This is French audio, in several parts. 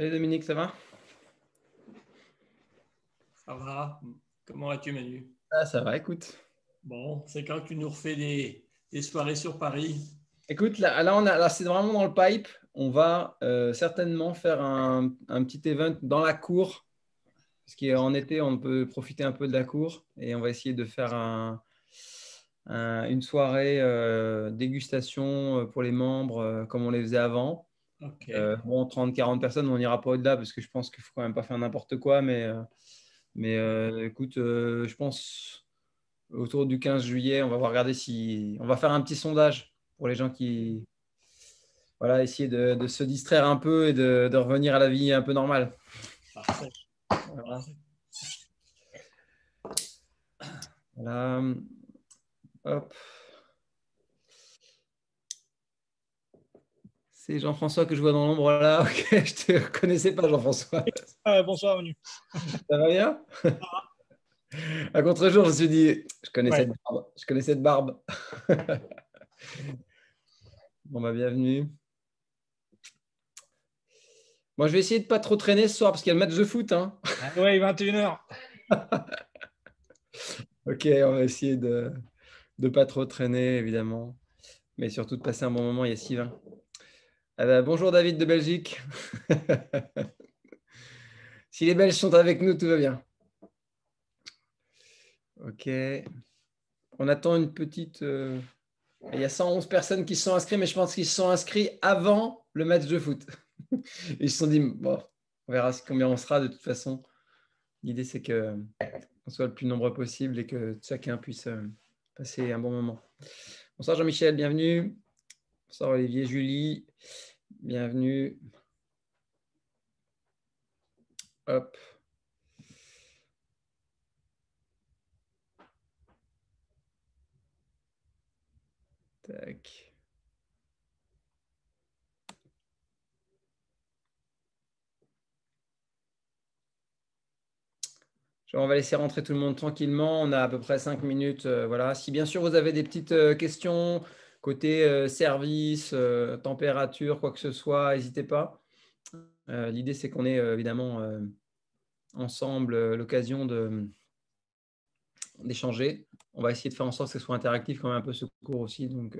Salut Dominique, ça va Ça va. Comment vas-tu Manu ah, Ça va, écoute. Bon, c'est quand tu nous refais des, soirées sur Paris Écoute, là, c'est vraiment dans le pipe. On va euh, certainement faire un, petit event dans la cour. Parce qu'en été, on peut profiter un peu de la cour. Et on va essayer de faire une soirée euh, dégustation euh, pour les membres, comme on les faisait avant. Euh, bon, 30-40 personnes, on n'ira pas au-delà parce que je pense qu'il faut quand même pas faire n'importe quoi. Mais, euh, euh, écoute, je pense autour du 15 juillet, on va regarder si. On va faire un petit sondage pour les gens qui. Voilà, essayer de, se distraire un peu et de, revenir à la vie un peu normale. Parfait. voilà. Hop. C'est Jean-François que je vois dans l'ombre là. Ok, je ne te connaissais pas, Jean-François. Ah, bonsoir, Ça va bien À contre-jour, je me suis dit, je connais, cette, barbe. Je connais cette barbe. bon, bah, bienvenue. Moi, je vais essayer de ne pas trop traîner ce soir parce qu'il y a le match de foot. Hein. 21h. Ah ok, on va essayer de ne pas trop traîner, évidemment. Mais surtout de passer un bon moment, il y a Sylvain. Ah ben, bonjour David de Belgique. si les Belges sont avec nous, tout va bien. Ok. On attend une petite. Euh, il y a 111 personnes qui sont inscrites, mais je pense qu'ils se sont inscrits avant le match de foot. Ils se sont dit, bon, on verra combien on sera de toute façon. L'idée, c'est qu'on soit le plus nombreux possible et que chacun puisse euh, passer un bon moment. Bonsoir Jean-Michel, bienvenue. Bonsoir Olivier, Julie. Bienvenue. Hop. Tac. on va laisser rentrer tout le monde tranquillement. On a à peu près cinq minutes. Euh, voilà. Si bien sûr vous avez des petites euh, questions, Côté euh, service, euh, température, quoi que ce soit, n'hésitez pas. Euh, l'idée, c'est qu'on ait évidemment ensemble l'occasion d'échanger. On va essayer de faire en sorte que ce soit interactif quand même un peu ce cours aussi. Donc,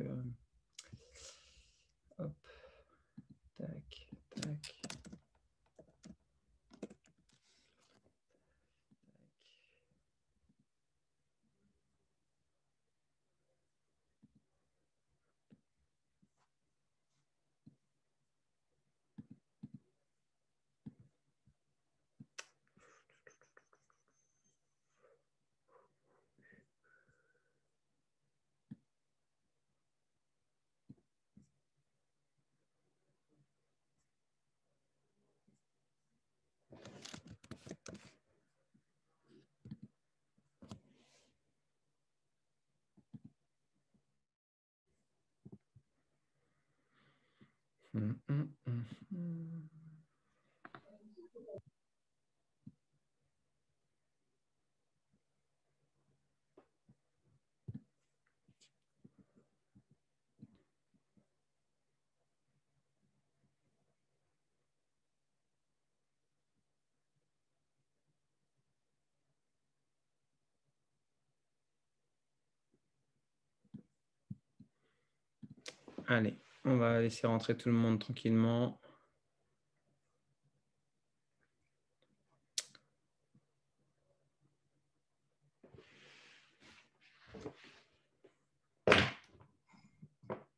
Allez, on va laisser rentrer tout le monde tranquillement.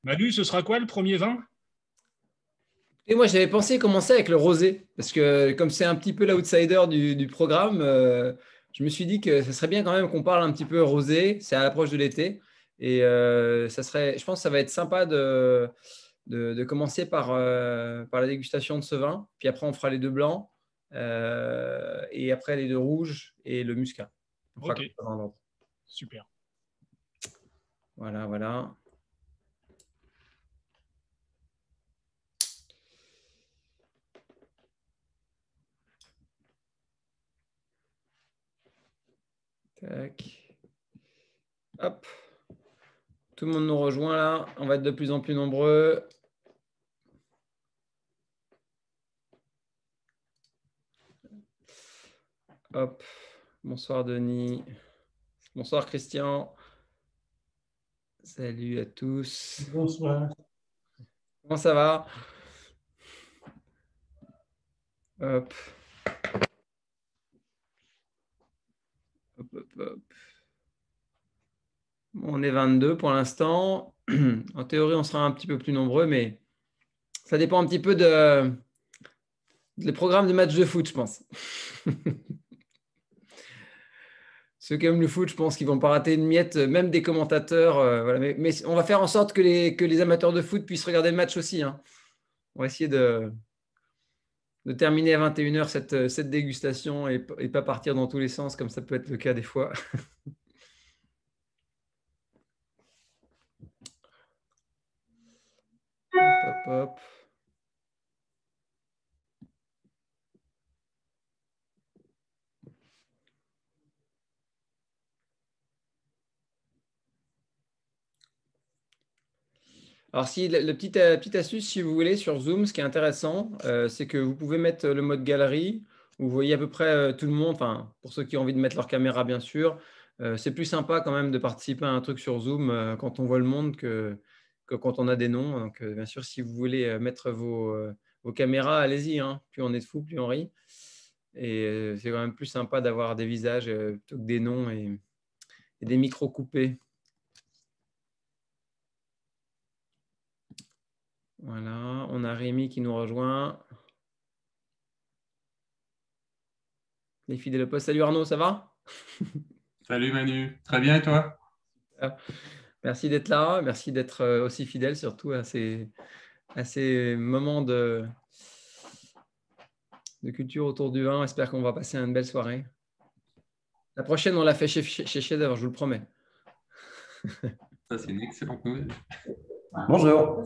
Manu, ce sera quoi le premier vin Et moi, j'avais pensé commencer avec le rosé, parce que comme c'est un petit peu l'outsider du, programme, euh, je me suis dit que ce serait bien quand même qu'on parle un petit peu rosé, c'est à l'approche de l'été. Et euh, ça serait, je pense que ça va être sympa de, de, commencer par, euh, par la dégustation de ce vin. Puis après, on fera les deux blancs. Euh, et après, les deux rouges et le muscat. Super. Voilà, voilà. Tac. Hop. Tout le monde nous rejoint là. On va être de plus en plus nombreux. Hop. Bonsoir Denis. Bonsoir Christian. Salut à tous. Bonsoir. Comment ça va Hop. Hop, hop, hop. On est 22 pour l'instant. En théorie, on sera un petit peu plus nombreux, mais ça dépend un petit peu de, programmes de matchs de foot, je pense. Ceux qui aiment le foot, je pense qu'ils ne vont pas rater une miette, euh, même des commentateurs. Euh, mais, on va faire en sorte que les, amateurs de foot puissent regarder le match aussi. Hein. On va essayer de, terminer à 21h euh, cette, dégustation et, et pas partir dans tous les sens comme ça peut être le cas des fois. Alors, si la, euh, petite, astuce, si vous voulez, sur Zoom, ce qui est intéressant, euh, c'est que vous pouvez mettre le mode galerie où vous voyez à peu près euh, tout le monde. Enfin, pour ceux qui ont envie de mettre leur caméra, bien sûr, c'est plus sympa quand même de participer à un truc sur Zoom quand on voit le monde que quand on a des noms. Donc, euh, bien sûr, si vous voulez euh, mettre vos, euh, vos caméras, allez-y. Hein. Plus on est de fous, plus on rit. Et c'est quand même plus sympa d'avoir des visages plutôt que des noms et, des micros coupés. Voilà, on a Rémi qui nous rejoint. Les fidèles poste. Salut Arnaud, ça va Salut Manu, très bien et toi ah. Merci d'être là, merci d'être euh, aussi fidèle surtout à ces, moments de, culture autour du vin. J'espère qu'on va passer une belle soirée. La prochaine, on la fait chez, chez, je vous le promets. Ça, c'est une excellente nouvelle. Bonjour.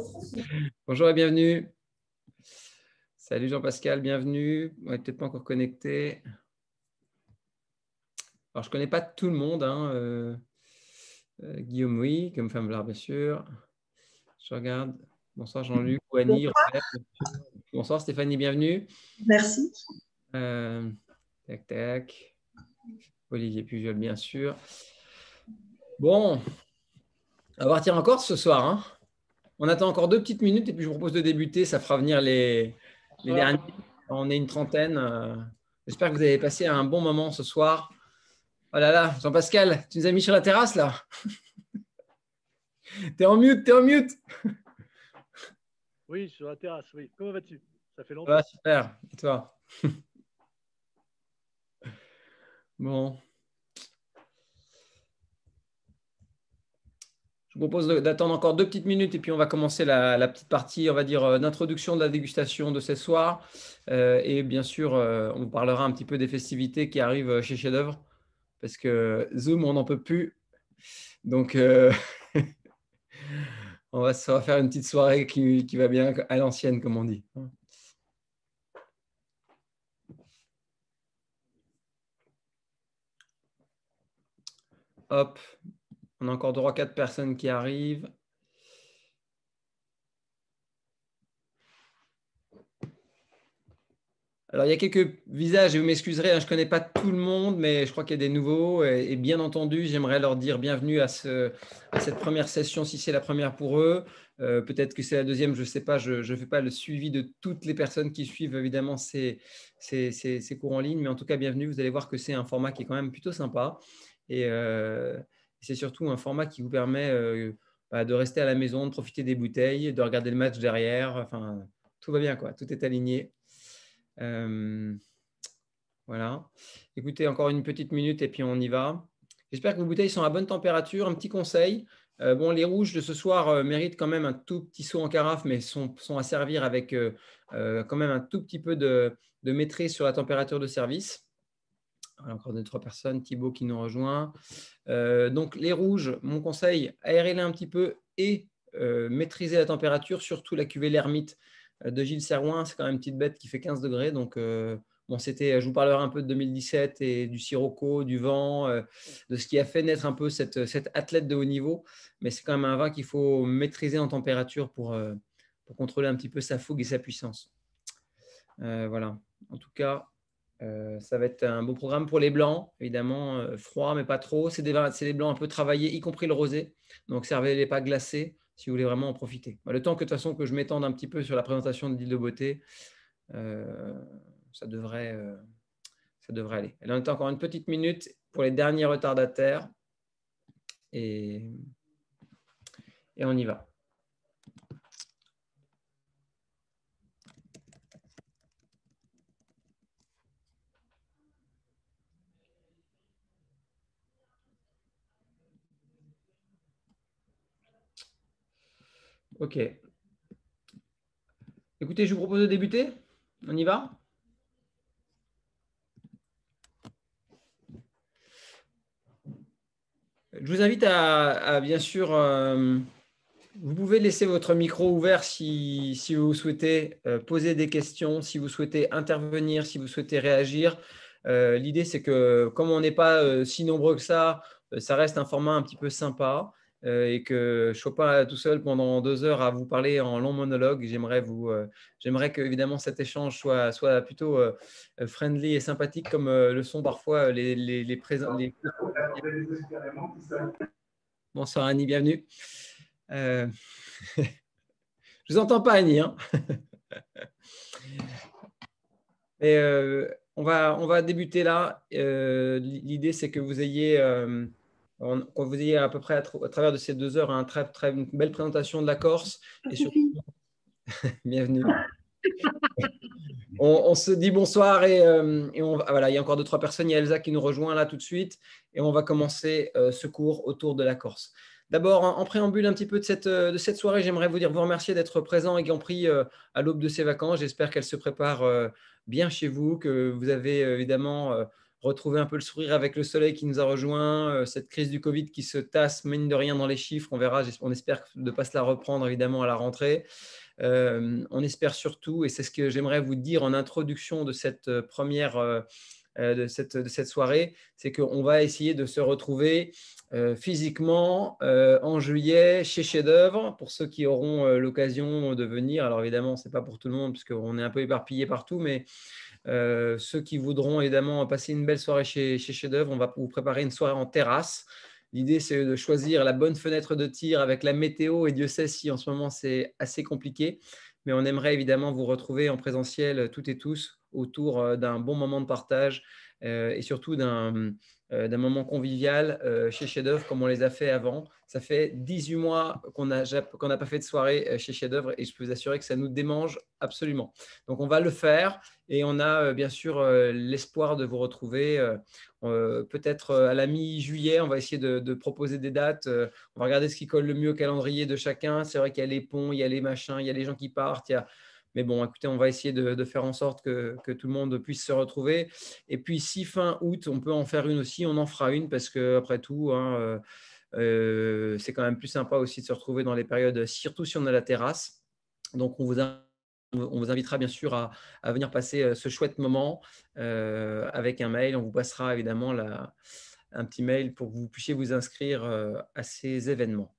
Bonjour et bienvenue. Salut Jean-Pascal, bienvenue. On n'est peut-être pas encore connecté. Alors, je ne connais pas tout le monde. Hein, euh, euh, Guillaume, oui, comme femme bien sûr. Je regarde. Bonsoir Jean-Luc, Annie, Bonsoir. Robert. Bonsoir Stéphanie, bienvenue. Merci. Euh, tac, tac. Olivier Pujol, bien sûr. Bon, on va partir encore ce soir. Hein. On attend encore deux petites minutes et puis je vous propose de débuter. Ça fera venir les, les derniers. On est une trentaine. Euh. J'espère que vous avez passé un bon moment ce soir. Oh là là, Jean-Pascal, tu nous as mis sur la terrasse là. t'es en mute, t'es en mute. oui, sur la terrasse, oui. Comment vas-tu Ça fait longtemps. super. Et toi Bon. Je vous propose d'attendre encore deux petites minutes et puis on va commencer la, petite partie, on va dire, euh, d'introduction de la dégustation de ce soir. Euh, et bien sûr, euh, on vous parlera un petit peu des festivités qui arrivent chez Chef d'œuvre parce que Zoom, on n'en peut plus. Donc, euh, on, va, se faire une petite soirée qui, qui va bien à l'ancienne, comme on dit. Hein. Hop, on a encore 3-4 personnes qui arrivent. Alors, il y a quelques visages, et vous m'excuserez, hein, je ne connais pas tout le monde, mais je crois qu'il y a des nouveaux. Et, bien entendu, j'aimerais leur dire bienvenue à, cette première session, si c'est la première pour eux. Euh, peut-être que c'est la deuxième, je ne sais pas. Je ne fais pas le suivi de toutes les personnes qui suivent, évidemment, ces, cours en ligne. Mais en tout cas, bienvenue. Vous allez voir que c'est un format qui est quand même plutôt sympa. Et euh, c'est surtout un format qui vous permet euh, bah, de rester à la maison, de profiter des bouteilles, de regarder le match derrière. Enfin, tout va bien, quoi. Tout est aligné. Euh, voilà. Écoutez, encore une petite minute et puis on y va. J'espère que vos bouteilles sont à bonne température. Un petit conseil. Euh, bon, les rouges de ce soir euh, méritent quand même un tout petit saut en carafe, mais sont, à servir avec quand même un tout petit peu de, maîtrise sur la température de service. encore deux, trois personnes. Thibaut qui nous rejoint. donc, les rouges, mon conseil, aérez-les un petit peu et maîtriser la température, surtout la cuvée l'ermite. Euh, de Gilles Serouin, c'est quand même une petite bête qui fait 15 degrés. Donc, euh, bon, c'était, euh, je vous parlerai un peu de 2017 et du sirocco, du vent, de ce qui a fait naître un peu cette, athlète de haut niveau. Mais c'est quand même un vin qu'il faut maîtriser en température pour, contrôler un petit peu sa fougue et sa puissance. voilà. En tout cas, ça va être un beau programme pour les blancs, évidemment, froid, mais pas trop. C'est des, c'est des blancs un peu travaillés, y compris le rosé. Donc, servez-les pas glacés si vous voulez vraiment en profiter. Bah, le temps que de toute façon que je m'étende un petit peu sur la présentation de l'île de beauté, euh, ça, devrait, euh, ça devrait aller. Elle en est encore une petite minute pour les derniers retardataires. Et, et on y va. Ok. Écoutez, je vous propose de débuter. On y va Je vous invite à, bien sûr, euh, vous pouvez laisser votre micro ouvert si, vous souhaitez euh, poser des questions, si vous souhaitez intervenir, si vous souhaitez réagir. Euh, l'idée, c'est que comme on n'est pas si nombreux que ça, ça reste un format un petit peu sympa. Euh, et que je sois pas tout seul pendant deux heures à vous parler en long monologue. J'aimerais vous, euh, j'aimerais que évidemment cet échange soit soit plutôt euh, friendly et sympathique comme le sont parfois les présents. Bonsoir Annie, bienvenue. Euh... je vous entends pas Annie. Hein. on va on va débuter là. L'idée c'est que vous ayez on, vous ayez à peu près à, travers de ces deux heures un très, belle présentation de la Corse. Et surtout, bienvenue. on, se dit bonsoir et, euh, il y a encore deux, trois personnes. Il y a Elsa qui nous rejoint là tout de suite et on va commencer euh, ce cours autour de la Corse. D'abord, en, préambule un petit peu euh, de cette, soirée, j'aimerais vous dire vous remercier d'être présent et pris à l'aube de ces vacances. J'espère qu'elles se préparent bien chez vous, que vous avez évidemment retrouver un peu le sourire avec le soleil qui nous a rejoint, euh, cette crise du Covid qui se tasse, mine de rien, dans les chiffres. On verra, on espère ne pas se la reprendre évidemment à la rentrée. Euh, on espère surtout, et c'est ce que j'aimerais vous dire en introduction de cette euh, première, de, cette, de, cette, soirée, c'est qu'on va essayer de se retrouver physiquement en juillet chez Chef d'œuvre pour ceux qui auront l'occasion de venir. Alors évidemment, ce n'est pas pour tout le monde, puisqu'on est un peu éparpillé partout, mais euh, ceux qui voudront évidemment passer une belle soirée chez, chez Chef d'œuvre, on va vous préparer une soirée en terrasse. L'idée, c'est de choisir la bonne fenêtre de tir avec la météo, et Dieu sait si en ce moment c'est assez compliqué. Mais on aimerait évidemment vous retrouver en présentiel euh, toutes et tous autour euh, d'un bon moment de partage et surtout d'un moment convivial chez Chef d'œuvre comme on les a fait avant. Ça fait 18 mois qu'on n'a pas fait de soirée chez Chef d'œuvre et je peux vous assurer que ça nous démange absolument. Donc on va le faire. Et on a euh, bien sûr euh, l'espoir de vous retrouver euh, peut-être à la mi-juillet. On va essayer de, proposer des dates. on va regarder ce qui colle le mieux au calendrier de chacun. C'est vrai qu'il y a les ponts, il y a les machins, il y a les gens qui partent. Mais bon, écoutez, on va essayer de, faire en sorte que, tout le monde puisse se retrouver. Et puis, si fin août, on peut en faire une aussi, on en fera une parce que, après tout, hein, c'est quand même plus sympa aussi de se retrouver dans les périodes, surtout si on a la terrasse. Donc, on vous a on vous invitera bien sûr à, venir passer euh, ce chouette moment euh, avec un mail. On vous passera évidemment un petit mail pour que vous puissiez vous inscrire euh, à ces événements.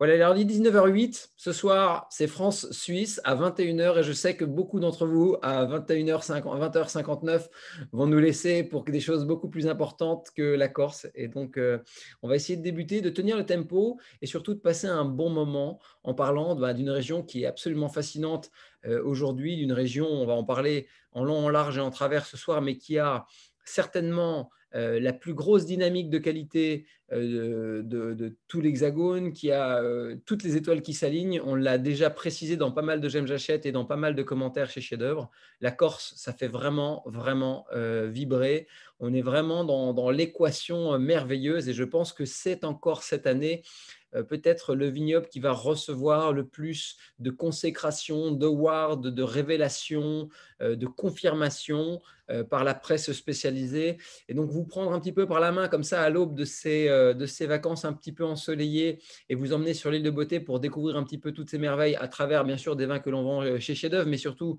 Voilà, il est 19h08. Ce soir, c'est France-Suisse à 21h et je sais que beaucoup d'entre vous à 21 h 20h59 vont nous laisser pour des choses beaucoup plus importantes que la Corse. Et donc, euh, on va essayer de débuter, de tenir le tempo et surtout de passer un bon moment en parlant bah, d'une région qui est absolument fascinante euh, aujourd'hui, d'une région, on va en parler en long, en large et en travers ce soir, mais qui a certainement euh, la plus grosse dynamique de qualité euh, de, tout l'Hexagone, qui a euh, toutes les étoiles qui s'alignent. On l'a déjà précisé dans pas mal de J'aime, j'achète et dans pas mal de commentaires chez Chef d'œuvre. La Corse, ça fait vraiment, vraiment vibrer. On est vraiment dans, dans l'équation merveilleuse et je pense que c'est encore cette année peut-être le vignoble qui va recevoir le plus de consécration, d'awards, de révélations, de confirmations. Euh, par la presse spécialisée. Et donc, vous prendre un petit peu par la main comme ça à l'aube de ces, euh, de ces vacances un petit peu ensoleillées et vous emmener sur l'île de beauté pour découvrir un petit peu toutes ces merveilles à travers, bien sûr, des vins que l'on vend euh, chez Chef d'œuvre, mais surtout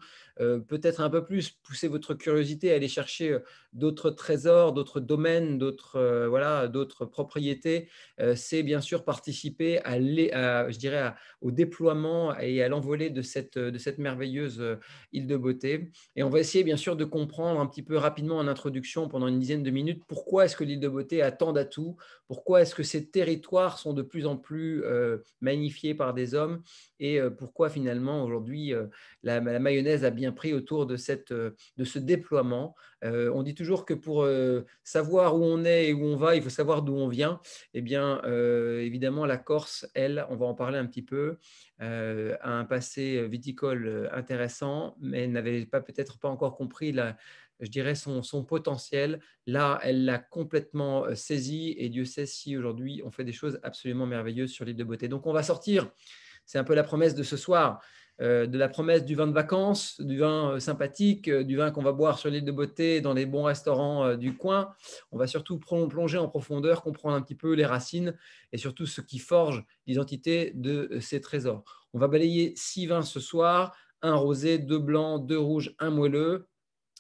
peut-être un peu plus pousser votre curiosité, aller chercher d'autres trésors, d'autres domaines, d'autres voilà, d'autres propriétés. C'est bien sûr participer à, je dirais, au déploiement et à l'envolée de cette, de cette merveilleuse île de beauté. Et on va essayer bien sûr de comprendre un petit peu rapidement en introduction pendant une dizaine de minutes pourquoi est-ce que l'île de Beauté a tant d'atouts, pourquoi est-ce que ces territoires sont de plus en plus euh, magnifiés par des hommes et euh, pourquoi finalement aujourd'hui euh, la, mayonnaise a bien pris autour de, cette, de ce déploiement. on dit toujours que pour savoir où on est et où on va, il faut savoir d'où on vient. et eh bien, évidemment, la Corse, elle, on va en parler un petit peu, a un passé viticole intéressant, mais n'avait pas peut-être pas encore compris la, je dirais, son, potentiel. Là, elle l'a complètement euh, saisi et Dieu sait si aujourd'hui on fait des choses absolument merveilleuses sur l'île de beauté. Donc on va sortir, c'est un peu la promesse de ce soir, euh, de la promesse du vin de vacances, du vin euh, sympathique, du vin qu'on va boire sur l'île de beauté, dans les bons restaurants du coin. On va surtout plonger en profondeur, comprendre un petit peu les racines et surtout ce qui forge l'identité de ces trésors. On va balayer six vins ce soir. Un rosé, deux blancs, deux rouges, un moelleux,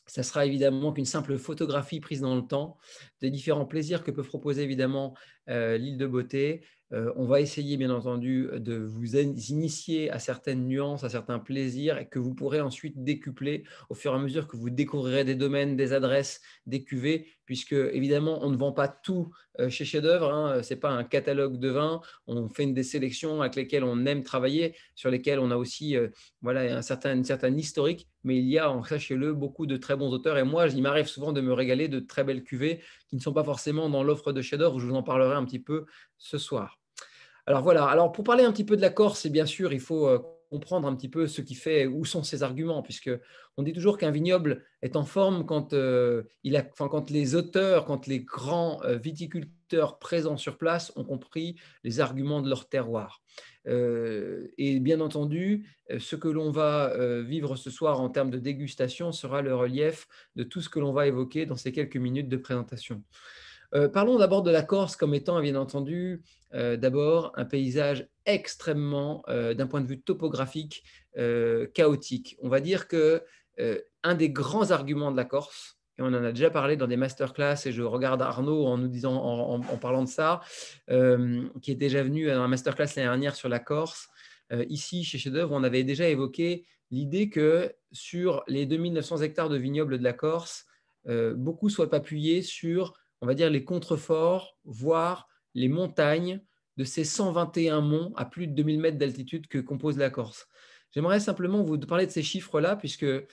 ça sera évidemment qu'une simple photographie prise dans le temps des différents plaisirs que peut proposer évidemment euh, l'île de beauté, euh, on va essayer, bien entendu, de vous initier à certaines nuances, à certains plaisirs, et que vous pourrez ensuite décupler au fur et à mesure que vous découvrirez des domaines, des adresses, des cuvées, puisque évidemment, on ne vend pas tout euh, chez Chef d'œuvre. Hein. Euh, ce n'est pas un catalogue de vins. On fait une des sélections avec lesquelles on aime travailler, sur lesquelles on a aussi voilà, un certain, historique. Mais il y a, sachez-le, beaucoup de très bons auteurs. Et moi, il m'arrive souvent de me régaler de très belles cuvées qui ne sont pas forcément dans l'offre de Chef d'œuvre. Je vous en parlerai un petit peu ce soir. Alors voilà, alors pour parler un petit peu de la Corse, bien sûr, il faut euh, comprendre un petit peu ce qui fait, où sont ces arguments, puisque on dit toujours qu'un vignoble est en forme quand, euh, il quand les auteurs, quand les grands euh, viticulteurs présents sur place ont compris les arguments de leur terroir. et bien entendu, ce que l'on va vivre ce soir en termes de dégustation sera le relief de tout ce que l'on va évoquer dans ces quelques minutes de présentation. Euh, parlons d'abord de la Corse comme étant, bien entendu, euh, d'abord un paysage extrêmement, euh, d'un point de vue topographique, chaotique. On va dire que un des grands arguments de la Corse, et on en a déjà parlé dans des masterclass, et je regarde Arnaud en nous disant, en, parlant de ça, qui est déjà venu dans la masterclass l'année dernière sur la Corse. ici, chez Chef d'œuvre, on avait déjà évoqué l'idée que sur les 2900 hectares de vignobles de la Corse, beaucoup soient appuyés sur on va dire, les contreforts, voire les montagnes de ces 121 monts à plus de 2000 mètres d'altitude que compose la Corse. J'aimerais simplement vous parler de ces chiffres-là, puisque euh,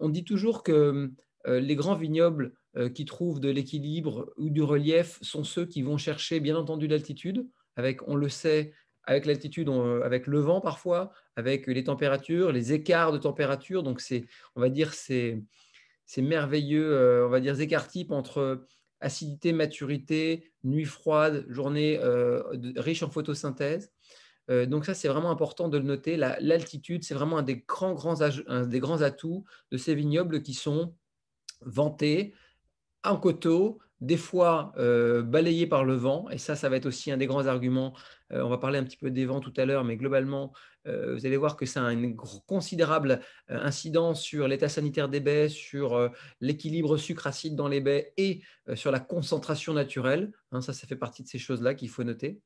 on dit toujours que euh, les grands vignobles euh, qui trouvent de l'équilibre ou du relief sont ceux qui vont chercher, bien entendu, l'altitude, avec, on le sait, avec l'altitude, avec le vent parfois, avec les températures, les écarts de température. Donc, c'est, on va dire, ces, merveilleux, on va dire, écarts types entre acidité, maturité, nuit froide, journée euh, riche en photosynthèse. Euh, donc ça, c'est vraiment important de le noter. L'altitude, c'est vraiment un des, grands, des grands atouts de ces vignobles qui sont vantés en coteau des fois euh, par le vent, et ça, ça va être aussi un des grands arguments. Euh, on va parler un petit peu des vents tout à l'heure, mais globalement, euh, vous allez voir que ça a une considérable euh, incidence sur l'état sanitaire des baies, sur l'équilibre sucre-acide dans les baies et sur la concentration naturelle. Hein, ça, ça fait partie de ces choses-là qu'il faut noter.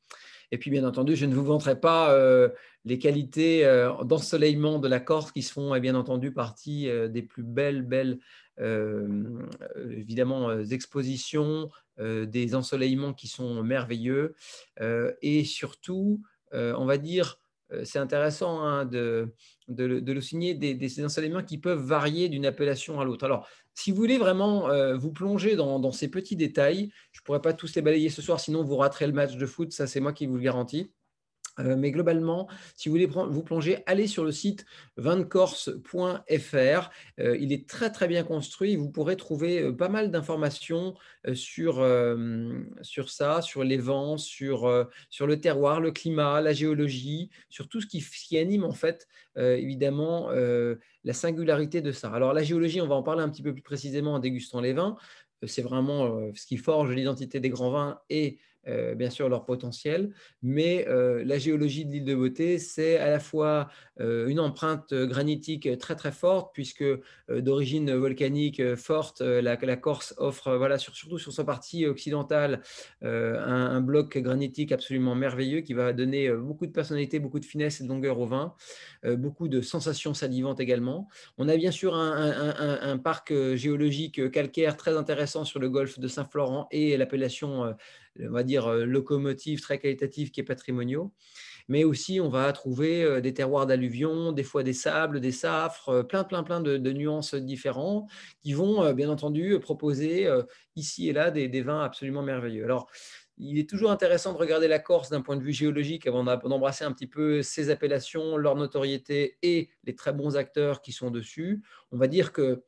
Et puis, bien entendu, je ne vous vanterai pas les qualités d'ensoleillement de la Corse qui sont, font, eh bien entendu, partie des plus belles, belles euh, euh, évidemment euh, expositions, des ensoleillements qui sont merveilleux, et surtout, on va dire, c'est intéressant hein, de, de, le signer, des, ensoleillements qui peuvent varier d'une appellation à l'autre. Alors, si vous voulez vraiment vous plonger dans, dans, ces petits détails, je ne pourrais pas tous les balayer ce soir, sinon vous raterez le match de foot, ça c'est moi qui vous le garantis. Euh, mais globalement, si vous voulez vous plonger, allez sur le site vincorse.fr euh, il est très très bien construit. Vous pourrez trouver euh, pas mal d'informations sur, sur ça, sur les vents, sur, sur le terroir, le climat, la géologie, sur tout ce qui, anime en fait évidemment la singularité de ça. Alors la géologie, on va en parler un petit peu plus précisément en dégustant les vins. C'est vraiment ce qui forge l'identité des grands vins et euh, bien sûr leur potentiel, mais euh, la géologie de l'île de Beauté, c'est à la fois euh, une empreinte granitique très très forte, puisque d'origine volcanique forte, la, Corse offre, voilà, surtout sur sa partie occidentale, un, bloc granitique absolument merveilleux qui va donner beaucoup de personnalité, beaucoup de finesse et de longueur au vin, beaucoup de sensations salivantes également. On a bien sûr un parc géologique calcaire très intéressant sur le golfe de Saint-Florent et l'appellation on va dire, euh, locomotive très qualitative qui est patrimoniaux. Mais aussi, on va trouver euh, des terroirs d'alluvions, des fois des sables, des safres, euh, plein, plein, plein de, nuances différentes qui vont, bien entendu, proposer ici et là des, des vins absolument merveilleux. Alors, il est toujours intéressant de regarder la Corse d'un point de vue géologique avant d'embrasser un petit peu ses appellations, leur notoriété et les très bons acteurs qui sont dessus. On va dire que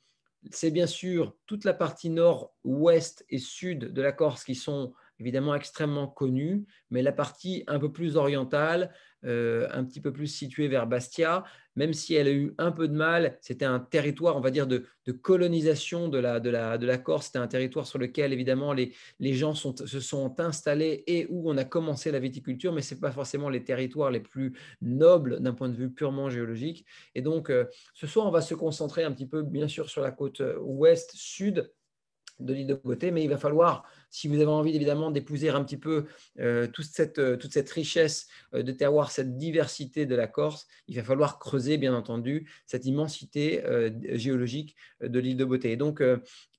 c'est bien sûr toute la partie nord, ouest et sud de la Corse qui sont évidemment extrêmement connue, mais la partie un peu plus orientale, euh, un petit peu plus située vers Bastia, même si elle a eu un peu de mal, c'était un territoire, on va dire, de, colonisation de la, Corse, c'était un territoire sur lequel, évidemment, les, gens se sont installés et où on a commencé la viticulture, mais ce n'est pas forcément les territoires les plus nobles d'un point de vue purement géologique. Et donc, euh, ce soir, on va se concentrer un petit peu, bien sûr, sur la côte euh, ouest-sud, de l'île de Beauté, mais il va falloir, si vous avez envie évidemment d'épouser un petit peu euh, euh, toute, cette, richesse euh, de terroir, cette diversité de la Corse, il va falloir creuser bien entendu cette immensité géologique de l'île de Beauté. donc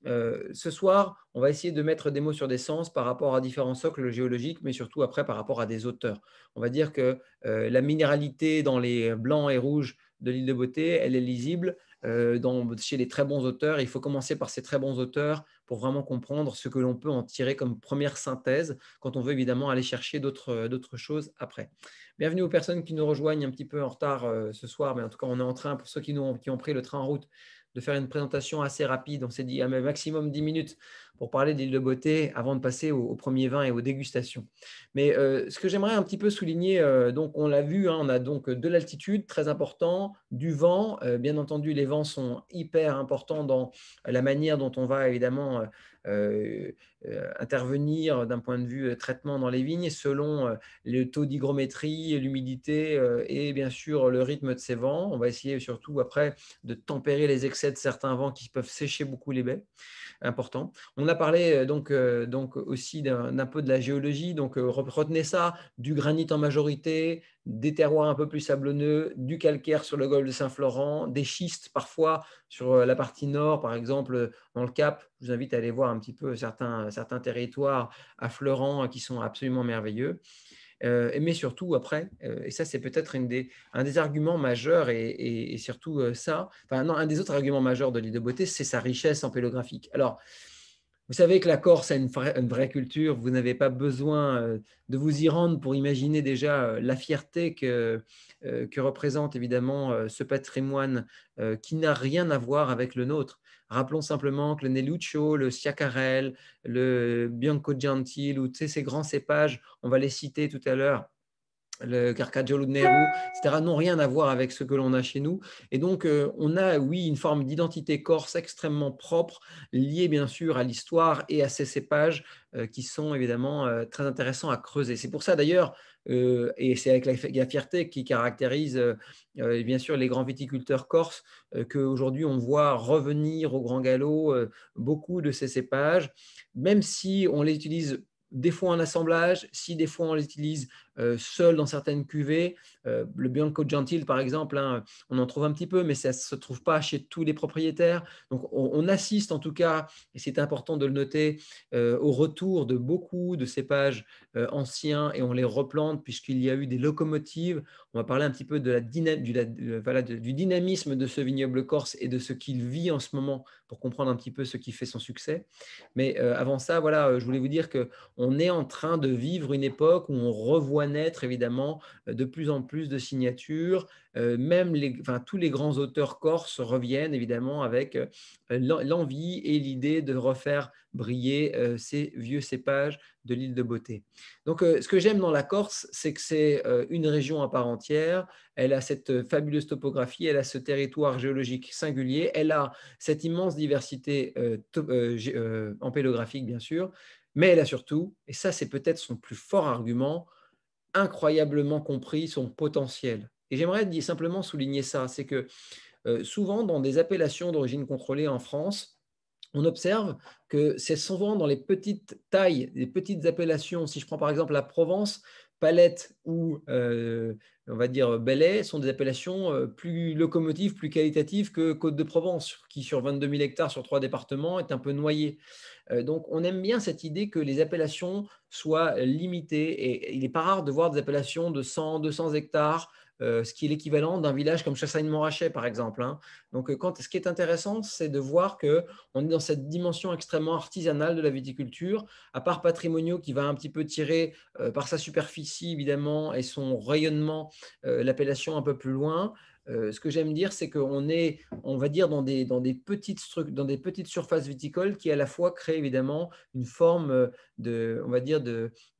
ce soir, on va essayer de mettre des mots sur des sens par rapport à différents socles géologiques, mais surtout après par rapport à des auteurs. On va dire que la minéralité dans les blancs et rouges de l'île de Beauté, elle est lisible. chez les très bons auteurs. Il faut commencer par ces très bons auteurs pour vraiment comprendre ce que l'on peut en tirer comme première synthèse quand on veut évidemment aller chercher d'autres euh, choses après. Bienvenue aux personnes qui nous rejoignent un petit peu en retard euh, ce soir, mais en tout cas on est en train, pour ceux qui, nous qui ont pris le train en route, de faire une présentation assez rapide. On s'est dit à ah, maximum 10 minutes pour parler d'île de beauté avant de passer au premier premiers vins et aux dégustations. Mais euh, ce que j'aimerais un petit peu souligner, euh, donc on l'a vu, hein, on a donc de l'altitude, très important, du vent. Euh, bien entendu, les vents sont hyper importants dans la manière dont on va évidemment euh, euh, intervenir d'un point de vue euh, traitement dans les vignes selon le taux d'hygrométrie, l'humidité et bien sûr le rythme de ces vents. On va essayer surtout après de tempérer les excès de certains vents qui peuvent sécher beaucoup les baies. Important. On a parlé donc, donc aussi d'un peu de la géologie, donc retenez ça, du granit en majorité, des terroirs un peu plus sablonneux, du calcaire sur le golfe de Saint-Florent, des schistes parfois sur euh, la partie nord, par exemple euh, dans le Cap. Je vous invite à aller voir un petit peu certains, certains territoires affleurants hein, qui sont absolument merveilleux. Euh, mais surtout après, et ça c'est peut-être un des arguments majeurs et, surtout ça, enfin non, un des autres arguments majeurs de l'île de beauté, c'est sa richesse en pélographique. Alors, vous savez que la Corse a une vraie, culture, vous n'avez pas besoin euh, de vous y rendre pour imaginer déjà euh, la fierté que, euh, représente évidemment ce patrimoine qui n'a rien à voir avec le nôtre. Rappelons simplement que le Neluccio, le siacarel, le Bianco Gentile ou ces grands cépages, on va les citer tout à l'heure, le Carcajolo de Nehru, etc., n'ont rien à voir avec ce que l'on a chez nous. Et donc, euh, on a, oui, une forme d'identité corse extrêmement propre, liée bien sûr à l'histoire et à ces cépages euh, qui sont évidemment euh, très intéressants à creuser. C'est pour ça d'ailleurs, et c'est avec la, la, fierté qui caractérise bien sûr les grands viticulteurs corses, qu'aujourd'hui on voit revenir au grand galop beaucoup de ces cépages, même si on les utilise des fois en assemblage, si des fois on les utilise euh, seul dans certaines cuvées. Euh, le Bianco Gentile par exemple, hein, on en trouve un petit peu, mais ça ne se trouve pas chez tous les propriétaires. Donc, on, assiste en tout cas, et c'est important de le noter, euh, au retour de beaucoup de cépages anciens et on les replante puisqu'il y a eu des locomotives. On va parler un petit peu de la, du, du dynamisme de ce vignoble corse et de ce qu'il vit en ce moment pour comprendre un petit peu ce qui fait son succès. Mais avant ça, voilà, je voulais vous dire qu'on est en train de vivre une époque où on revoit naître évidemment euh, de plus en plus de signatures. Euh, même tous les grands auteurs corses reviennent évidemment avec euh, l'envie et l'idée de refaire briller ces vieux cépages de l'île de Beauté. Donc, ce que j'aime dans la Corse, c'est que c'est une région à part entière. Elle a cette fabuleuse topographie, elle a ce territoire géologique singulier, elle a cette immense diversité en pélographique bien sûr, mais elle a surtout, et ça c'est peut-être son plus fort argument, incroyablement compris son potentiel. Et j'aimerais simplement souligner ça, c'est que euh, souvent dans des appellations d'origine contrôlée en France, on observe que c'est souvent dans les petites tailles, les petites appellations. Si je prends par exemple la Provence, palette ou, euh, on va dire, Bellet sont des appellations euh, plus locomotives, plus qualitatives que Côte-de-Provence, qui sur 22 000 hectares sur trois départements est un peu noyé. Euh, donc, on aime bien cette idée que les appellations soient limitées. Et il n'est pas rare de voir des appellations de 100, 200 hectares euh, ce qui est l'équivalent d'un village comme Chassagne-Montrachet, par exemple. Hein. Donc, euh, ce qui est intéressant, c'est de voir qu'on est dans cette dimension extrêmement artisanale de la viticulture, à part patrimoniaux qui va un petit peu tirer euh, par sa superficie, évidemment, et son rayonnement, l'appellation un peu plus loin. ce que j'aime dire, c'est qu'on est, on va dire, dans des, dans, des petites surfaces viticoles qui à la fois créent évidemment une forme on va dire,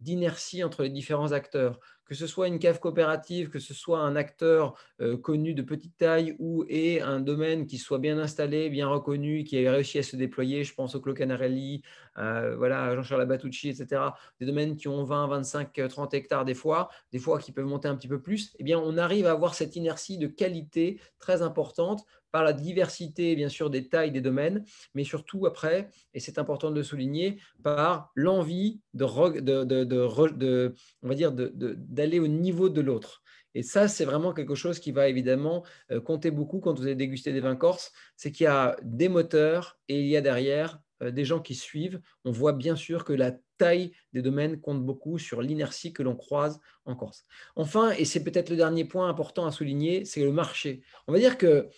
d'inertie entre les différents acteurs que ce soit une cave coopérative, que ce soit un acteur euh, connu de petite taille ou un domaine qui soit bien installé, bien reconnu, qui ait réussi à se déployer, je pense au Clocanarelli, euh, voilà, Jean-Charles Abatucci, etc., des domaines qui ont 20, 25, 30 hectares des fois, des fois qui peuvent monter un petit peu plus, eh bien, on arrive à avoir cette inertie de qualité très importante par la diversité, bien sûr, des tailles des domaines, mais surtout après, et c'est important de le souligner, par l'envie de, de, de, on va dire, d'aller au niveau de l'autre. Et ça, c'est vraiment quelque chose qui va évidemment euh, compter beaucoup quand vous allez déguster des vins corses, c'est qu'il y a des moteurs et il y a derrière euh, des gens qui suivent, on voit bien sûr que la taille des domaines compte beaucoup sur l'inertie que l'on croise en Corse. Enfin, et c'est peut-être le dernier point important à souligner, c'est le marché. On va dire que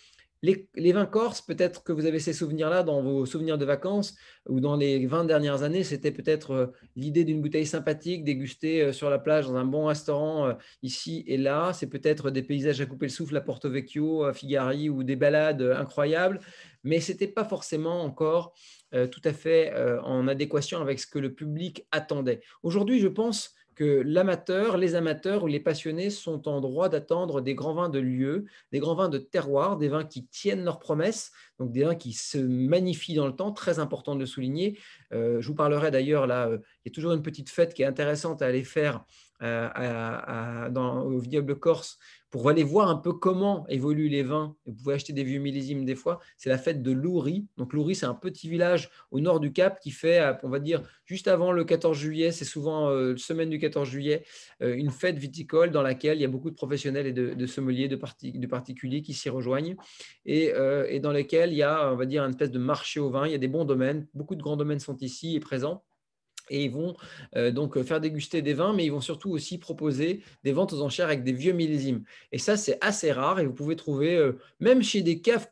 les, vins corses, peut-être que vous avez ces souvenirs-là dans vos souvenirs de vacances ou dans les 20 dernières années, c'était peut-être euh, l'idée d'une bouteille sympathique dégustée euh, sur la plage dans un bon restaurant ici et là. C'est peut-être des paysages à couper le souffle à Porto Vecchio, à Figari ou des balades incroyables, mais ce n'était pas forcément encore euh, tout à fait euh, en adéquation avec ce que le public attendait. Aujourd'hui, je pense que l'amateur, les amateurs ou les passionnés sont en droit d'attendre des grands vins de lieu, des grands vins de terroir, des vins qui tiennent leurs promesses, donc des vins qui se magnifient dans le temps, très important de le souligner. Euh, je vous parlerai d'ailleurs, là, il y a toujours une petite fête qui est intéressante à aller faire au vignoble corse pour aller voir un peu comment évoluent les vins. vous pouvez acheter des vieux millésimes des fois. C'est la fête de Loury. Donc Loury, c'est un petit village au nord du Cap qui fait, euh, on va dire, juste avant le 14 juillet, c'est souvent la euh, semaine du 14 juillet, euh, une fête viticole dans laquelle il y a beaucoup de professionnels et de, sommeliers, de, particuliers qui s'y rejoignent et, et dans lesquels il y a, on va dire, une espèce de marché au vin. Il y a des bons domaines. Beaucoup de grands domaines sont ici et présents. Et ils vont euh, donc euh, faire déguster des vins, mais ils vont surtout aussi proposer des ventes aux enchères avec des vieux millésimes. Et ça, c'est assez rare. Et vous pouvez trouver, euh, même chez des cave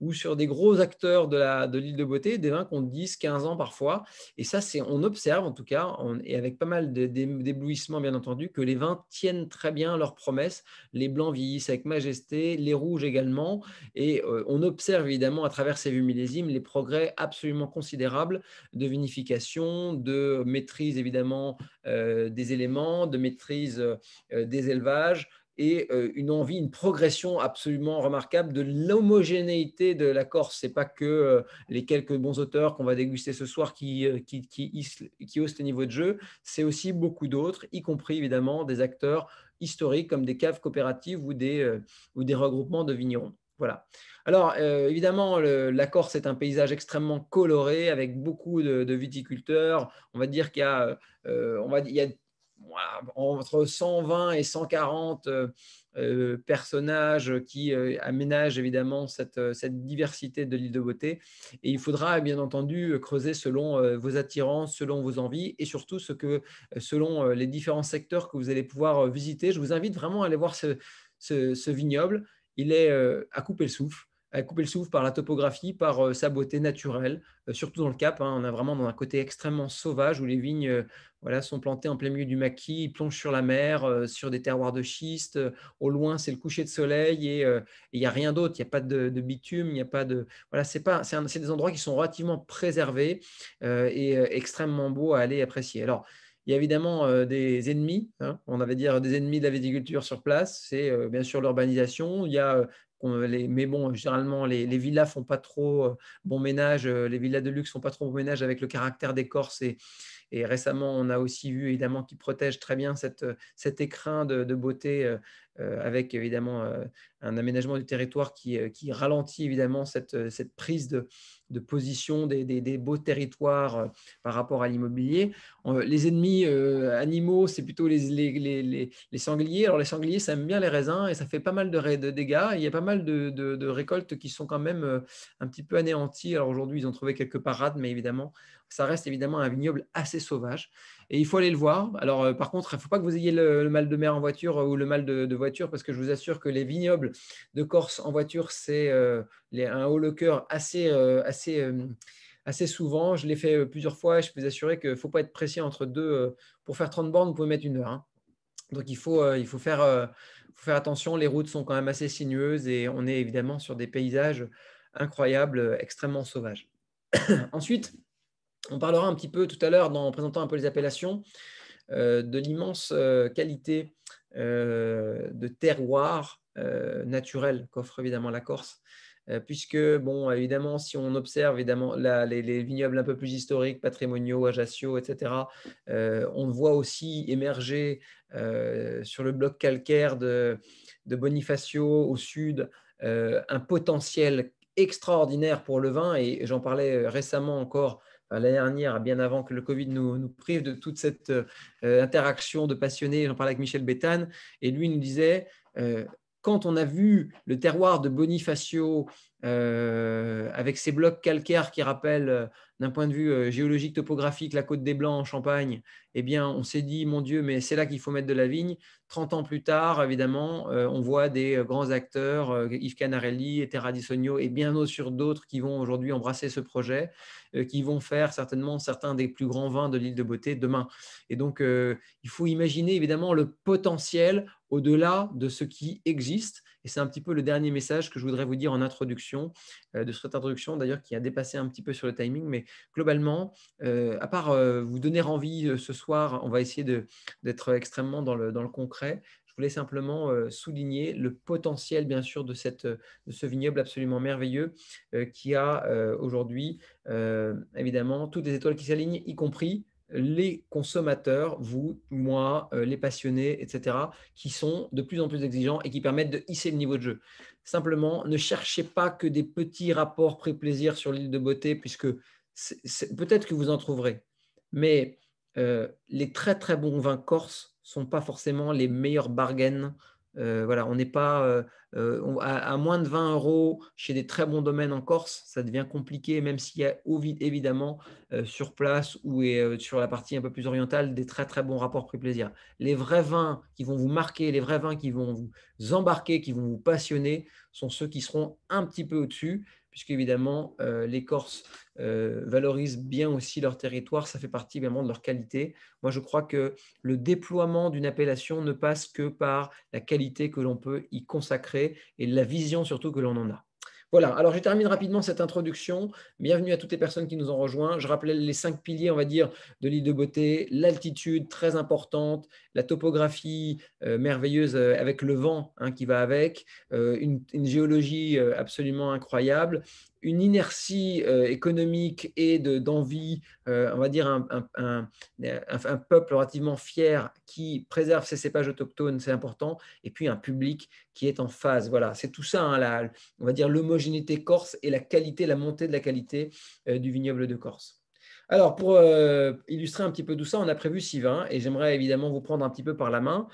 ou sur des gros acteurs de l'île de, de, beauté, des vins qui ont 10, 15 ans parfois. Et ça, c'est on observe en tout cas, et avec pas mal d'éblouissements bien entendu, que les vins tiennent très bien leurs promesses. Les blancs vieillissent avec majesté, les rouges également. Et on observe évidemment à travers ces vieux millésimes les progrès absolument considérables de vinification, de maîtrise évidemment euh, des éléments, de maîtrise euh, des élevages et euh, une envie, une progression absolument remarquable de l'homogénéité de la Corse. Ce n'est pas que les quelques bons auteurs qu'on va déguster ce soir qui, qui, haussent le niveau de jeu, c'est aussi beaucoup d'autres, y compris évidemment des acteurs historiques comme des caves coopératives ou des, ou des regroupements de vignerons. Voilà. Alors, euh, évidemment, la Corse est un paysage extrêmement coloré avec beaucoup de, viticulteurs. On va dire qu'il y a, euh, euh, il entre 120 et 140 personnages qui aménagent évidemment cette, diversité de l'île de beauté. Et il faudra bien entendu creuser selon vos attirances, selon vos envies et surtout selon les différents secteurs que vous allez pouvoir visiter. Je vous invite vraiment à aller voir ce vignoble il est euh, à couper le souffle à couper le souffle par la topographie, par euh, sa beauté naturelle, euh, surtout dans le Cap. Hein. on a vraiment dans un côté extrêmement sauvage où les vignes voilà, sont plantées en plein milieu du maquis, ils plongent sur la mer, sur des terroirs de schiste. au loin, c'est le coucher de soleil et il n'y a rien d'autre. Il n'y a pas de, bitume, il n'y a pas de. Voilà, c'est pas. C'est des endroits qui sont relativement préservés et extrêmement beaux à aller apprécier. Alors, il y a évidemment euh, des ennemis, hein. on avait dire euh, des ennemis de la viticulture sur place, c'est euh, bien sûr l'urbanisation, il y a les, mais bon, généralement, les, villas villas font pas trop bon ménage, les villas de luxe font pas trop bon ménage avec le caractère des Corses. Et, récemment, on a aussi vu évidemment qu'ils protègent très bien cette, cet écrin de beauté euh, avec évidemment euh, un aménagement du territoire qui, euh, ralentit évidemment cette, prise de, position des, beaux territoires par rapport à l'immobilier. Les ennemis animaux, c'est plutôt les, les, les, sangliers. Alors les sangliers, ça aime bien les raisins et ça fait pas mal de, dégâts. Il y a pas mal de, de, récoltes qui sont quand même un petit peu anéanties. Alors aujourd'hui, ils ont trouvé quelques parades, mais évidemment, ça reste évidemment un vignoble assez sauvage et il faut aller le voir. Alors, euh, par contre, il ne faut pas que vous ayez le, mal de mer en voiture euh, ou le mal de, voiture parce que je vous assure que les vignobles de Corse en voiture, c'est euh, un haut le cœur assez, assez, assez souvent. Je l'ai fait plusieurs fois et je peux vous assurer qu'il ne faut pas être précis entre deux. Pour faire 30 bornes, vous pouvez mettre une heure. Hein. Donc, il faut, il faut faire faut faire attention, les routes sont quand même assez sinueuses et on est évidemment sur des paysages incroyables, extrêmement sauvages. Ensuite, on parlera un petit peu tout à l'heure, en présentant un peu les appellations, euh, de l'immense euh, qualité euh, de terroir naturel qu'offre évidemment la Corse. Puisque, bon, évidemment, si on observe évidemment, les, vignobles un peu plus historiques, patrimoniaux, Ajaccio etc., on voit aussi émerger sur le bloc calcaire de Bonifacio au sud un potentiel extraordinaire pour le vin. Et j'en parlais récemment encore l'année dernière, bien avant que le Covid nous, nous prive de toute cette euh, interaction de passionnés. J'en parlais avec Michel Béthane, et lui nous disait, euh, quand on a vu le terroir de Bonifacio euh, avec ces blocs calcaires qui rappellent, euh, d'un point de vue euh, géologique, topographique, la côte des Blancs en Champagne, eh bien, on s'est dit, mon Dieu, mais c'est là qu'il faut mettre de la vigne. 30 ans plus tard, évidemment, on voit des grands acteurs, Yves Canarelli, et Terra Di Sogno et bien sur d'autres qui vont aujourd'hui embrasser ce projet, qui vont faire certainement certains des plus grands vins de l'île de Beauté demain. Et donc, il faut imaginer évidemment le potentiel au-delà de ce qui existe et c'est un petit peu le dernier message que je voudrais vous dire en introduction, euh, de cette introduction d'ailleurs qui a dépassé un petit peu sur le timing, mais globalement, euh, à part euh, vous donner envie ce soir, on va essayer d'être extrêmement dans le, concret. Je voulais simplement souligner le potentiel, bien sûr, de, cette, de ce vignoble absolument merveilleux qui a aujourd'hui, évidemment, toutes les étoiles qui s'alignent, y compris les consommateurs, vous, moi, euh, les passionnés, etc., qui sont de plus en plus exigeants et qui permettent de hisser le niveau de jeu. Simplement, ne cherchez pas que des petits rapports pré-plaisir sur l'île de beauté, puisque peut-être que vous en trouverez. Mais euh, les très très bons vins corses sont pas forcément les meilleurs bargains euh, voilà, on n'est pas euh, euh, à, moins de 20 euros chez des très bons domaines en Corse, ça devient compliqué, même s'il y a évidemment sur place ou sur la partie un peu plus orientale des très très bons rapports prix-plaisir. Les vrais vins qui vont vous marquer, les vrais vins qui vont vous embarquer, qui vont vous passionner, sont ceux qui seront un petit peu au-dessus puisque évidemment euh, les Corses euh, valorisent bien aussi leur territoire, ça fait partie évidemment de leur qualité. Moi, je crois que le déploiement d'une appellation ne passe que par la qualité que l'on peut y consacrer et la vision surtout que l'on en a. Voilà, alors je termine rapidement cette introduction. Bienvenue à toutes les personnes qui nous ont rejoints. Je rappelais les cinq piliers, on va dire, de l'île de beauté. L'altitude, très importante, la topographie euh, merveilleuse euh, avec le vent hein, qui va avec, euh, une, géologie absolument incroyable, une inertie euh, économique et d'envie, euh, on va dire un, peuple relativement fier qui préserve ses cépages autochtones, c'est important, et puis un public qui est en phase. Voilà, c'est tout ça, hein, la, on va dire l'homogénéité corse et la qualité, la montée de la qualité euh, du vignoble de Corse. Alors, pour illustrer un petit peu tout ça, on a prévu six vins et j'aimerais évidemment vous prendre un petit peu par la main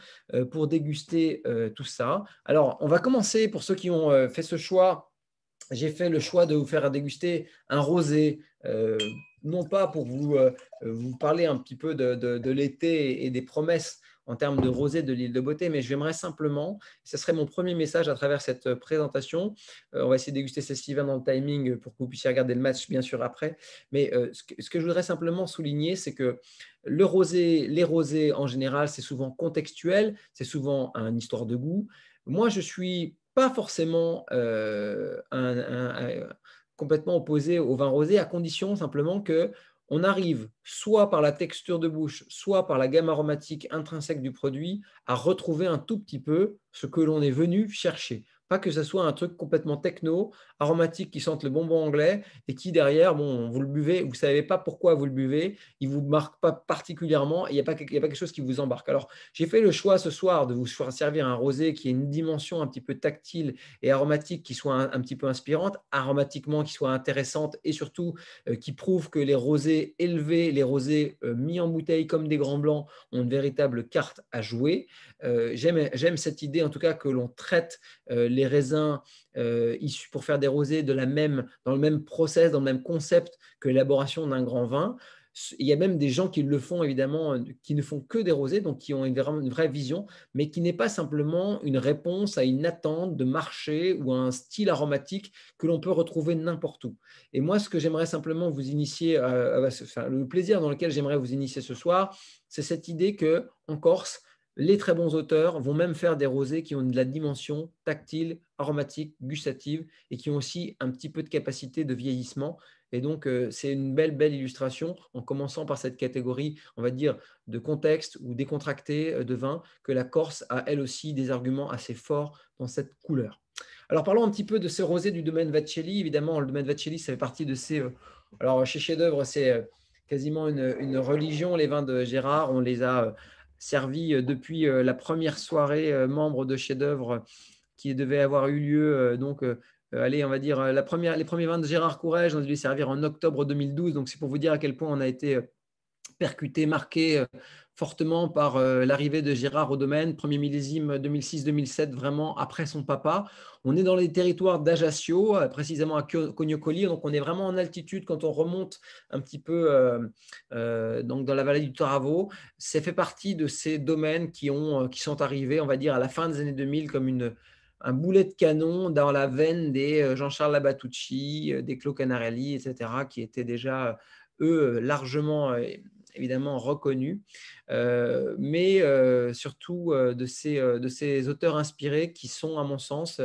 pour déguster tout ça. Alors, on va commencer pour ceux qui ont fait ce choix j'ai fait le choix de vous faire déguster un rosé, euh, non pas pour vous, euh, vous parler un petit peu de, de, l'été et des promesses en termes de rosé de l'île de Beauté, mais j'aimerais simplement, ce serait mon premier message à travers cette présentation, euh, on va essayer de déguster cet hiver dans le timing pour que vous puissiez regarder le match bien sûr après, mais ce, que, ce, que, je voudrais simplement souligner, c'est que le rosé, les rosés en général, c'est souvent contextuel, c'est souvent une histoire de goût. Moi, je suis pas forcément euh, complètement opposé au vin rosé, à condition simplement que on arrive soit par la texture de bouche, soit par la gamme aromatique intrinsèque du produit à retrouver un tout petit peu ce que l'on est venu chercher. Pas que ça soit un truc complètement techno, aromatique qui sente le bonbon anglais et qui derrière, bon, vous le buvez, vous savez pas pourquoi vous le buvez, il vous marque pas particulièrement, il n'y a, pas, a pas quelque chose qui vous embarque. Alors, j'ai fait le choix ce soir de vous faire servir un rosé qui ait une dimension un petit peu tactile et aromatique qui soit un, petit peu inspirante, aromatiquement qui soit intéressante et surtout euh, qui prouve que les rosés élevés, les rosés euh, mis en bouteille comme des grands blancs ont une véritable carte à jouer. Euh, J'aime cette idée en tout cas que l'on traite euh, les raisins euh, issus pour faire des rosés de la même, dans le même process, dans le même concept que l'élaboration d'un grand vin. Il y a même des gens qui le font, évidemment, euh, qui ne font que des rosés, donc qui ont une vraie, vision, mais qui n'est pas simplement une réponse à une attente de marché ou à un style aromatique que l'on peut retrouver n'importe où. Et moi, ce que j'aimerais simplement vous initier, le plaisir dans lequel j'aimerais vous initier ce soir, c'est cette idée que en Corse, les très bons auteurs vont même faire des rosés qui ont de la dimension tactile, aromatique, gustative et qui ont aussi un petit peu de capacité de vieillissement. Et donc, euh, c'est une belle, belle illustration en commençant par cette catégorie, on va dire, de contexte ou décontracté euh, de vin, que la Corse a elle aussi des arguments assez forts dans cette couleur. Alors, parlons un petit peu de ces rosés du domaine Vacelli. Évidemment, le domaine Vacelli, ça fait partie de ces. Euh, alors, chez Chef d'œuvre, c'est quasiment une, une, religion, les vins de Gérard. On les a servi euh, depuis euh, la première soirée euh, membre de chef-d'œuvre qui devait avoir eu lieu, donc, allez, on va dire, la première, les premiers vins de Gérard Courage, on a dû les servir en octobre 2012. Donc, c'est pour vous dire à quel point on a été percuté, marqué fortement par euh, l'arrivée de Gérard au domaine, premier millésime 2006-2007, vraiment après son papa. On est dans les territoires d'Ajaccio, euh, précisément à Cognocoli, donc on est vraiment en altitude quand on remonte un petit peu euh, donc dans la vallée du Taravo. C'est fait partie de ces domaines qui, ont, qui sont arrivés, on va dire, à la fin des années 2000 comme une, un boulet de canon dans la veine des Jean-Charles Labatucci, des Claude Canarelli, etc., qui étaient déjà, eux, largement évidemment reconnus, euh, mais euh, surtout euh, de ces, auteurs inspirés qui sont, à mon sens,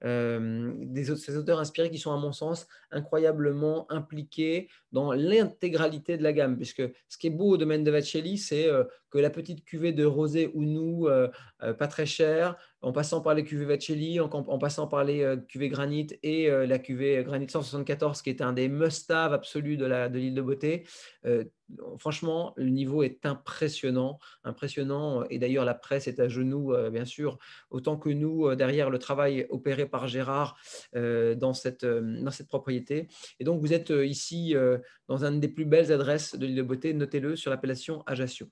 des, ces auteurs inspirés qui sont, à mon sens, incroyablement impliqué dans l'intégralité de la gamme. Puisque ce qui est beau au domaine de Vacelli, c'est euh, que la petite cuvée de rosé ou nous, euh, euh, pas très chère, en passant par les cuvées Vacelli, en, passant par les cuvées Granit et la cuvée Granit 174, qui est un des must-have absolus de l'île de, beauté. franchement, le niveau est impressionnant, impressionnant. Et d'ailleurs, la presse est à genoux, bien sûr, autant que nous, derrière le travail opéré par Gérard dans, cette, dans cette propriété et donc, vous êtes euh, ici euh, dans une des plus belles adresses de l'île de Beauté, notez-le, sur l'appellation Ajaccio.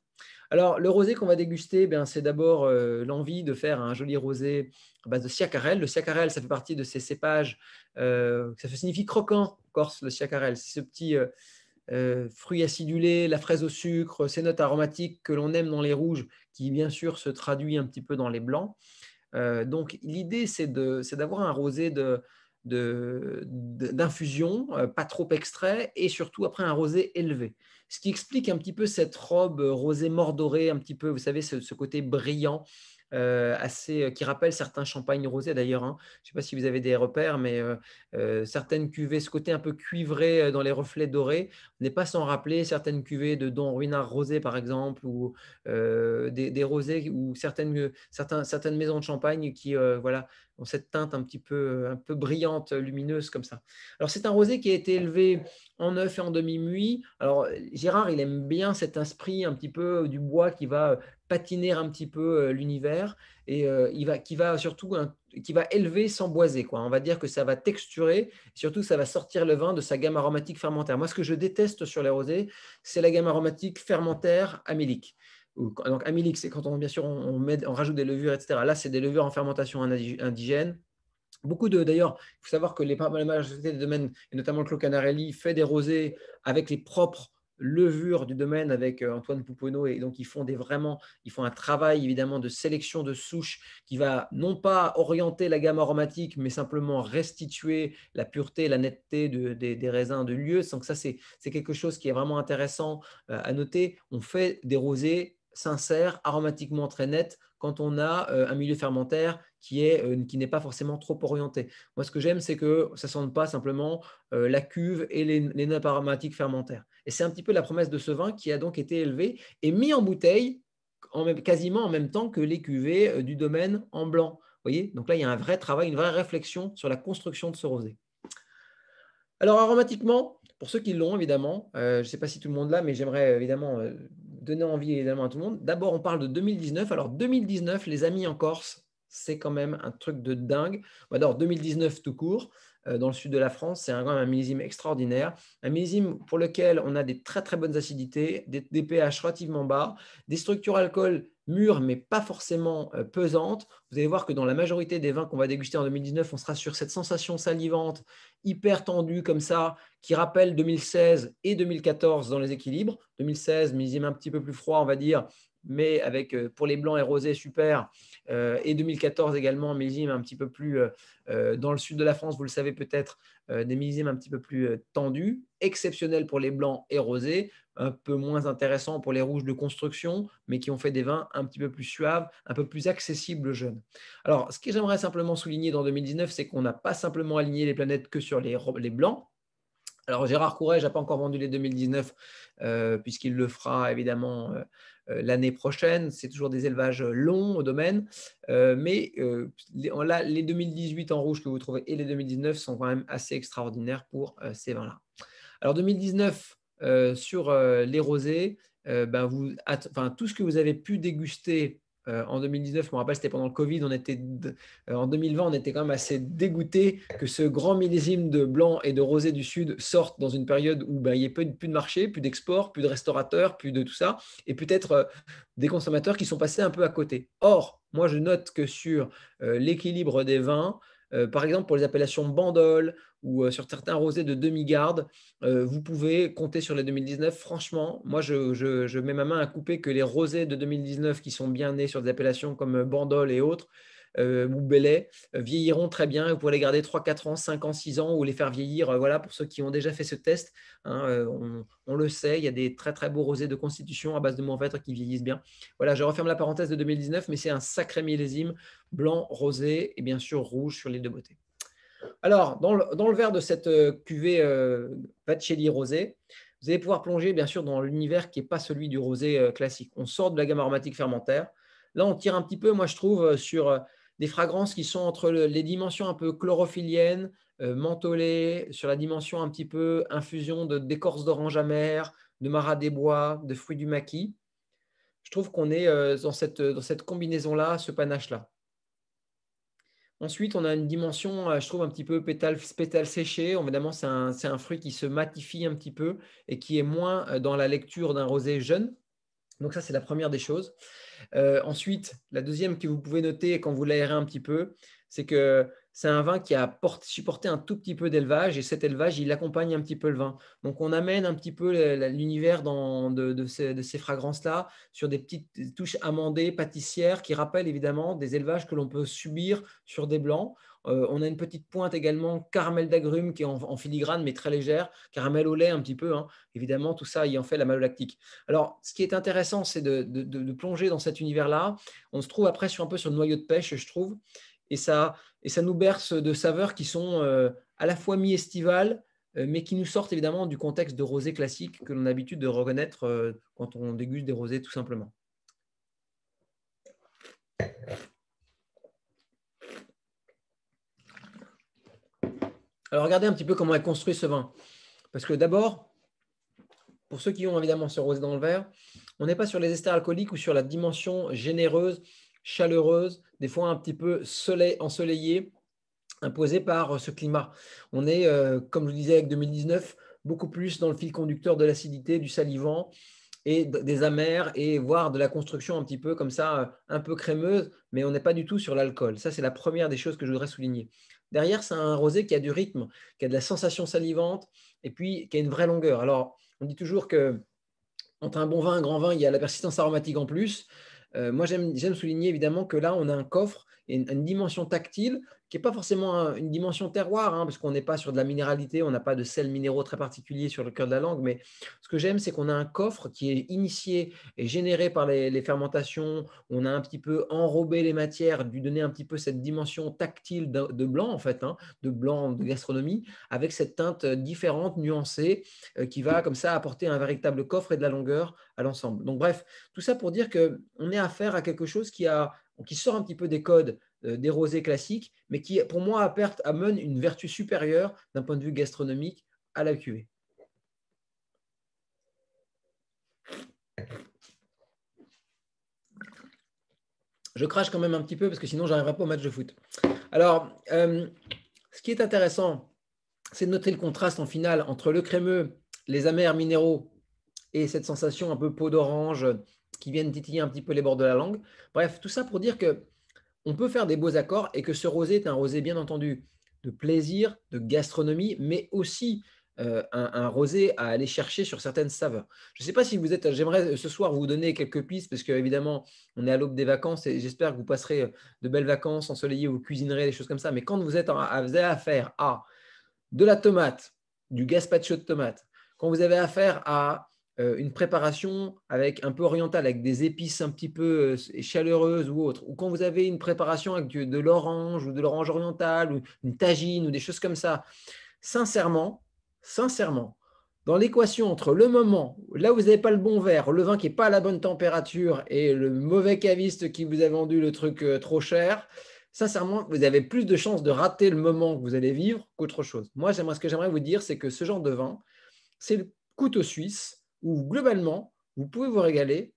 Alors, le rosé qu'on va déguster, eh c'est d'abord euh, l'envie de faire un joli rosé à base de siacarel. Le siacarel, ça fait partie de ces cépages, euh, ça signifie croquant Corse, le siacarel. C'est ce petit fruit acidulé, la fraise au sucre, ces notes aromatiques que l'on aime dans les rouges, qui bien sûr se traduit un petit peu dans les blancs. donc, l'idée, c'est d'avoir un rosé de, d'infusion, euh, pas trop extrait, et surtout après un rosé élevé. Ce qui explique un petit peu cette robe rosée mordorée, un petit peu, vous savez, ce côté brillant euh, assez, euh, qui rappelle certains champagnes rosés d'ailleurs. Hein. Je ne sais pas si vous avez des repères, mais euh, certaines cuvées, ce côté un peu cuivré dans les reflets dorés, n'est pas sans rappeler certaines cuvées de Don Ruinard rosé par exemple, ou des, des, rosés, ou certaines, certains, certaines maisons de champagne qui voilà, ont cette teinte un petit peu, un peu brillante, lumineuse comme ça. Alors c'est un rosé qui a été élevé en neuf et en demi-muit. Alors Gérard, il aime bien cet esprit un petit peu du bois qui va patiner un petit peu euh, l'univers et euh, il va, qui va surtout qui va élever sans boiser. Quoi. On va dire que ça va texturer, surtout ça va sortir le vin de sa gamme aromatique fermentaire. Moi, ce que je déteste sur les rosés, c'est la gamme aromatique fermentaire amélique. Donc amylique c'est quand on, bien sûr, on, met, on rajoute des levures, etc. Là, c'est des levures en fermentation indigène. Beaucoup de, d'ailleurs, il faut savoir que les, la majorité des domaines, et notamment le Canarelli, fait des rosés avec les propres levure du domaine avec euh, Antoine Pouponneau. Et donc, ils font, des, vraiment, ils font un travail évidemment de sélection de souches qui va non pas orienter la gamme aromatique, mais simplement restituer la pureté, la netteté des, raisins de lieu. Donc, ça, c'est quelque chose qui est vraiment intéressant euh, à noter. On fait des rosés sincère, aromatiquement très net quand on a euh, un milieu fermentaire qui est euh, qui n'est pas forcément trop orienté. Moi, ce que j'aime, c'est que ça sente pas simplement euh, la cuve et les, nappes aromatiques fermentaires. Et c'est un petit peu la promesse de ce vin qui a donc été élevé et mis en bouteille quasiment en même temps que les cuvées du domaine en blanc. Vous voyez Donc là, il y a un vrai travail, une vraie réflexion sur la construction de ce rosé. Alors aromatiquement, pour ceux qui l'ont évidemment, je ne sais pas si tout le monde l'a, mais j'aimerais évidemment donner envie évidemment à tout le monde. D'abord, on parle de 2019. Alors, 2019, les amis en Corse, c'est quand même un truc de dingue. Alors, 2019 tout court, euh, dans le sud de la France, c'est quand même un millésime extraordinaire. Un millésime pour lequel on a des très très bonnes acidités, des, des pH relativement bas, des structures alcool mûre, mais pas forcément pesantes. Euh, pesante. Vous allez voir que dans la majorité des vins qu'on va déguster en 2019, on sera sur cette sensation salivante, hyper tendue comme ça, qui rappelle 2016 et 2014 dans les équilibres. 2016, millésime un petit peu plus froid, on va dire, mais avec euh, pour les blancs et rosés, super. Euh, et 2014 également, millésime un petit peu plus dans le sud de la France, vous le savez peut-être, des millésimes un petit peu plus tendus, exceptionnels pour les blancs et rosés un peu moins intéressant pour les rouges de construction, mais qui ont fait des vins un petit peu plus suaves, un peu plus accessibles aux jeunes. Alors, ce que j'aimerais simplement souligner dans 2019, c'est qu'on n'a pas simplement aligné les planètes que sur les, blancs, alors Gérard Courret, n'a pas encore vendu les 2019, euh, puisqu'il le fera évidemment euh, euh, l'année prochaine. C'est toujours des élevages longs au domaine. mais là, les 2018 en rouge que vous trouvez et les 2019 sont quand même assez extraordinaires pour ces vins-là. Alors 2019, euh, sur euh, les rosés, euh, ben vous, enfin, tout ce que vous avez pu déguster en 2019, je me rappelle, c'était pendant le Covid, on était, en 2020, on était quand même assez dégoûté que ce grand millésime de blanc et de rosé du Sud sorte dans une période où ben, il n'y a plus, de marché, plus d'export, plus de restaurateurs, plus de tout ça, et peut-être des consommateurs qui sont passés un peu à côté. Or, moi, je note que sur l'équilibre des vins, par exemple, pour les appellations Bandol, ou euh, sur certains rosés de demi-garde, euh, vous pouvez compter sur les 2019. Franchement, moi, je, mets ma main à couper que les rosés de 2019 qui sont bien nés sur des appellations comme euh, Bandol et autres, ou Belay vieilliront très bien. Vous pouvez les garder 3, 4 ans, 5 ans, 6 ans ou les faire vieillir. voilà, pour ceux qui ont déjà fait ce test, hein, on, le sait, il y a des très très beaux rosés de constitution à base de morvêtre qui vieillissent bien. Voilà, je referme la parenthèse de 2019, mais c'est un sacré millésime blanc, rosé et bien sûr rouge sur l'île de beauté. Alors, dans le, verre de cette euh, cuvée euh, rosé, vous allez pouvoir plonger bien sûr dans l'univers qui n'est pas celui du rosé euh, classique. On sort de la gamme aromatique fermentaire. Là, on tire un petit peu, moi je trouve, euh, sur des fragrances qui sont entre les dimensions un peu chlorophylliennes, mentholées, sur la dimension un petit peu infusion d'écorce d'orange amère, de maras des bois, de fruits du maquis. Je trouve qu'on est dans cette combinaison-là, ce panache-là. Ensuite, on a une dimension, euh, je trouve, un petit peu pétale, pétale séché. Évidemment, c'est un, un, fruit qui se matifie un petit peu et qui est moins euh, dans la lecture d'un rosé jeune. Donc ça, c'est la première des choses. Euh, ensuite, la deuxième que vous pouvez noter quand vous l'aérez un petit peu, c'est que c'est un vin qui a supporté un tout petit peu d'élevage et cet élevage, il accompagne un petit peu le vin. Donc on amène un petit peu l'univers de, ces, fragrances-là sur des petites touches amandées, pâtissières, qui rappellent évidemment des élevages que l'on peut subir sur des blancs. Euh, on a une petite pointe également caramel d'agrumes qui est en, filigrane mais très légère, caramel au lait un petit peu, hein. évidemment tout ça en fait la malolactique. Alors ce qui est intéressant c'est de, plonger dans cet univers-là. On se trouve après sur un peu sur le noyau de pêche je trouve et ça, nous berce de saveurs qui sont euh, à la fois mi-estivales euh, mais qui nous sortent évidemment du contexte de rosé classique que l'on a l'habitude de reconnaître quand on déguste des rosés tout simplement. Alors regardez un petit peu comment est construit ce vin. Parce que d'abord, pour ceux qui ont évidemment ce rose dans le verre, on n'est pas sur les esters alcooliques ou sur la dimension généreuse, chaleureuse, des fois un petit peu soleil, ensoleillée, imposée par euh, ce climat. On est, euh, comme je le disais avec 2019, beaucoup plus dans le fil conducteur de l'acidité, du salivant et des amers et voire de la construction un petit peu comme ça, euh, un peu crémeuse, mais on n'est pas du tout sur l'alcool. Ça, c'est la première des choses que je voudrais souligner. Derrière, c'est un rosé qui a du rythme, qui a de la sensation salivante et puis qui a une vraie longueur. Alors, on dit toujours que entre un bon vin et un grand vin, il y a la persistance aromatique en plus. Euh, moi, j'aime souligner évidemment que là, on a un coffre et une dimension tactile qui n'est pas forcément une dimension terroir, hein, parce qu'on n'est pas sur de la minéralité, on n'a pas de sel minéraux très particulier sur le cœur de la langue, mais ce que j'aime, c'est qu'on a un coffre qui est initié et généré par les, fermentations, on a un petit peu enrobé les matières, dû donner un petit peu cette dimension tactile de, blanc, en fait, hein, de blanc de gastronomie, avec cette teinte différente, nuancée, euh, qui va comme ça apporter un véritable coffre et de la longueur à l'ensemble. Donc bref, tout ça pour dire qu'on est affaire à quelque chose qui sort un petit peu des codes euh, des rosés classiques, mais qui, pour moi, perte amène une vertu supérieure d'un point de vue gastronomique à la cuvée. Je crache quand même un petit peu parce que sinon, j'arriverai pas au match de foot. Alors, euh, ce qui est intéressant, c'est de noter le contraste en finale entre le crémeux, les amers minéraux et cette sensation un peu peau d'orange qui viennent titiller un petit peu les bords de la langue. Bref, tout ça pour dire que on peut faire des beaux accords et que ce rosé est un rosé, bien entendu, de plaisir, de gastronomie, mais aussi euh, un, rosé à aller chercher sur certaines saveurs. Je ne sais pas si vous êtes, j'aimerais euh, ce soir vous donner quelques pistes, parce qu'évidemment, on est à l'aube des vacances et j'espère que vous passerez euh, de belles vacances ensoleillées, vous cuisinerez des choses comme ça, mais quand vous, êtes vous avez affaire à de la tomate, du gazpacho de tomate, quand vous avez affaire à euh, une préparation avec un peu orientale, avec des épices un petit peu euh, chaleureuses ou autre ou quand vous avez une préparation avec de l'orange ou de l'orange orientale ou une tagine ou des choses comme ça, sincèrement, sincèrement, dans l'équation entre le moment, là où vous n'avez pas le bon verre, le vin qui n'est pas à la bonne température et le mauvais caviste qui vous a vendu le truc euh, trop cher, sincèrement, vous avez plus de chances de rater le moment que vous allez vivre qu'autre chose. Moi, ce que j'aimerais vous dire, c'est que ce genre de vin, c'est le couteau suisse où globalement, vous pouvez vous régaler.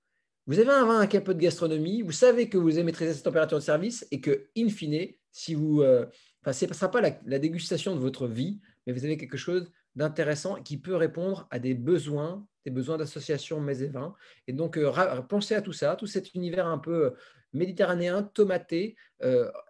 Vous avez un vin avec un peu de gastronomie, vous savez que vous avez maîtrisé cette température de service et que, in fine, si vous, euh, enfin, ce ne sera pas la, dégustation de votre vie, mais vous avez quelque chose d'intéressant qui peut répondre à des besoins, des besoins d'association mets et vins. Et donc, euh, pensez à tout ça, tout cet univers un peu euh, méditerranéen, tomaté,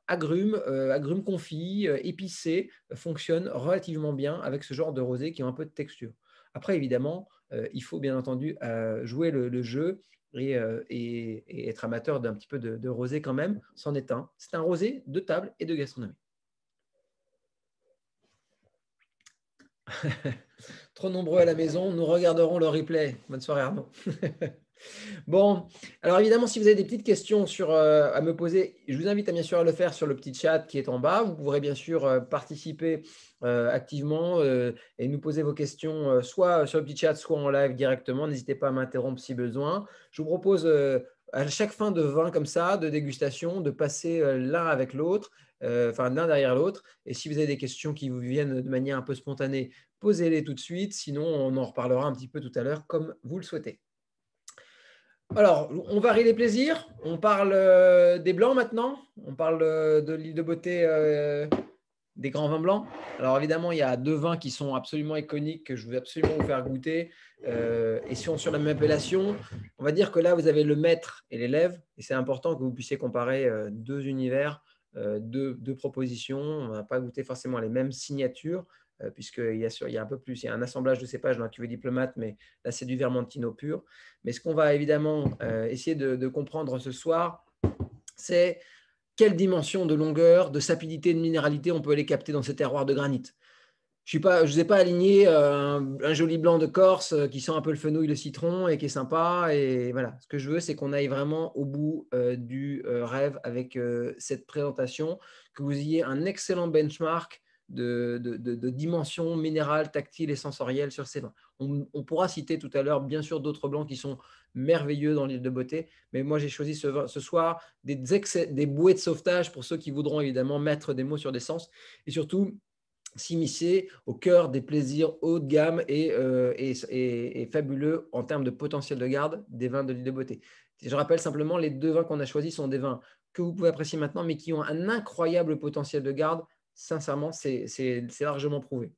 agrume, agrumes, confit, agrumes confits, relativement bien avec ce genre de rosé qui ont un peu de texture. Après, évidemment, euh, il faut bien entendu euh, jouer le, jeu euh, et, être amateur d'un petit peu de, de, rosé quand même, c'en est un. C'est un rosé de table et de gastronomie. Trop nombreux à la maison, nous regarderons le replay. Bonne soirée Arnaud. Bon, alors évidemment, si vous avez des petites questions sur, euh, à me poser, je vous invite à bien sûr à le faire sur le petit chat qui est en bas. Vous pourrez bien sûr euh, participer euh, activement et nous poser vos questions soit sur le petit chat, soit en live directement. N'hésitez pas à m'interrompre si besoin. Je vous propose à chaque fin de vin comme ça, de dégustation, de passer l'un avec l'autre, enfin l'un derrière l'autre. Et si vous avez des questions qui vous viennent de manière un peu spontanée, posez-les tout de suite. Sinon, on en reparlera un petit peu tout à l'heure comme vous le souhaitez. Alors, on varie les plaisirs. On parle euh, des blancs maintenant. On parle euh, de l'île de beauté euh, des grands vins blancs. Alors, évidemment, il y a deux vins qui sont absolument iconiques que je vais absolument vous faire goûter. et si on est sur la même appellation, on va dire que là, vous avez le maître et l'élève. Et c'est important que vous puissiez comparer deux univers, deux, propositions. On n'a pas goûter forcément les mêmes signatures. Euh, puisqu'il y, a il y a un peu plus, il y a un assemblage de cépages dans tu veux diplomate, mais là, c'est du Vermentino pur. Mais ce qu'on va évidemment euh, essayer de, comprendre ce soir, c'est quelle dimension de longueur, de sapidité, de minéralité on peut aller capter dans ces terroir de granit. Je ne vous ai pas aligné euh, un, joli blanc de Corse qui sent un peu le fenouil, le citron et qui est sympa. Et voilà, ce que je veux, c'est qu'on aille vraiment au bout du rêve avec cette présentation, que vous ayez un excellent benchmark de, de, dimensions minérales, tactiles et sensorielles sur ces vins. On, pourra citer tout à l'heure, bien sûr, d'autres blancs qui sont merveilleux dans l'île de beauté, mais moi j'ai choisi ce, soir des, bouées de sauvetage pour ceux qui voudront évidemment mettre des mots sur des sens et surtout s'immiscer au cœur des plaisirs haut de gamme et, euh, fabuleux en termes de potentiel de garde des vins de l'île de beauté. Je rappelle simplement, les deux vins qu'on a choisis sont des vins que vous pouvez apprécier maintenant, mais qui ont un incroyable potentiel de garde Sincèrement, c'est largement prouvé.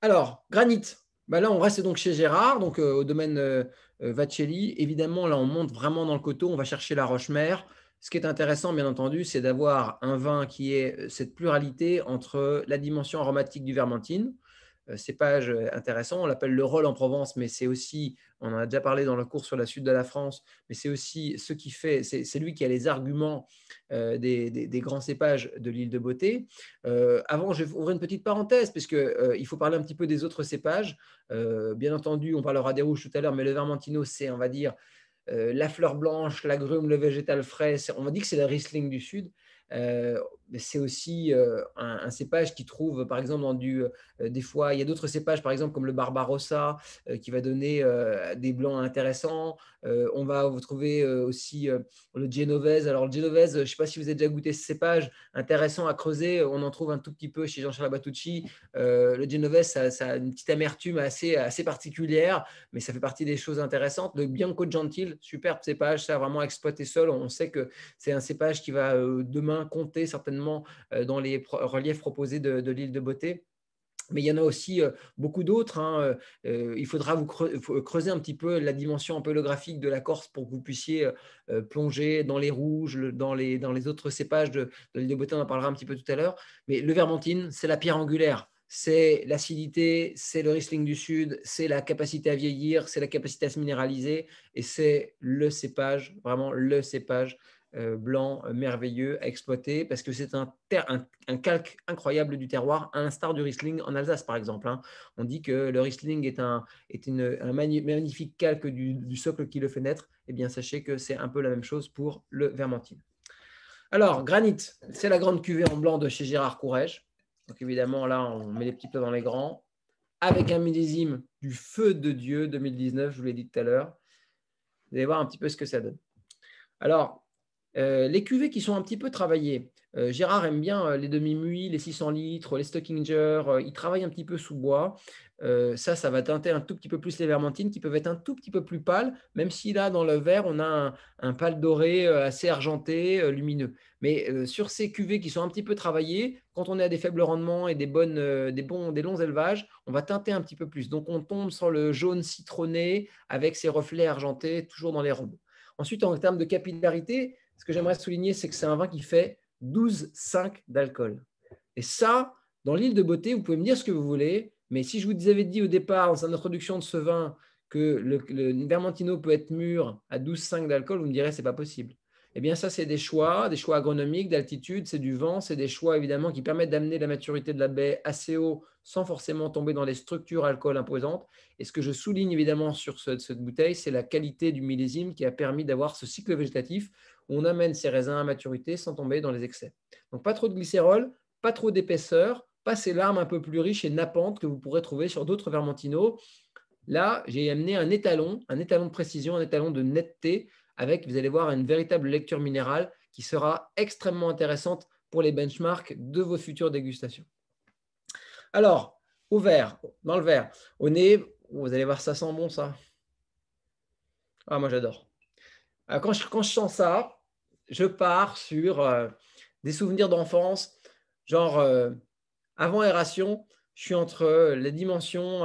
Alors, granit. Bah là, on reste donc chez Gérard, donc euh, au domaine euh, euh Évidemment, là, on monte vraiment dans le coteau, on va chercher la roche-mère. Ce qui est intéressant, bien entendu, c'est d'avoir un vin qui est euh, cette pluralité entre la dimension aromatique du vermentine, euh, cépage euh, intéressant. On l'appelle le rôle en Provence, mais c'est aussi, on en a déjà parlé dans le cours sur la sud de la France, mais c'est aussi ce qui fait, c'est lui qui a les arguments euh, des, grands cépages de l'île de Beauté. avant, je vais ouvrir une petite parenthèse, parce il faut parler un petit peu des autres cépages. bien entendu, on parlera des rouges tout à l'heure, mais le Vermentino, c'est, on va dire, la fleur blanche, l'agrume, le végétal frais. On va dire que c'est la Riesling du Sud c'est aussi euh, un, cépage qui trouve, par exemple, dans du, euh, des fois, il y a d'autres cépages, par exemple, comme le Barbarossa, euh, qui va donner des blancs intéressants. on va vous trouver aussi le Genovese. Alors, le Genovese, je ne sais pas si vous avez déjà goûté ce cépage, intéressant à creuser. On en trouve un tout petit peu chez Jean-Charles Batucci. le Genovese, ça, a une petite amertume assez, assez particulière, mais ça fait partie des choses intéressantes. Le Bianco Gentil, superbe cépage, ça a vraiment exploité seul. On sait que c'est un cépage qui va demain compter certainement euh, dans les reliefs proposés de, l'île de Beauté. Mais il y en a aussi euh, beaucoup d'autres. Hein, euh, il faudra vous creuser un petit peu la dimension un peu holographique de la Corse pour que vous puissiez plonger dans les rouges, dans les, autres cépages de, de l'île de Beauté. On en parlera un petit peu tout à l'heure. Mais le Vermentine, c'est la pierre angulaire c'est l'acidité, c'est le Riesling du Sud, c'est la capacité à vieillir, c'est la capacité à se minéraliser, et c'est le cépage, vraiment le cépage euh, blanc euh, merveilleux à exploiter parce que c'est un, calque incroyable du terroir, à l'instar du Riesling en Alsace, par exemple. Hein. On dit que le Riesling est un, magnifique calque du, socle qui le fait naître. et eh bien, sachez que c'est un peu la même chose pour le Vermentine. Alors, Granit, c'est la grande cuvée en blanc de chez Gérard Courrèges. Donc, évidemment, là, on met les petits plats dans les grands. Avec un millésime du feu de Dieu 2019, je vous l'ai dit tout à l'heure. Vous allez voir un petit peu ce que ça donne. Alors, euh, les cuvées qui sont un petit peu travaillées. Euh, Gérard aime bien euh, les demi-muis, les 600 litres, les Stockinger. ils il travaille un petit peu sous bois. ça, ça va teinter un tout petit peu plus les vermentines qui peuvent être un tout petit peu plus pâles, même si là, dans le verre, on a un, pâle doré assez argenté, lumineux. Mais sur ces cuvées qui sont un petit peu travaillées, quand on est à des faibles rendements et des, des longs élevages, on va teinter un petit peu plus. Donc, on tombe sur le jaune citronné avec ses reflets argentés, toujours dans les ronds. Ensuite, en termes de capillarité, ce que j'aimerais souligner, c'est que c'est un vin qui fait 12,5 d'alcool. Et ça, dans l'île de beauté, vous pouvez me dire ce que vous voulez, mais si je vous avais dit au départ, dans une introduction de ce vin, que le, Vermentino peut être mûr à 12,5 d'alcool, vous me direz, ce n'est pas possible. Eh bien, ça, c'est des choix, des choix agronomiques, d'altitude, c'est du vent, c'est des choix évidemment qui permettent d'amener la maturité de la baie assez haut sans forcément tomber dans les structures alcool imposantes. Et ce que je souligne évidemment sur cette bouteille, c'est la qualité du millésime qui a permis d'avoir ce cycle végétatif on amène ces raisins à maturité sans tomber dans les excès. Donc pas trop de glycérol, pas trop d'épaisseur, pas ces larmes un peu plus riches et nappantes que vous pourrez trouver sur d'autres vermentinos. Là, j'ai amené un étalon, un étalon de précision, un étalon de netteté, avec, vous allez voir, une véritable lecture minérale qui sera extrêmement intéressante pour les benchmarks de vos futures dégustations. Alors, au verre, dans le verre, au nez, oh, vous allez voir, ça sent bon ça. Ah, moi j'adore. Ah, quand je sens ça, je pars sur euh, des souvenirs d'enfance, genre euh, avant aération, je suis entre euh, la dimension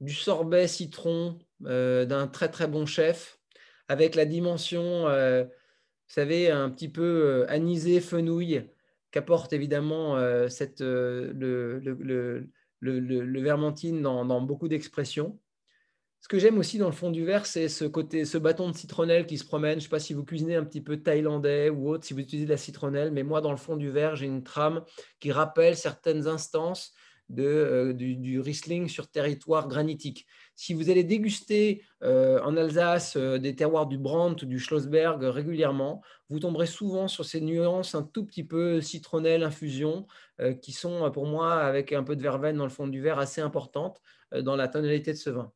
du sorbet citron d'un très très bon chef avec la dimension, vous savez, un petit peu anisée, fenouil qu'apporte évidemment le, le, vermentine dans beaucoup d'expressions. Ce que j'aime aussi dans le fond du verre, c'est ce côté, ce bâton de citronnelle qui se promène. Je ne sais pas si vous cuisinez un petit peu thaïlandais ou autre, si vous utilisez de la citronnelle, mais moi, dans le fond du verre, j'ai une trame qui rappelle certaines instances euh, du, Riesling sur territoire granitique. Si vous allez déguster euh, en Alsace euh, des terroirs du Brandt ou du Schlossberg régulièrement, vous tomberez souvent sur ces nuances un tout petit peu citronnelle, infusion, qui sont pour moi, avec un peu de verveine dans le fond du verre, assez importantes dans la tonalité de ce vin.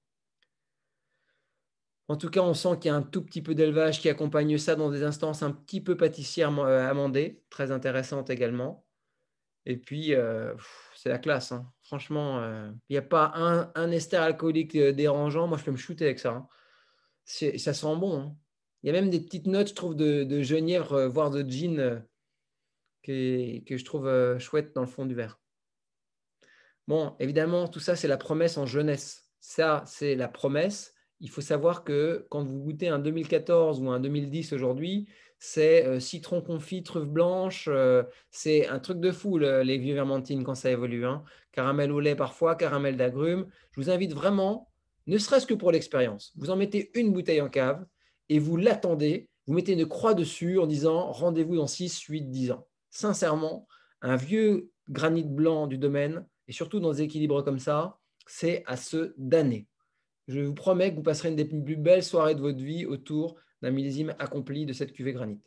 En tout cas, on sent qu'il y a un tout petit peu d'élevage qui accompagne ça dans des instances un petit peu pâtissières euh, amendées, très intéressantes également. Et puis, euh, c'est la classe. Hein. Franchement, il euh, n'y a pas un, esther ester alcoolique dérangeant. Moi, je peux me shooter avec ça. Hein. Ça sent bon. Hein. Il y a même des petites notes, je trouve, de, genièvre, voire de jean que, je trouve chouette dans le fond du verre. Bon, évidemment, tout ça, c'est la promesse en jeunesse. Ça, c'est la promesse il faut savoir que quand vous goûtez un 2014 ou un 2010 aujourd'hui, c'est euh, citron confit, truffe blanche, euh, c'est un truc de fou les vieux vermentines quand ça évolue. Hein. Caramel au lait parfois, caramel d'agrumes. Je vous invite vraiment, ne serait-ce que pour l'expérience, vous en mettez une bouteille en cave et vous l'attendez, vous mettez une croix dessus en disant rendez-vous dans 6, 8, 10 ans. Sincèrement, un vieux granit blanc du domaine, et surtout dans des équilibres comme ça, c'est à se damner. Je vous promets que vous passerez une des plus belles soirées de votre vie autour d'un millésime accompli de cette cuvée granit.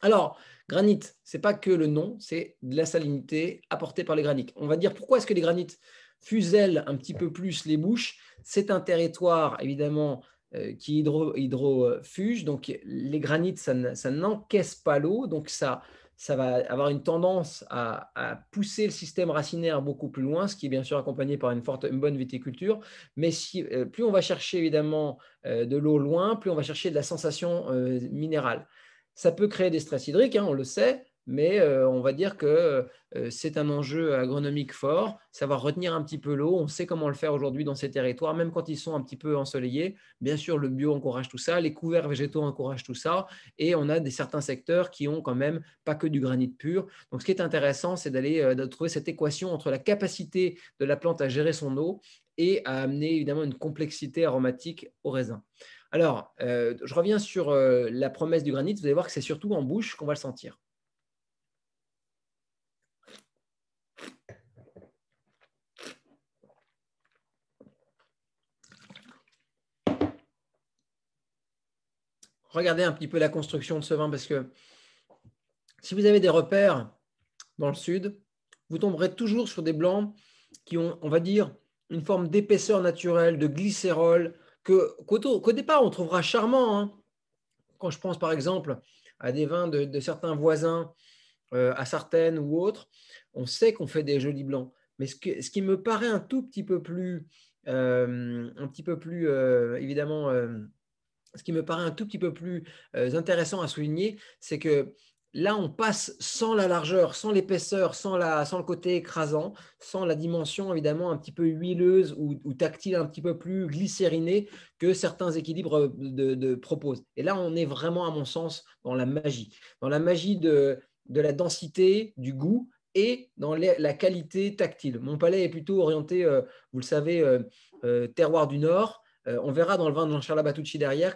Alors, granit, ce n'est pas que le nom, c'est de la salinité apportée par les granites. On va dire pourquoi est-ce que les granites fusèlent un petit peu plus les bouches. C'est un territoire, évidemment, euh, qui hydrofuge. donc, les granites, ça n'encaisse pas l'eau. Donc, ça ça va avoir une tendance à, pousser le système racinaire beaucoup plus loin, ce qui est bien sûr accompagné par une, forte, bonne viticulture. Mais euh, plus on va chercher évidemment euh, de l'eau loin, plus on va chercher de la sensation euh, minérale. Ça peut créer des stress hydriques, hein, on le sait mais euh, on va dire que euh, c'est un enjeu agronomique fort, savoir retenir un petit peu l'eau. On sait comment le faire aujourd'hui dans ces territoires, même quand ils sont un petit peu ensoleillés. Bien sûr, le bio encourage tout ça, les couverts végétaux encouragent tout ça, et on a des, certains secteurs qui ont quand même pas que du granit pur. Donc, ce qui est intéressant, c'est d'aller euh, de trouver cette équation entre la capacité de la plante à gérer son eau et à amener évidemment une complexité aromatique au raisin. Alors, je reviens sur la promesse du granit. Vous allez voir que c'est surtout en bouche qu'on va le sentir. regardez un petit peu la construction de ce vin parce que si vous avez des repères dans le sud, vous tomberez toujours sur des blancs qui ont, on va dire, une forme d'épaisseur naturelle, de glycérol, que, qu'au, départ, on trouvera charmant. Hein. Quand je pense, par exemple, à des vins de, certains voisins, euh, à Sartène ou autres, on sait qu'on fait des jolis blancs. Mais ce, qui me paraît un tout petit peu plus, euh, un petit peu plus, euh, évidemment, ce qui me paraît un tout petit peu plus euh, intéressant à souligner, c'est que là, on passe sans la largeur, sans l'épaisseur, sans, le côté écrasant, sans la dimension évidemment un petit peu huileuse ou, tactile, un petit peu plus glycérinée que certains équilibres euh, proposent. Et là, on est vraiment, à mon sens, dans la magie, dans la magie de, la densité, du goût et dans la qualité tactile. Mon palais est plutôt orienté, euh, vous le savez, terroir du Nord. Euh, on verra dans le vin de Jean-Charles Batucci derrière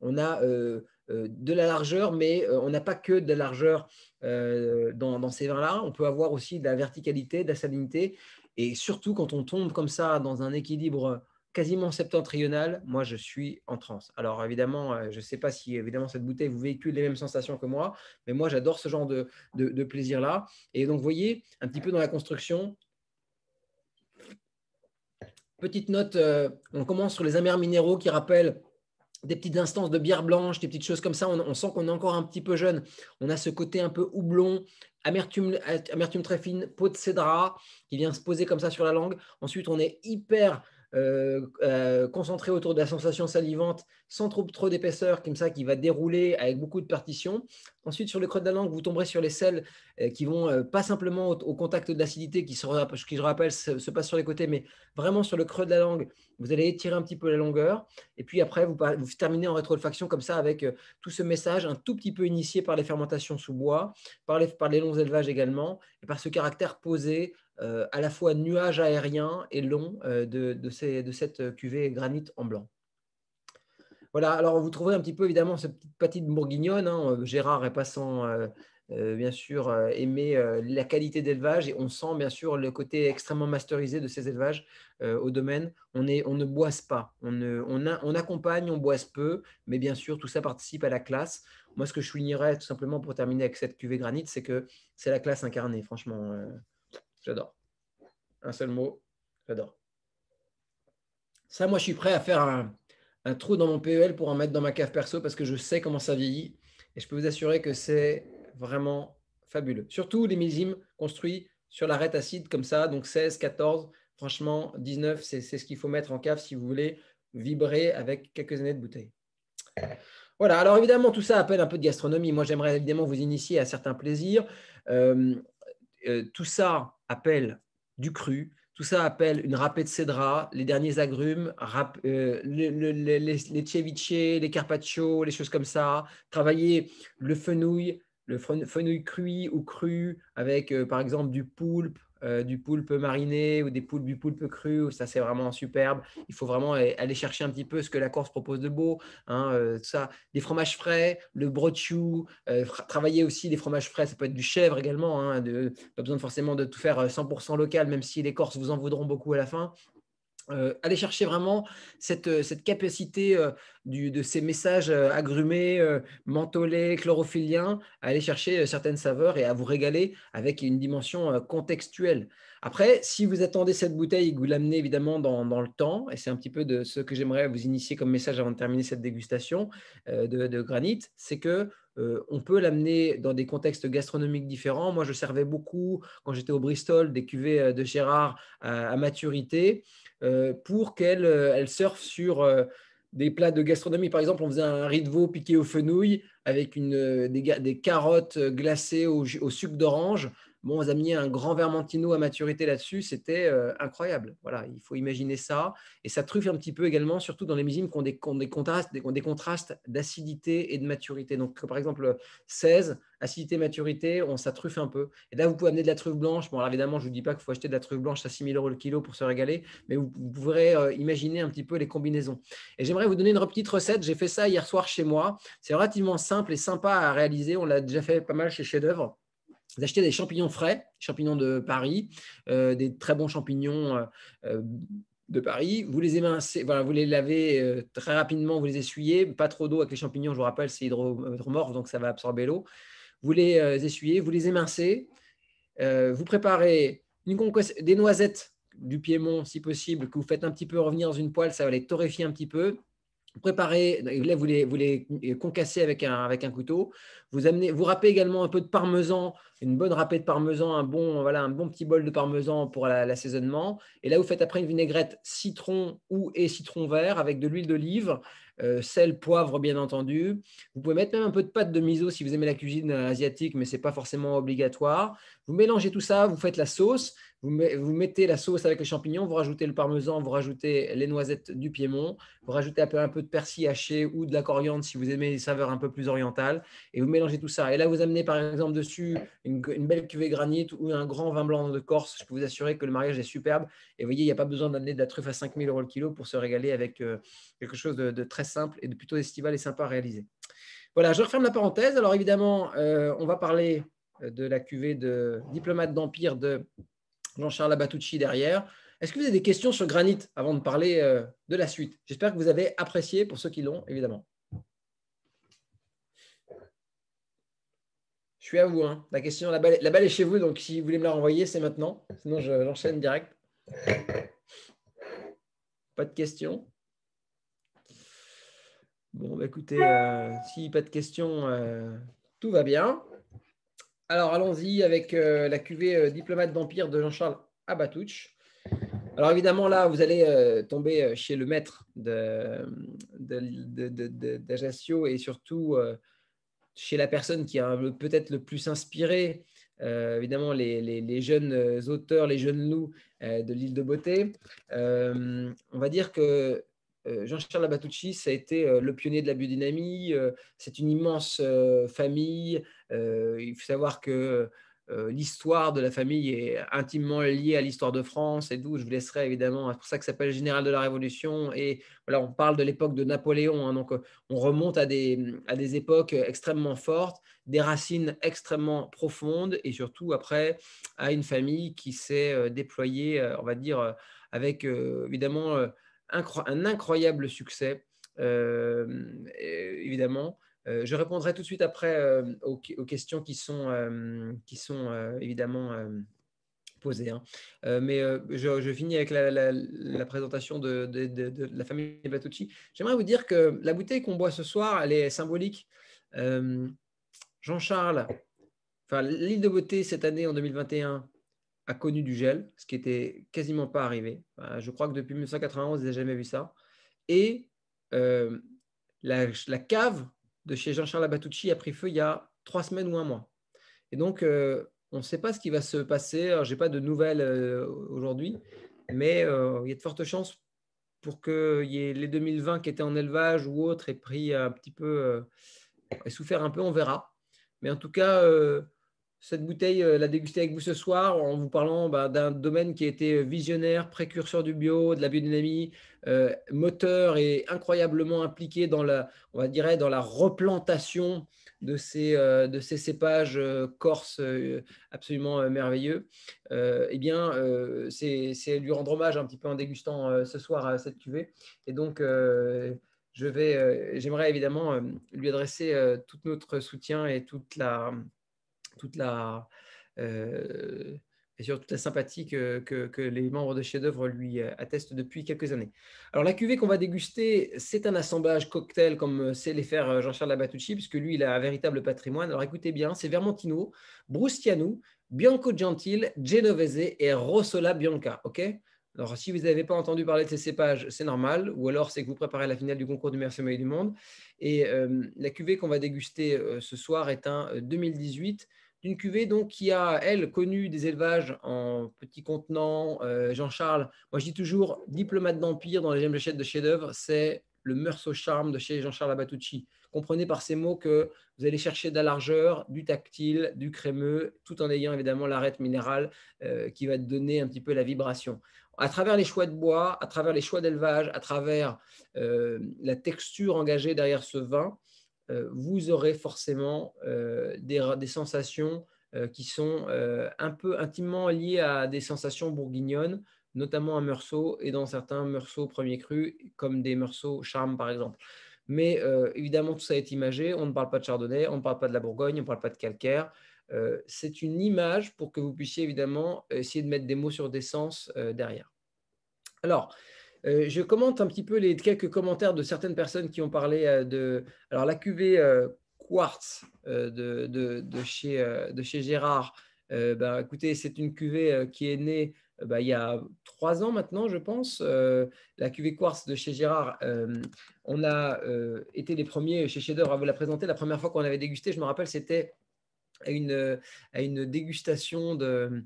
on a euh, euh, de la largeur, mais on n'a pas que de la largeur dans, ces vins-là. On peut avoir aussi de la verticalité, de la salinité. Et surtout, quand on tombe comme ça dans un équilibre quasiment septentrional, moi je suis en transe. Alors évidemment, je ne sais pas si évidemment cette bouteille vous véhicule les mêmes sensations que moi, mais moi j'adore ce genre de, de plaisir-là. Et donc vous voyez, un petit peu dans la construction, petite note, euh, on commence sur les amers minéraux qui rappellent des petites instances de bière blanche, des petites choses comme ça. On, sent qu'on est encore un petit peu jeune. On a ce côté un peu houblon, amertume, amertume très fine, peau de cédra qui vient se poser comme ça sur la langue. Ensuite, on est hyper euh, euh, concentré autour de la sensation salivante sans trop, trop d'épaisseur, comme ça, qui va dérouler avec beaucoup de partitions Ensuite, sur le creux de la langue, vous tomberez sur les selles euh, qui vont pas simplement au, contact de l'acidité, qui, se, qui, je rappelle, se, passe sur les côtés, mais vraiment sur le creux de la langue, vous allez étirer un petit peu la longueur. Et puis après, vous, terminez en rétrofaction comme ça avec tout ce message un tout petit peu initié par les fermentations sous bois, par les longs élevages également, et par ce caractère posé, euh, à la fois nuage aérien et long euh, de, ces, de, cette cuvée granit en blanc. Voilà, alors vous trouverez un petit peu évidemment cette petite patine bourguignonne. Hein. Euh, Gérard est passant, bien sûr, aimer la qualité d'élevage et on sent bien sûr le côté extrêmement masterisé de ces élevages au domaine. On, est, on ne boise pas, on, a, on, accompagne, on boise peu, mais bien sûr, tout ça participe à la classe. Moi, ce que je soulignerais tout simplement pour terminer avec cette cuvée granite, c'est que c'est la classe incarnée, franchement. J'adore. Un seul mot, j'adore. Ça, moi, je suis prêt à faire un, trou dans mon PEL pour en mettre dans ma cave perso parce que je sais comment ça vieillit. Et je peux vous assurer que c'est vraiment fabuleux. Surtout les millésimes construits sur l'arête acide comme ça, donc 16, 14, franchement, 19, c'est ce qu'il faut mettre en cave si vous voulez vibrer avec quelques années de bouteilles. Voilà, alors évidemment, tout ça appelle un peu de gastronomie. Moi, j'aimerais évidemment vous initier à certains plaisirs. Euh, euh, tout ça, appelle du cru, tout ça appelle une râpée de cédra, les derniers agrumes, rap, euh, les, les les carpaccio, les choses comme ça. Travailler le fenouil, le fenouil cuit ou cru avec euh, par exemple du poulpe, euh, du poulpe mariné ou des poulpes, du poulpe cru, ça c'est vraiment superbe. Il faut vraiment aller chercher un petit peu ce que la Corse propose de beau. Hein, euh, ça, des fromages frais, le brochu euh, travailler aussi des fromages frais, ça peut être du chèvre également. Hein, pas besoin forcément de tout faire 100% local, même si les Corses vous en voudront beaucoup à la fin. Euh, aller chercher vraiment cette, euh, capacité euh, de ces messages agrumés, mentholés, chlorophylliens, à aller chercher certaines saveurs et à vous régaler avec une dimension contextuelle. Après, si vous attendez cette bouteille vous l'amenez évidemment dans, le temps, et c'est un petit peu de ce que j'aimerais vous initier comme message avant de terminer cette dégustation de granit, c'est que euh, on peut l'amener dans des contextes gastronomiques différents. Moi, je servais beaucoup quand j'étais au Bristol des cuvées euh, de Gérard à, maturité euh, pour qu'elles elle sur des plats de gastronomie. Par exemple, on faisait un riz de veau piqué aux fenouil avec des, carottes glacées au, au sucre d'orange Bon, on a mis un grand Vermentino à maturité là-dessus, c'était euh, incroyable. Voilà, il faut imaginer ça. Et ça truffe un petit peu également, surtout dans les musines qui ont des, contrastes, des, contrastes d'acidité et de maturité. Donc, par exemple, 16, acidité, maturité, on, ça truffe un peu. Et là, vous pouvez amener de la truffe blanche. Bon, alors évidemment, je ne vous dis pas qu'il faut acheter de la truffe blanche à 6 000 euros le kilo pour se régaler, mais vous, pourrez euh, imaginer un petit peu les combinaisons. Et j'aimerais vous donner une petite recette. J'ai fait ça hier soir chez moi. C'est relativement simple et sympa à réaliser. On l'a déjà fait pas mal chez Chef d'œuvre. Vous achetez des champignons frais, champignons de Paris, euh, des très bons champignons euh, euh, de Paris. Vous les émincez, voilà, vous les lavez très rapidement, vous les essuyez. Pas trop d'eau avec les champignons, je vous rappelle, c'est hydromorphe, donc ça va absorber l'eau. Vous les essuyez, vous les émincez. vous préparez des noisettes du Piémont, si possible, que vous faites un petit peu revenir dans une poêle, ça va les torréfier un petit peu préparez, vous les, vous les, concassez avec un, couteau, vous, amenez, vous râpez également un peu de parmesan, une bonne râpée de parmesan, un bon, voilà, un bon petit bol de parmesan pour l'assaisonnement, et là vous faites après une vinaigrette citron ou et citron vert avec de l'huile d'olive, euh, sel, poivre bien entendu, vous pouvez mettre même un peu de pâte de miso si vous aimez la cuisine euh, asiatique, mais ce n'est pas forcément obligatoire, vous mélangez tout ça, vous faites la sauce, vous, mettez la sauce avec les champignons, vous rajoutez le parmesan, vous rajoutez les noisettes du Piémont, vous rajoutez un peu, un peu de persil haché ou de la coriandre si vous aimez les saveurs un peu plus orientales, et vous mélangez tout ça. Et là, vous amenez par exemple dessus une, belle cuvée granite ou un grand vin blanc de Corse. Je peux vous assurer que le mariage est superbe. Et vous voyez, il n'y a pas besoin d'amener de la truffe à 5000 euros le kilo pour se régaler avec euh, quelque chose de, très simple et de plutôt estival et sympa à réaliser. Voilà, je referme la parenthèse. Alors évidemment, euh, on va parler euh, de la cuvée de diplomate d'empire de Jean-Charles Labatucci derrière. Est-ce que vous avez des questions sur Granit avant de parler euh, de la suite J'espère que vous avez apprécié pour ceux qui l'ont, évidemment. Je suis à vous. Hein. La question, la balle, est chez vous, donc si vous voulez me la renvoyer, c'est maintenant. Sinon, j'enchaîne l'enchaîne direct. Pas de questions Bon, bah, écoutez, euh, si pas de questions, euh, tout va bien. Alors allons-y avec euh, la cuvée euh, Diplomate d'Empire de Jean-Charles Abatouch. Alors évidemment, là, vous allez euh, tomber chez le maître d'Ajaccio et surtout chez la personne qui a peut-être le plus inspiré, évidemment, les, les, jeunes auteurs, les jeunes loups de l'île de Beauté. on va dire que euh, Jean-Charles Abatucci, ça a été euh, le pionnier de la biodynamie. Euh, c'est une immense famille. il faut savoir que l'histoire de la famille est intimement liée à l'histoire de France et d'où je vous laisserai évidemment. C'est pour ça que ça s'appelle Général de la Révolution. Et voilà, on parle de l'époque de Napoléon. Hein, donc, on remonte à des époques extrêmement fortes, des racines extrêmement profondes et surtout après à une famille qui s'est déployée, on va dire, avec évidemment un incroyable succès, euh, évidemment. Euh, je répondrai tout de suite après euh, aux, questions qui sont, qui sont évidemment posées. Hein. mais je, finis avec la, présentation de, la famille Batucci. J'aimerais vous dire que la bouteille qu'on boit ce soir, elle est symbolique. Jean-Charles, enfin, l'île de beauté cette année en 2021, a connu du gel, ce qui était quasiment pas arrivé. Je crois que depuis 1991, ils n'ont jamais vu ça. Et euh, la, cave de chez Jean-Charles Abatucci a pris feu il y a trois semaines ou un mois. Et donc, euh, on ne sait pas ce qui va se passer. Je n'ai pas de nouvelles euh, aujourd'hui, mais il y a de fortes chances pour que les 2020 qui étaient en élevage ou autres aient pris un petit peu, et souffert un peu, on verra. Mais en tout cas, cette bouteille, euh, la déguster avec vous ce soir en vous parlant bah, d'un domaine qui a été euh, visionnaire, précurseur du bio, de la biodynamie, euh, moteur et incroyablement impliqué dans la, on va dire, dans la replantation de ces, de ces cépages corse corses absolument merveilleux. eh bien, c'est lui rendre hommage un petit peu en dégustant ce soir cette cuvée. Et donc, je vais, j'aimerais évidemment lui adresser tout notre soutien et toute la toute la, euh, et sur toute la sympathie que, les membres de chef-d'œuvre lui euh, attestent depuis quelques années. Alors, la cuvée qu'on va déguster, c'est un assemblage cocktail comme euh, sait les faire Jean-Charles Labatucci puisque lui, il a un véritable patrimoine. Alors, écoutez bien, c'est Vermontino, Brustiano, Bianco Gentile, Genovese et Rossola Bianca. OK alors, si vous n'avez pas entendu parler de ces cépages, c'est normal, ou alors c'est que vous préparez la finale du concours du meilleur sommeil du monde. Et la cuvée qu'on va déguster ce soir est un 2018 d'une cuvée donc qui a, elle, connu des élevages en petits contenants. Euh, Jean-Charles, moi je dis toujours, diplomate d'empire dans les jambes de chef-d'œuvre, c'est le au charme de chez Jean-Charles Abatucci. Comprenez par ces mots que vous allez chercher de la largeur, du tactile, du crémeux, tout en ayant évidemment l'arête minérale euh, qui va te donner un petit peu la vibration. À travers les choix de bois, à travers les choix d'élevage, à travers euh, la texture engagée derrière ce vin, euh, vous aurez forcément euh, des, sensations euh, qui sont un peu intimement liées à des sensations bourguignonnes, notamment à meursault et dans certains meursault premier cru, comme des meursault charme par exemple. Mais évidemment, tout ça est imagé. On ne parle pas de Chardonnay, on ne parle pas de la Bourgogne, on ne parle pas de calcaire. c'est une image pour que vous puissiez évidemment essayer de mettre des mots sur des sens derrière. Alors, euh, je commente un petit peu les quelques commentaires de certaines personnes qui ont parlé euh, de alors la cuvée euh, quartz de, chez, Gérard. Bah, écoutez, c'est une cuvée qui est née ben, il y a trois ans maintenant, je pense. la cuvée quartz de chez Gérard, on a été les premiers chez Chef à vous la présenter. La première fois qu'on avait dégusté, je me rappelle, c'était à une, dégustation de,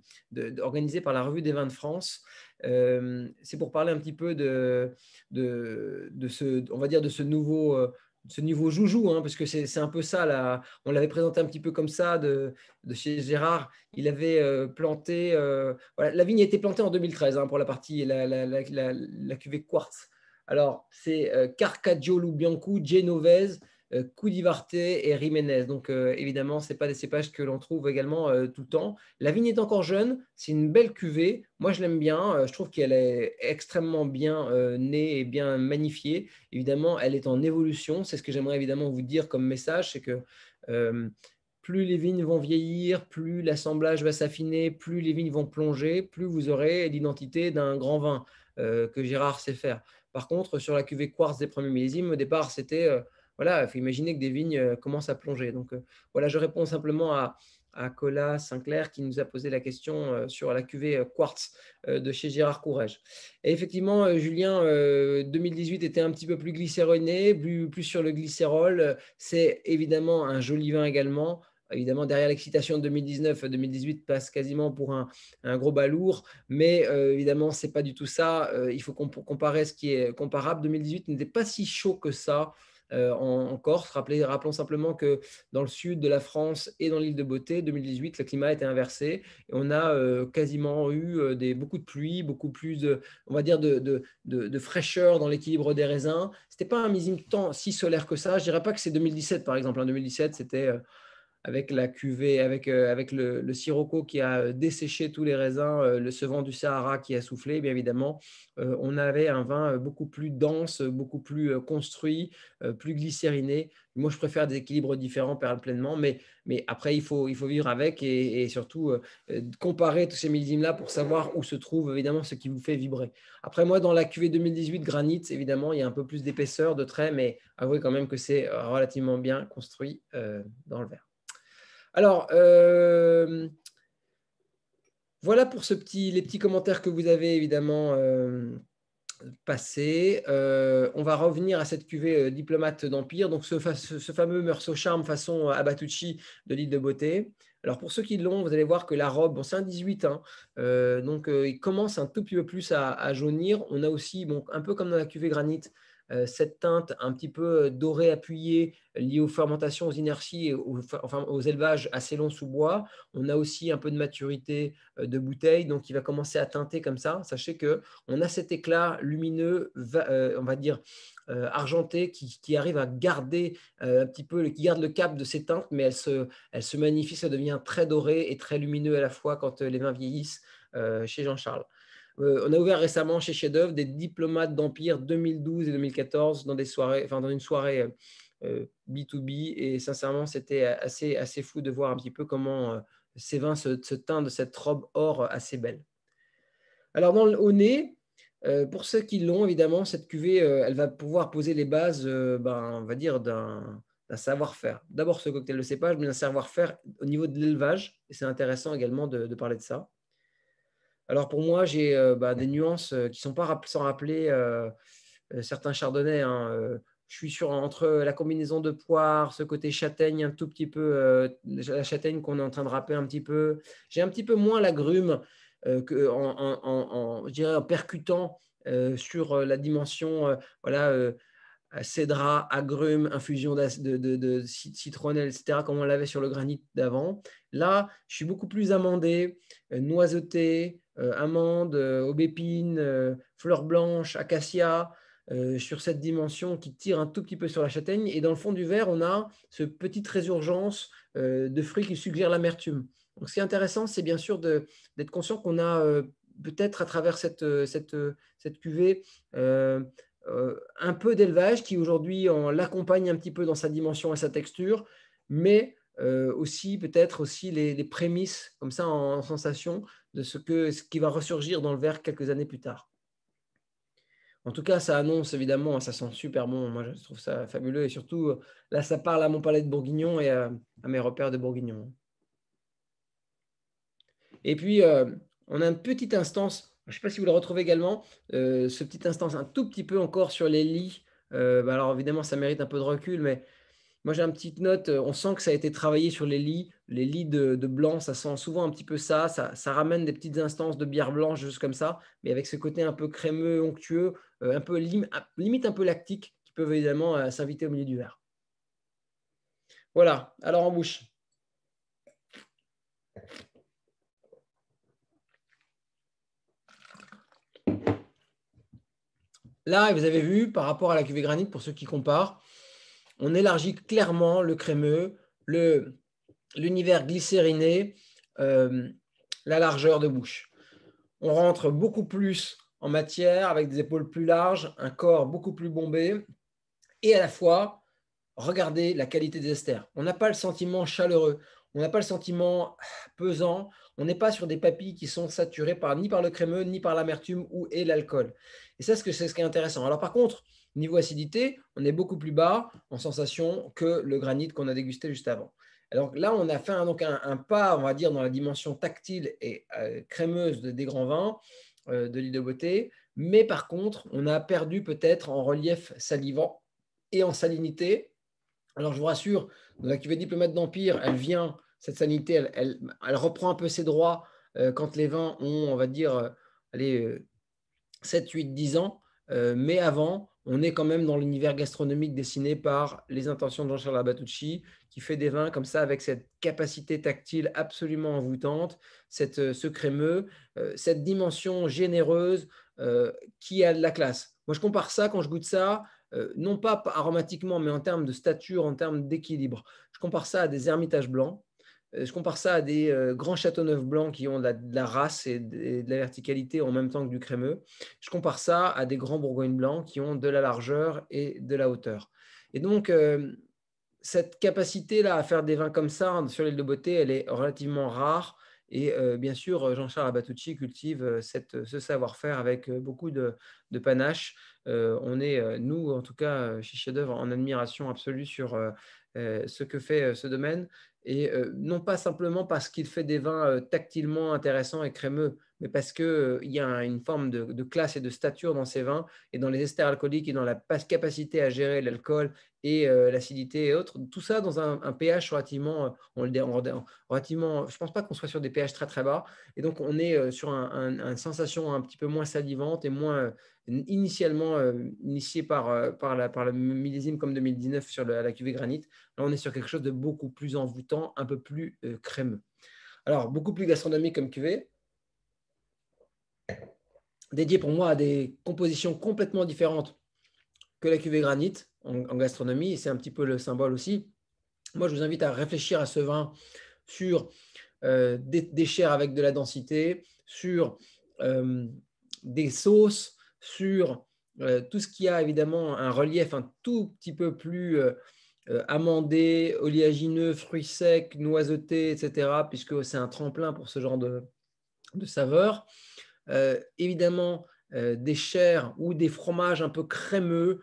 organisée par la Revue des Vins de France c'est pour parler un petit peu de, ce, on va dire de ce nouveau, euh, ce joujou, hein, parce que c'est un peu ça. Là. On l'avait présenté un petit peu comme ça de, chez Gérard. Il avait euh, planté, euh, la vigne a été plantée en 2013 hein, pour la partie la, la, cuvée quartz. Alors c'est Carcaggiolo Bianco, Genovese, euh, Coudivarté et Riménez. Donc euh, évidemment, ce pas des cépages que l'on trouve également euh, tout le temps. La vigne est encore jeune, c'est une belle cuvée. Moi, je l'aime bien. je trouve qu'elle est extrêmement bien née et bien magnifiée. Évidemment, elle est en évolution. C'est ce que j'aimerais évidemment vous dire comme message, c'est que plus les vignes vont vieillir, plus l'assemblage va s'affiner, plus les vignes vont plonger, plus vous aurez l'identité d'un grand vin que Gérard sait faire. Par contre, sur la cuvée quartz des premiers millésimes, au départ, c'était voilà, il faut imaginer que des vignes euh, commencent à plonger. Donc euh, voilà, je réponds simplement à, Colas Cola Sinclair qui nous a posé la question euh, sur la cuvée Quartz de chez Gérard Courage. Et effectivement, Julien, 2018 était un petit peu plus glycéroné, plus, sur le glycérol. C'est évidemment un joli vin également. Évidemment, derrière l'excitation de 2019, 2018 passe quasiment pour un, gros balourd, mais évidemment, ce n'est pas du tout ça. il faut qu'on comparer ce qui est comparable. 2018 n'était pas si chaud que ça. Euh, en, Corse. rappelons simplement que dans le sud de la France et dans l'île de Beauté, 2018, le climat était inversé. Et on a euh, quasiment eu euh, beaucoup de pluie, beaucoup plus de, on fraîcheur dans l'équilibre des raisins. Ce n'était pas un misime temps si solaire que ça. Je ne dirais pas que c'est 2017, par exemple. En hein. 2017, c'était avec la cuvée, avec, euh, avec le, sirocco qui a euh, desséché tous les raisins, euh, le sevant du Sahara qui a soufflé, bien évidemment, on avait un vin beaucoup plus dense, beaucoup plus construit, plus glycériné. Moi, je préfère des équilibres différents, perle pleinement, mais, mais après, il faut, il faut vivre avec et, surtout comparer tous ces millésimes-là pour savoir où se trouve évidemment ce qui vous fait vibrer. Après, moi, dans la cuvée 2018 granit, évidemment, il y a un peu plus d'épaisseur, de traits, mais avouez quand même que c'est relativement bien construit dans le verre. Alors, euh, voilà pour les petits commentaires que vous avez évidemment euh, passés. Euh, on va revenir à cette cuvée diplomate d'Empire, donc ce, fameux Meursault Charme façon Abatucci de l'île de Beauté. Alors pour ceux qui l'ont, vous allez voir que la robe, c'est un 18, hein, donc il commence un tout petit peu plus à, jaunir. On a aussi, bon, un peu comme dans la cuvée granite, euh, cette teinte un petit peu euh, dorée appuyée liée aux fermentations, aux inerties aux, élevages assez longs sous bois. On a aussi un peu de maturité euh, de bouteille, donc il va commencer à teinter comme ça. Sachez que on a cet éclat lumineux, on va dire argenté, qui, arrive à garder un petit peu, qui garde le cap de ces teintes, mais elle se, elle se magnifie, ça devient très doré et très lumineux à la fois quand les vins vieillissent chez Jean-Charles. Euh, on a ouvert récemment chez Chef d'œuvre des diplomates d'Empire 2012 et 2014 dans, une soirée B2B. Euh, euh, et sincèrement, c'était assez, assez fou de voir un petit peu comment ces vins se, teintent de cette robe or assez belle. Alors, dans le, au nez, pour ceux qui l'ont, évidemment, cette cuvée, elle va pouvoir poser les bases, ben, on va dire, d'un savoir-faire. D'abord, ce cocktail de cépage, mais un savoir-faire au niveau de l'élevage. Et c'est intéressant également de, parler de ça. Alors pour moi, j'ai euh, bah, des nuances euh, qui ne sont pas sans rappeler euh, certains chardonnays. Hein, je suis sur entre la combinaison de poire, ce côté châtaigne, un tout petit peu, la châtaigne qu'on est en train de râper un petit peu. J'ai un petit peu moins la grume que, en, je dirais en percutant sur la dimension voilà, cédra, agrumes, infusion de, citronnelle, etc., comme on l'avait sur le granit d'avant. Là, je suis beaucoup plus amendé noiseté, euh, amande, euh, aubépine, euh, fleurs blanches, acacia, sur cette dimension qui tire un tout petit peu sur la châtaigne. Et dans le fond du verre, on a ce petite résurgence de fruits qui suggère l'amertume. Donc, ce qui est intéressant, c'est bien sûr d'être conscient qu'on a peut-être à travers cette, cuvée un peu d'élevage qui aujourd'hui l'accompagne un petit peu dans sa dimension et sa texture, mais aussi peut-être aussi les, prémices, comme ça en sensation, de ce, que, ce qui va ressurgir dans le verre quelques années plus tard. En tout cas, ça annonce évidemment, ça sent super bon. Moi, je trouve ça fabuleux. Et surtout, là, ça parle à mon palais de Bourguignon et à, mes repères de Bourguignon. Et puis, euh, on a une petite instance, je ne sais pas si vous la retrouvez également, euh, ce petit instance un tout petit peu encore sur les lits. Euh, bah, alors, évidemment, ça mérite un peu de recul, mais moi, j'ai une petite note. Euh, on sent que ça a été travaillé sur les lits. Les lits de, blanc, ça sent souvent un petit peu ça. ça. ramène des petites instances de bière blanche, juste comme ça, mais avec ce côté un peu crémeux, onctueux, euh, un peu ah, limite un peu lactique, qui peuvent évidemment euh, s'inviter au milieu du verre. Voilà. Alors en bouche. Là, vous avez vu, par rapport à la cuvée granite, pour ceux qui comparent, on élargit clairement le crémeux, l'univers glycériné, euh, la largeur de bouche. On rentre beaucoup plus en matière avec des épaules plus larges, un corps beaucoup plus bombé et à la fois, regardez la qualité des esters. On n'a pas le sentiment chaleureux, on n'a pas le sentiment pesant, on n'est pas sur des papilles qui sont saturées par, ni par le crémeux, ni par l'amertume ou et l'alcool. Et ça, c'est ce qui est intéressant. Alors par contre, Niveau acidité, on est beaucoup plus bas en sensation que le granit qu'on a dégusté juste avant. Alors là, on a fait un, donc un, pas, on va dire, dans la dimension tactile et euh, crémeuse des grands vins euh, de l'île de Beauté. Mais par contre, on a perdu peut-être en relief salivant et en salinité. Alors je vous rassure, dans la cuvée diplomate d'Empire, elle vient, cette salinité, elle, reprend un peu ses droits euh, quand les vins ont, on va dire, allez, 7, 8, 10 ans. mais avant, on est quand même dans l'univers gastronomique dessiné par les intentions de Jean-Charles Labatucci, qui fait des vins comme ça avec cette capacité tactile absolument envoûtante, cette, euh, ce crémeux, euh, cette dimension généreuse euh, qui a de la classe. Moi, je compare ça quand je goûte ça, non pas aromatiquement, mais en termes de stature, en termes d'équilibre. Je compare ça à des ermitages blancs euh, je compare ça à des euh, grands Châteauneuf blancs qui ont de la, race et de, la verticalité en même temps que du crémeux. Je compare ça à des grands bourgognes blancs qui ont de la largeur et de la hauteur. Et donc, euh, cette capacité-là à faire des vins comme ça hein, sur l'île de Beauté, elle est relativement rare. Et bien sûr, Jean-Charles Abatucci cultive ce savoir-faire avec beaucoup de, de panache. on est, nous, en tout cas, chez Chef d'œuvre, en admiration absolue sur ce que fait ce domaine et euh, non pas simplement parce qu'il fait des vins euh, tactilement intéressants et crémeux, parce qu'il euh, il y a une forme de, classe et de stature dans ces vins et dans les esters alcooliques et dans la capacité à gérer l'alcool et euh, l'acidité et autres. Tout ça dans un, pH relativement, euh, on le relativement, je pense pas qu'on soit sur des pH très très bas. Et donc on est sur une sensation un petit peu moins salivante et moins initialement initiée par, la, le millésime comme 2019 sur la cuvée granite. Là on est sur quelque chose de beaucoup plus envoûtant, un peu plus crémeux. Alors beaucoup plus gastronomique comme cuvée dédié pour moi à des compositions complètement différentes que la cuvée granite en, gastronomie, c'est un petit peu le symbole aussi. Moi, je vous invite à réfléchir à ce vin sur euh, des, chairs avec de la densité, sur euh, des sauces, sur euh, tout ce qui a évidemment un relief un tout petit peu plus amandé, oléagineux, fruits secs, noisetés, etc., puisque c'est un tremplin pour ce genre de, de saveurs. Euh, évidemment euh, des chairs ou des fromages un peu crémeux,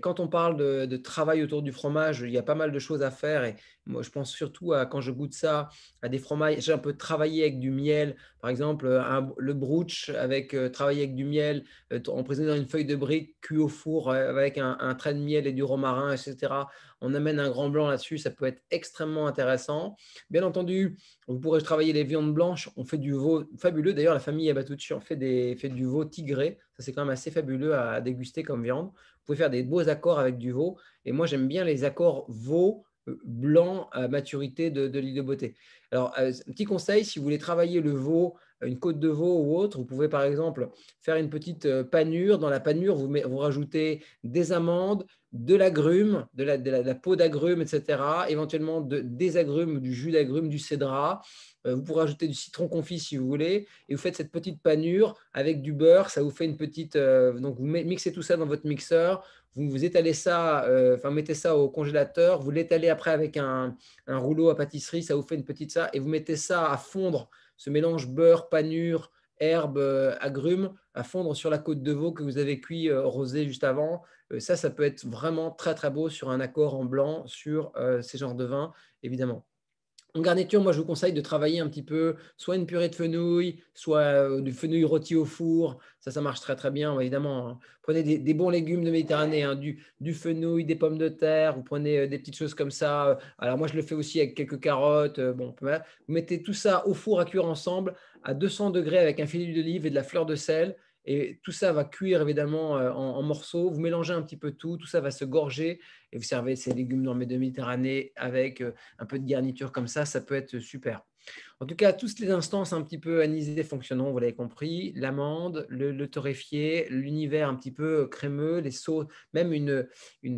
quand on parle de, travail autour du fromage, il y a pas mal de choses à faire. Et moi, je pense surtout à quand je goûte ça, à des fromages. J'ai un peu travaillé avec du miel, par exemple, le brooch avec euh, travailler avec du miel, euh, en emprisonné dans une feuille de brique, cuit au four euh, avec un, trait de miel et du romarin, etc. On amène un grand blanc là-dessus, ça peut être extrêmement intéressant. Bien entendu, vous pourrez travailler les viandes blanches. On fait du veau fabuleux. D'ailleurs, la famille Abatouchi en fait, des, du veau tigré. Ça, c'est quand même assez fabuleux à déguster comme viande. Vous pouvez faire des beaux accords avec du veau. Et moi, j'aime bien les accords veau euh, blanc à maturité de, l'île de beauté. Alors, euh, petit conseil, si vous voulez travailler le veau, une côte de veau ou autre, vous pouvez par exemple faire une petite euh, panure. Dans la panure, vous, vous rajoutez des amandes, de l'agrume, de, la, peau d'agrumes, etc. Éventuellement de, des agrumes, du jus d'agrumes, du cédra. Euh, vous pourrez ajouter du citron confit si vous voulez. Et vous faites cette petite panure avec du beurre. Ça vous fait une petite. Euh, donc vous mixez tout ça dans votre mixeur. Vous, étalez ça, euh, enfin mettez ça au congélateur. Vous l'étalez après avec un, un, rouleau à pâtisserie. Ça vous fait une petite ça. Et vous mettez ça à fondre, ce mélange beurre, panure, herbe, agrumes, à fondre sur la côte de veau que vous avez cuit rosé juste avant ça, ça peut être vraiment très très beau sur un accord en blanc sur ces genres de vins, évidemment. En garniture, moi, je vous conseille de travailler un petit peu soit une purée de fenouil, soit du fenouil rôti au four. Ça, ça marche très, très bien, hein, évidemment. Hein. Prenez des, bons légumes de Méditerranée, hein, du, fenouil, des pommes de terre. Vous prenez des petites choses comme ça. Alors, moi, je le fais aussi avec quelques carottes. bon, vous mettez tout ça au four à cuire ensemble à 200 degrés avec un filet d'olive et de la fleur de sel. Et tout ça va cuire évidemment euh, en, morceaux. Vous mélangez un petit peu tout, tout ça va se gorger et vous servez ces légumes dans mes de avec euh, un peu de garniture comme ça, ça peut être super. En tout cas, toutes les instances un petit peu anisées fonctionnant, vous l'avez compris, l'amande, le, torréfié, l'univers un petit peu euh, crémeux, les sauts, même une,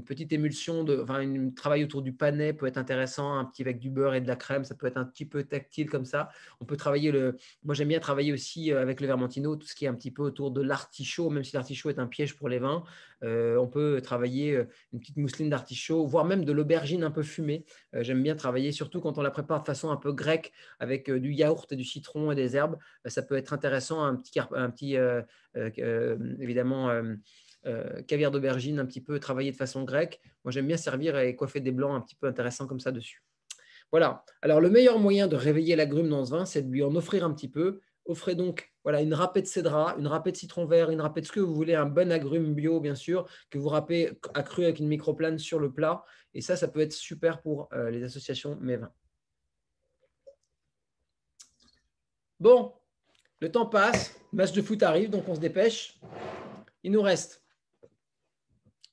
petite émulsion, de, enfin, un travail autour du panais peut être intéressant, un petit avec du beurre et de la crème, ça peut être un petit peu tactile comme ça. On peut travailler le. Moi, j'aime bien travailler aussi euh, avec le vermentino, tout ce qui est un petit peu autour de l'artichaut, même si l'artichaut est un piège pour les vins. Euh, on peut travailler une petite mousseline d'artichaut, voire même de l'aubergine un peu fumée. j'aime bien travailler, surtout quand on la prépare de façon un peu grecque, avec du yaourt et du citron et des herbes, bah, ça peut être intéressant. Un petit, un petit euh, euh, euh, évidemment, caviar d'aubergine, un petit peu travaillé de façon grecque. Moi, j'aime bien servir et coiffer des blancs un petit peu intéressants comme ça dessus. Voilà. Alors, le meilleur moyen de réveiller l'agrume dans ce vin, c'est de lui en offrir un petit peu. Offrez donc voilà, une râpée de cédra, une râpée de citron vert, une râpée de ce que vous voulez, un bon agrume bio, bien sûr, que vous râpez accru avec une microplane sur le plat. Et ça, ça peut être super pour les associations mes vins. Bon, le temps passe, le match de foot arrive, donc on se dépêche. Il nous reste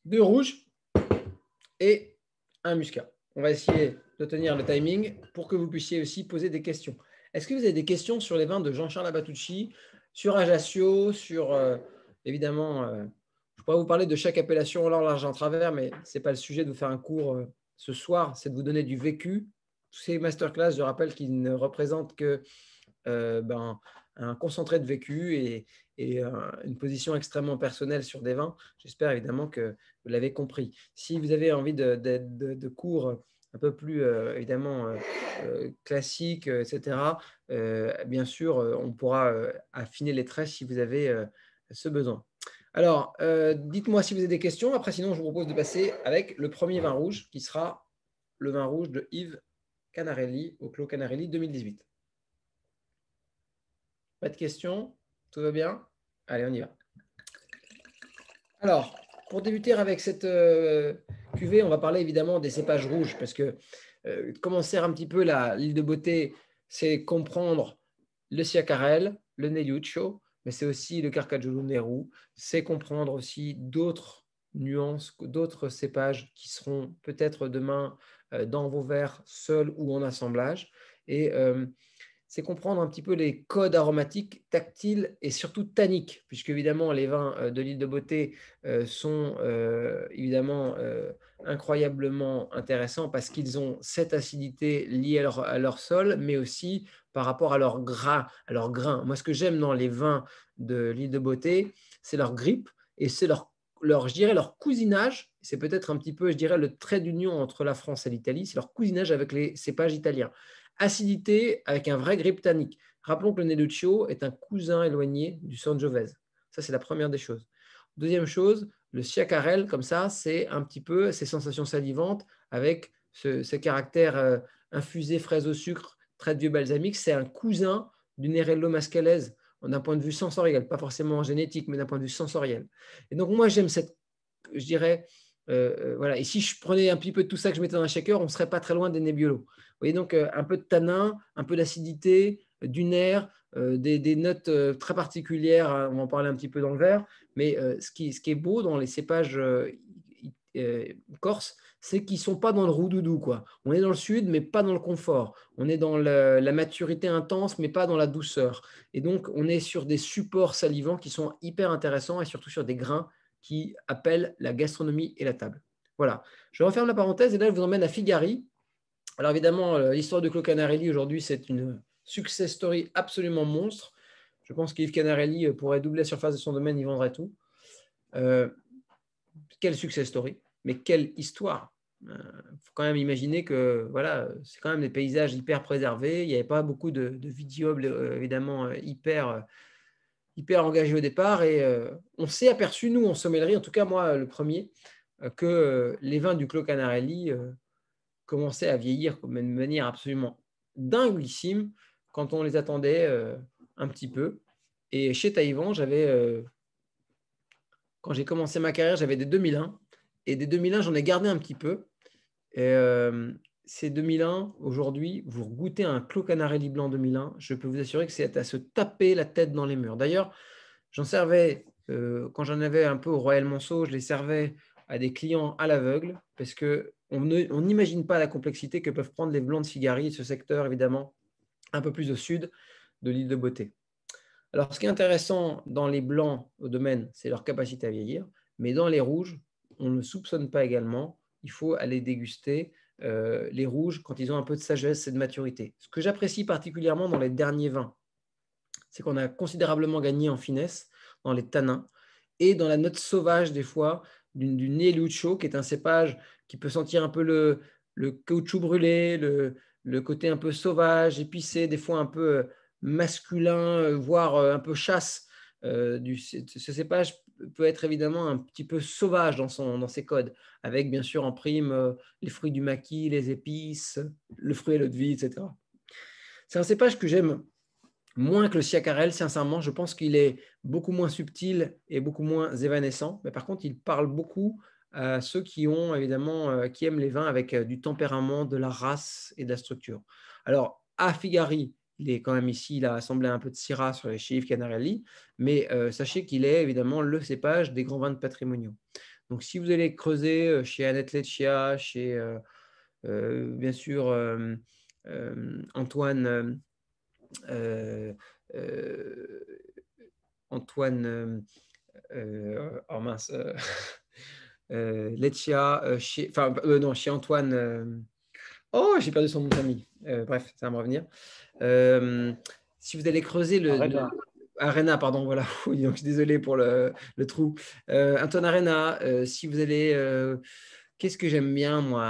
deux rouges et un muscat. On va essayer de tenir le timing pour que vous puissiez aussi poser des questions. Est-ce que vous avez des questions sur les vins de Jean-Charles Abatucci, sur Ajaccio, sur euh, évidemment, euh, je pourrais vous parler de chaque appellation alors l'argent travers, mais ce n'est pas le sujet de vous faire un cours euh, ce soir, c'est de vous donner du vécu. Tous ces masterclass, je rappelle qu'ils ne représentent que euh, ben, un concentré de vécu et, une position extrêmement personnelle sur des vins. J'espère évidemment que vous l'avez compris. Si vous avez envie de, de, cours un peu plus euh, évidemment euh, classiques, etc., bien sûr, on pourra affiner les traits si vous avez ce besoin. Alors, dites-moi si vous avez des questions. Après, sinon, je vous propose de passer avec le premier vin rouge qui sera le vin rouge de Yves Canarelli au Clos Canarelli 2018. Pas de questions Tout va bien Allez, on y va. Alors, pour débuter avec cette euh, cuvée, on va parler évidemment des cépages rouges, parce que commencer euh, comment sert un petit peu l'île de beauté, c'est comprendre le Siacarel, le neyuccio, mais c'est aussi le Carcajolo Nero, c'est comprendre aussi d'autres nuances, d'autres cépages qui seront peut-être demain euh, dans vos verres, seuls ou en assemblage. Et c'est comprendre un petit peu les codes aromatiques tactiles et surtout tanniques, puisque évidemment les vins euh, de l'île de Beauté euh, sont euh, évidemment incroyablement intéressants parce qu'ils ont cette acidité liée à leur, sol, mais aussi par rapport à leur gras, à leur grain. Moi, ce que j'aime dans les vins de l'île de Beauté, c'est leur grippe et c'est leur leur, je dirais, leur cousinage, c'est peut-être un petit peu, je dirais, le trait d'union entre la France et l'Italie, c'est leur cousinage avec les cépages italiens. Acidité avec un vrai grippe tannique. Rappelons que le Neduccio est un cousin éloigné du Sangiovese. Ça, c'est la première des choses. Deuxième chose, le Siacarel, comme ça, c'est un petit peu ces sensations salivantes avec ce, ces caractères infusé euh, infusés au sucre, très vieux balsamique. C'est un cousin du Nerello mascalese d'un point de vue sensoriel, pas forcément génétique, mais d'un point de vue sensoriel. Et donc, moi, j'aime cette, je dirais, euh, euh, voilà. Et si je prenais un petit peu de tout ça que je mettais dans un shaker, on ne serait pas très loin des Nebbiolo. Vous voyez donc euh, un peu de tanin, un peu d'acidité, du nerf, des, notes très particulières. Hein, on va en parler un petit peu dans le verre. Mais ce qui, est beau dans les cépages corses, c'est qu'ils ne sont pas dans le roux Quoi. On est dans le sud, mais pas dans le confort. On est dans la maturité intense, mais pas dans la douceur. Et donc, on est sur des supports salivants qui sont hyper intéressants et surtout sur des grains qui appelle la gastronomie et la table. Voilà, je referme la parenthèse et là je vous emmène à Figari. Alors évidemment, euh, l'histoire de Claude Canarelli aujourd'hui, c'est une success story absolument monstre. Je pense qu'Yves Canarelli euh, pourrait doubler la surface de son domaine, il vendrait tout. Euh, quelle success story, mais quelle histoire. Il faut quand même imaginer que voilà, c'est quand même des paysages hyper préservés. Il n'y avait pas beaucoup de, de évidemment, hyper hyper engagé au départ. Et euh, on s'est aperçu, nous, en sommellerie, en tout cas moi le premier, euh, que euh, les vins du Clos Canarelli commençaient à vieillir une manière absolument dinguissime quand on les attendait un petit peu. Et chez Taïwan, j'avais, quand j'ai commencé ma carrière, j'avais des 2001. Et des 2001, j'en ai gardé un petit peu. Et, c'est 2001, aujourd'hui, vous goûtez un Clos Canarelli blanc 2001, je peux vous assurer que c'est à se taper la tête dans les murs. D'ailleurs, j'en servais, euh, quand j'en avais un peu au Royal Monceau, je les servais à des clients à l'aveugle, parce que on n'imagine pas la complexité que peuvent prendre les blancs de Cigari, ce secteur évidemment un peu plus au sud de l'île de Beauté. Alors, ce qui est intéressant dans les blancs au domaine, c'est leur capacité à vieillir, mais dans les rouges, on ne soupçonne pas également. Il faut aller déguster euh, les rouges quand ils ont un peu de sagesse et de maturité. Ce que j'apprécie particulièrement dans les derniers vins, c'est qu'on a considérablement gagné en finesse dans les tanins et dans la note sauvage des fois du Nelucho qui est un cépage qui peut sentir un peu le, le caoutchouc brûlé, le, côté un peu sauvage, épicé, des fois un peu euh, masculin, euh, voire un peu chasse. du, ce cépage peut être évidemment un petit peu sauvage dans, ses codes, avec bien sûr en prime euh, les fruits du maquis, les épices, le fruit et l'eau de vie, etc. C'est un cépage que j'aime moins que le Siacarel, sincèrement. Je pense qu'il est beaucoup moins subtil et beaucoup moins évanescent, mais par contre, il parle beaucoup à ceux qui ont évidemment, euh, qui aiment les vins avec euh, du tempérament, de la race et de la structure. Alors, à Figari, il est quand même ici, il a assemblé un peu de syrah sur les chiffres Canarelli, mais euh, sachez qu'il est évidemment le cépage des grands vins de patrimoniaux. Donc si vous allez creuser euh, chez Annette Leccia, chez euh, bien sûr Antoine, Antoine, mince, Leccia, enfin non, chez Antoine. Oh, j'ai perdu son nom de famille. Euh, bref, ça va me revenir. Euh, si vous allez creuser le. Arena, pardon, voilà. Oui, donc, je suis désolé pour le, trou. Anton euh, Arena, si vous allez. Qu'est-ce que j'aime bien, moi,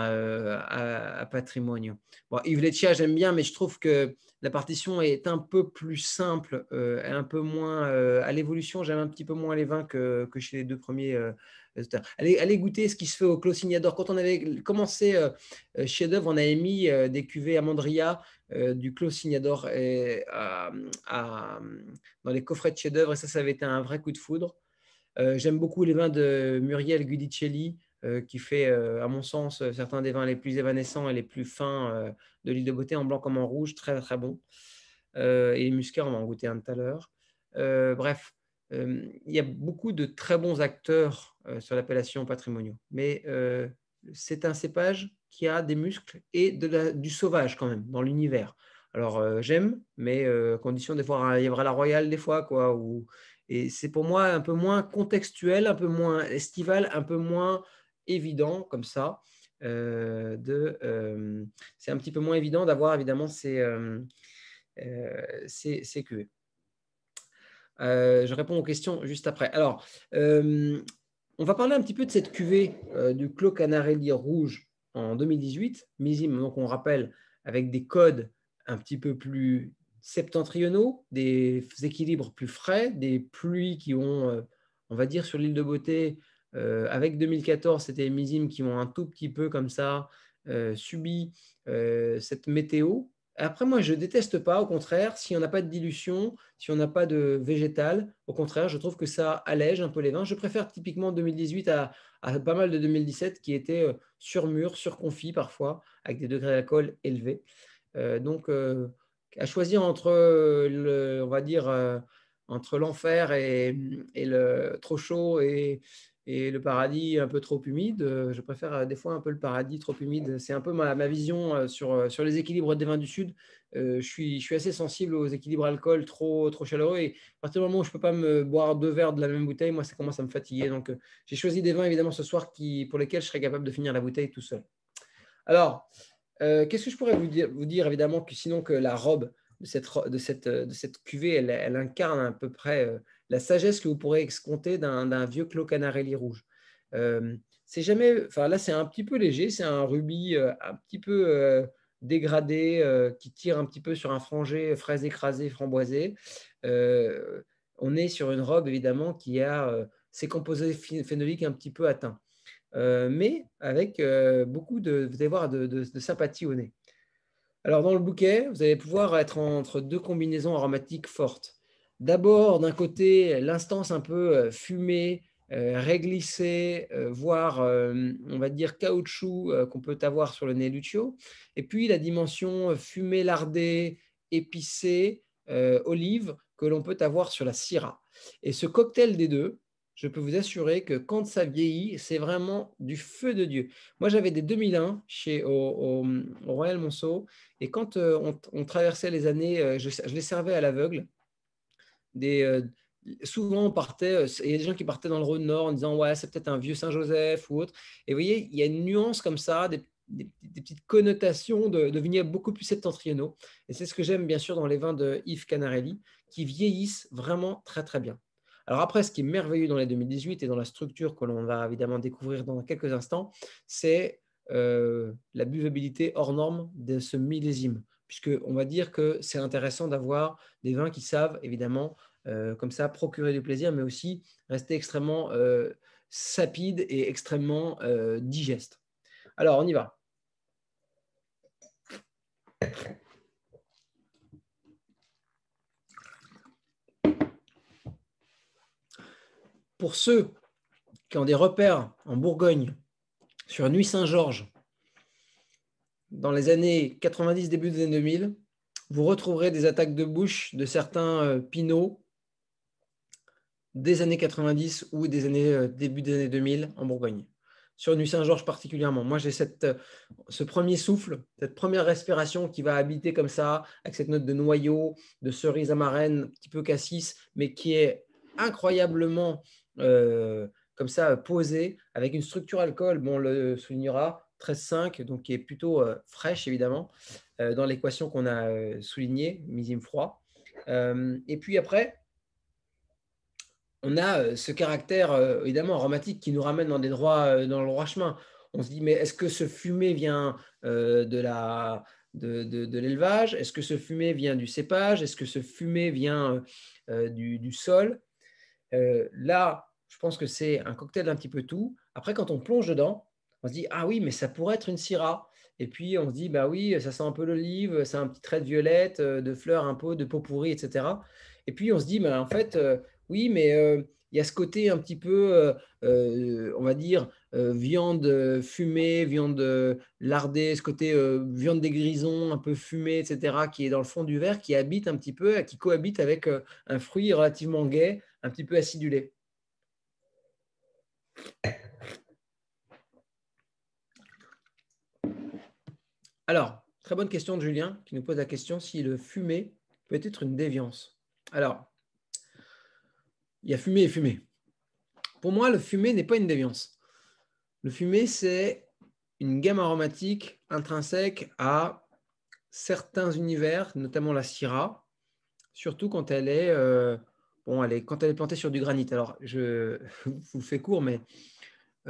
à, à Patrimonio Bon, Yves Leccia, j'aime bien, mais je trouve que la partition est un peu plus simple, un peu moins. à l'évolution, j'aime un petit peu moins les vins que, que chez les deux premiers Allez, allez, goûter ce qui se fait au Clos Signador. Quand on avait commencé euh, euh, chez chef d'œuvre, on avait mis euh, des cuvées Amandria Mandria du Clos Signador dans les coffrets de chef d'œuvre, et ça, ça avait été un vrai coup de foudre. J'aime beaucoup les vins de Muriel Guidicelli, qui fait, à mon sens, certains des vins les plus évanescents et les plus fins de l'île de beauté, en blanc comme en rouge, très très bon. et les muscats, on va en goûter un tout à l'heure. bref, euh, il y a beaucoup de très bons acteurs euh, sur l'appellation patrimoniaux, mais euh, c'est un cépage qui a des muscles et du sauvage quand même dans l'univers. Alors j'aime, mais euh, condition des fois à hein, la royale des fois quoi. Ou, et c'est pour moi un peu moins contextuel, un peu moins estival, un peu moins évident comme ça. c'est un petit peu moins évident d'avoir évidemment ces, ces, ces QE. Euh, je réponds aux questions juste après. Alors, euh, on va parler un petit peu de cette cuvée euh, du Clos Canarelli rouge en 2018, MISIM, donc on rappelle, avec des codes un petit peu plus septentrionaux, des équilibres plus frais, des pluies qui ont, on va dire, sur l'île de Beauté, avec 2014, c'était MISIM qui ont un tout petit peu comme ça subi cette météo après, moi, je ne déteste pas. Au contraire, si on n'a pas de dilution, si on n'a pas de végétal, au contraire, je trouve que ça allège un peu les vins. Je préfère typiquement 2018 à, pas mal de 2017 qui étaient euh, sur mûr, sur parfois, avec des degrés d'alcool élevés. Euh, donc, euh, à choisir entre, le, on va dire, entre l'enfer et, le trop chaud et, et le paradis un peu trop humide, euh, je préfère euh, des fois un peu le paradis trop humide. C'est un peu ma, vision euh, sur, les équilibres des vins du Sud. je, suis, assez sensible aux équilibres alcool trop, trop chaleureux. Et à partir du moment où je ne peux pas me boire deux verres de la même bouteille, moi, ça commence à me fatiguer. Donc, j'ai choisi des vins, évidemment, ce soir qui, pour lesquels je serais capable de finir la bouteille tout seul. Alors, qu'est-ce que je pourrais vous dire, vous dire évidemment, que sinon que la robe de cette, de cette, cuvée, elle incarne à peu près la sagesse que vous pourrez excompter d'un vieux clo Canarelli rouge. Euh, c'est jamais, enfin là c'est un petit peu léger, c'est un rubis euh, un petit peu euh, dégradé qui tire un petit peu sur un frangé fraise écrasée, framboisée. on est sur une robe évidemment qui a ses composés phénoliques un petit peu atteints, mais avec beaucoup de, vous allez voir, de sympathie au nez. Alors dans le bouquet, vous allez pouvoir être entre deux combinaisons aromatiques fortes d'abord, d'un côté, l'instance un peu euh, fumée, euh, réglissée, euh, voire, on va dire, caoutchouc qu'on peut avoir sur le nez Et puis, la dimension fumée, lardée, épicée, olive que l'on peut avoir sur la syrah. Et ce cocktail des deux, je peux vous assurer que quand ça vieillit, c'est vraiment du feu de Dieu. Moi, j'avais des 2001 chez, au, Royal Monceau, et quand on, traversait les années, je les servais à l'aveugle euh, souvent on euh, il y a des gens qui partaient dans le Rhône Nord en disant ouais c'est peut-être un vieux Saint-Joseph ou autre. Et vous voyez, il y a une nuance comme ça, des, petites connotations de, de beaucoup plus septentrionaux. Et c'est ce que j'aime bien sûr dans les vins de Yves Canarelli, qui vieillissent vraiment très très bien. Alors après, ce qui est merveilleux dans les 2018 et dans la structure que l'on va évidemment découvrir dans quelques instants, c'est euh, la buvabilité hors norme de ce millésime puisqu'on va dire que c'est intéressant d'avoir des vins qui savent, évidemment, euh, comme ça, procurer du plaisir, mais aussi rester extrêmement sapides euh, sapide et extrêmement digestes. Euh, digeste. Alors, on y va. Pour ceux qui ont des repères en Bourgogne sur Nuit Saint-Georges, dans les années 90, début des années 2000, vous retrouverez des attaques de bouche de certains euh, pinots des années 90 ou des années, euh, début des années 2000 en Bourgogne, sur Nuit Saint-Georges particulièrement. Moi, j'ai cette, euh, ce premier souffle, cette première respiration qui va habiter comme ça, avec cette note de noyau, de cerise amarène, un petit peu cassis, mais qui est incroyablement comme ça posée, avec une structure alcool, bon, on le soulignera, 13,5, donc qui est plutôt euh, fraîche évidemment, euh, dans l'équation qu'on a souligné, euh, soulignée, misime froid. et puis après, on a ce caractère évidemment aromatique qui nous ramène dans, des droits, dans le droit chemin. On se dit, mais est-ce que ce fumé vient de la de, de, l'élevage Est-ce que ce fumé vient du cépage Est-ce que ce fumé vient du, du, sol Là, je pense que c'est un cocktail d'un petit peu tout. Après, quand on plonge dedans, on se dit ah oui, mais ça pourrait être une syrah. Et puis on se dit bah oui, ça sent un peu l'olive, c'est un petit trait de violette, euh, de fleurs un peu, de peau pourrie, etc. Et puis on se dit bah en fait euh, oui, mais euh, il y a ce côté un petit peu, on va dire viande fumée, viande lardée, ce côté viande des grisons un peu fumée, etc. qui est dans le fond du verre, qui habite un petit peu, qui cohabite avec un fruit relativement gai, un petit peu acidulé. Alors, très bonne question de Julien qui nous pose la question si le fumé peut être une déviance. Alors, il y a fumé et fumé. Pour moi, le fumer n'est pas une déviance. Le fumer, c'est une gamme aromatique intrinsèque à certains univers, notamment la syrah, surtout quand elle est, euh, bon, elle quand elle est plantée sur du granit. Alors, je vous fais court, mais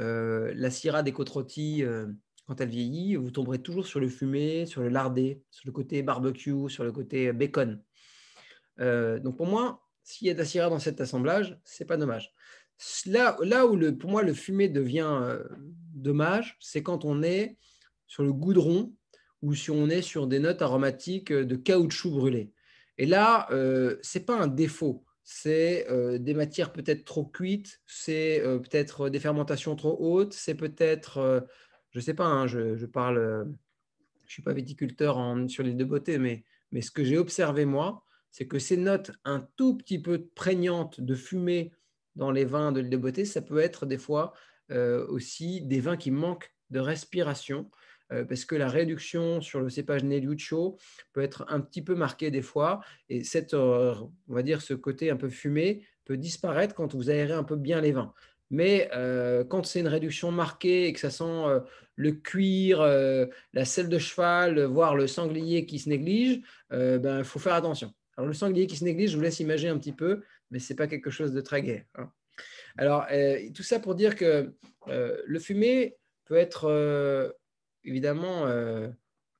euh, la syrah des côtes euh, quand elle vieillit, vous tomberez toujours sur le fumé, sur le lardé, sur le côté barbecue, sur le côté bacon. Euh, donc pour moi, s'il y a de la syrah dans cet assemblage, c'est pas dommage. Là, là où le, pour moi le fumé devient euh, dommage, c'est quand on est sur le goudron ou si on est sur des notes aromatiques euh, de caoutchouc brûlé. Et là, euh, c'est pas un défaut, c'est des matières peut-être trop cuites, c'est peut-être des fermentations trop hautes, c'est peut-être je sais pas, hein, je, ne euh, suis pas viticulteur sur l'île de beauté, mais, ce que j'ai observé moi, c'est que ces notes un tout petit peu prégnantes de fumée dans les vins de l'île de beauté, ça peut être des fois euh, aussi des vins qui manquent de respiration, euh, parce que la réduction sur le cépage chaud peut être un petit peu marquée des fois, et cette, on va dire, ce côté un peu fumé peut disparaître quand vous aérez un peu bien les vins. Mais euh, quand c'est une réduction marquée et que ça sent euh, le cuir, euh, la selle de cheval, voire le sanglier qui se néglige, il ben, faut faire attention. Alors, le sanglier qui se néglige, je vous laisse imaginer un petit peu, mais ce n'est pas quelque chose de très gai. Hein. Alors, tout ça pour dire que le fumé peut être évidemment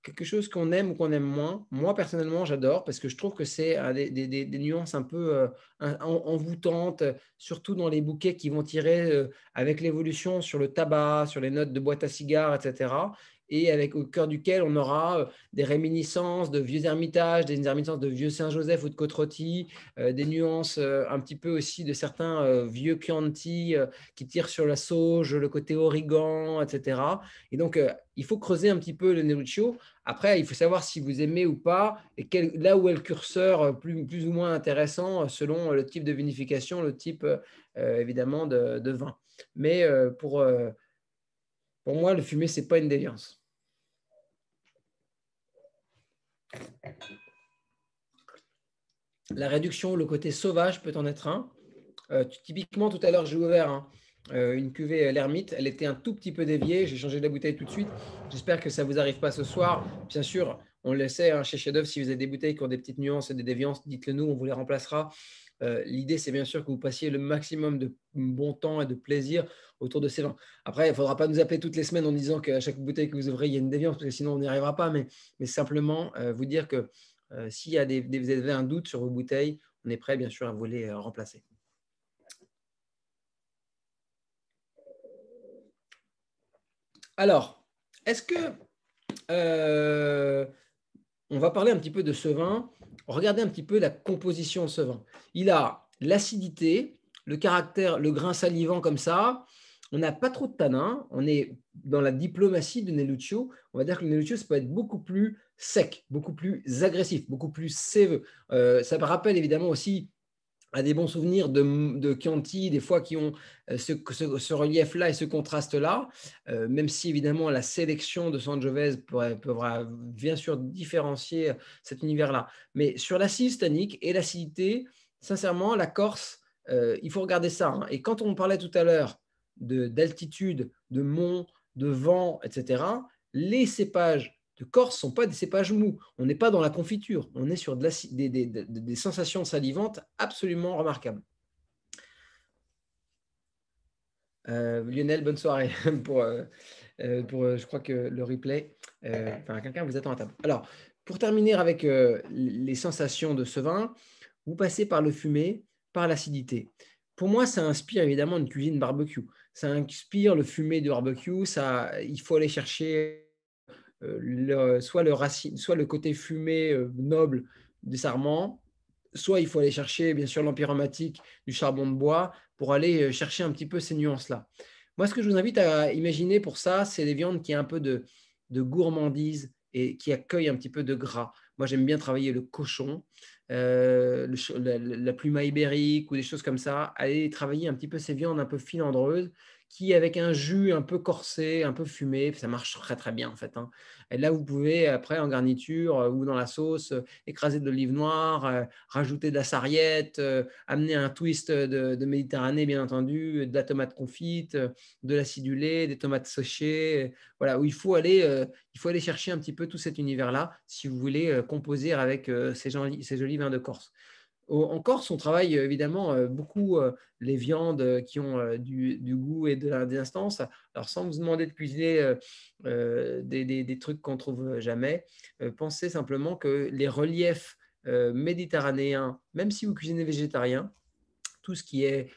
quelque chose qu'on aime ou qu'on aime moins. Moi, personnellement, j'adore parce que je trouve que c'est euh, des, nuances un peu euh, envoûtantes, surtout dans les bouquets qui vont tirer euh, avec l'évolution sur le tabac, sur les notes de boîte à cigares, etc et avec au cœur duquel on aura euh, des réminiscences de vieux ermitages, des réminiscences de vieux Saint-Joseph ou de Cotrotti euh, des nuances euh, un petit peu aussi de certains vieux Chianti qui tirent sur la sauge, le côté origan, etc. Et donc, il faut creuser un petit peu le Neruccio. Après, il faut savoir si vous aimez ou pas, et là où est le curseur plus, plus, ou moins intéressant selon le type de vinification, le type évidemment de, de, vin. Mais pour pour moi, le fumé, ce n'est pas une déviance. La réduction, le côté sauvage peut en être un. Euh, typiquement, tout à l'heure, j'ai ouvert hein, euh, une cuvée euh, l'ermite. Elle était un tout petit peu déviée. J'ai changé la bouteille tout de suite. J'espère que ça ne vous arrive pas ce soir. Bien sûr, on le sait hein, chez Chef d'œuvre, si vous avez des bouteilles qui ont des petites nuances et des déviances, dites-le nous, on vous les remplacera. Euh, l'idée, c'est bien sûr que vous passiez le maximum de bon temps et de plaisir autour de ces vins. Après, il ne faudra pas nous appeler toutes les semaines en disant qu'à chaque bouteille que vous ouvrez, il y a une déviance, parce que sinon, on n'y arrivera pas. Mais, simplement euh, vous dire que euh, s'il y a des, vous avez un doute sur vos bouteilles, on est prêt, bien sûr, à vous les remplacer. Alors, est-ce que on va parler un petit peu de ce vin. Regardez un petit peu la composition de ce vin. Il a l'acidité, le caractère, le grain salivant comme ça. On n'a pas trop de tanin. On est dans la diplomatie de Nelluccio. On va dire que le Nelluccio, ça peut être beaucoup plus sec, beaucoup plus agressif, beaucoup plus séveux. Euh, ça me rappelle évidemment aussi a des bons souvenirs de, de Chianti, des fois qui ont euh, ce, ce, relief-là et ce contraste-là, euh, même si évidemment la sélection de Sangiovese pourra bien sûr différencier euh, cet univers-là. Mais sur l'acide Stanique et l'acidité, sincèrement, la Corse, il faut regarder ça. Hein. Et quand on parlait tout à l'heure d'altitude, de, de mont, de vent, etc., les cépages de Corse sont pas des cépages mous. On n'est pas dans la confiture. On est sur des, sensations salivantes absolument remarquables. Euh, Lionel, bonne soirée pour, euh, euh, pour, je crois que le replay. quelqu'un vous attend à table. Alors, pour terminer avec les sensations de ce vin, vous passez par le fumé, par l'acidité. Pour moi, ça inspire évidemment une cuisine barbecue. Ça inspire le fumé de barbecue. Ça, il faut aller chercher soit, le soit le côté fumé euh, noble des sarments, soit il faut aller chercher, bien sûr, l'empiromatique du charbon de bois pour aller euh, chercher un petit peu ces nuances-là. Moi, ce que je vous invite à imaginer pour ça, c'est des viandes qui ont un peu de, gourmandise et qui accueillent un petit peu de gras. Moi, j'aime bien travailler le cochon, euh, la, la, pluma ibérique ou des choses comme ça. Aller travailler un petit peu ces viandes un peu filandreuses qui, avec un jus un peu corsé, un peu fumé, ça marche très très bien en fait. Hein. Et là, vous pouvez après en garniture euh, ou dans la sauce euh, écraser de l'olive noire, euh, rajouter de la sarriette, amener un twist de, Méditerranée bien entendu, de la tomate confite, de l'acidulé, des tomates séchées. voilà où il faut aller, chercher un petit peu tout cet univers là si vous voulez composer avec ces jolis vins de Corse en Corse, on travaille euh, évidemment euh, beaucoup euh, les viandes qui ont du, goût et de la Alors, sans vous demander de cuisiner des, trucs qu'on ne trouve jamais, pensez simplement que les reliefs méditerranéens, même si vous cuisinez végétarien, tout ce qui est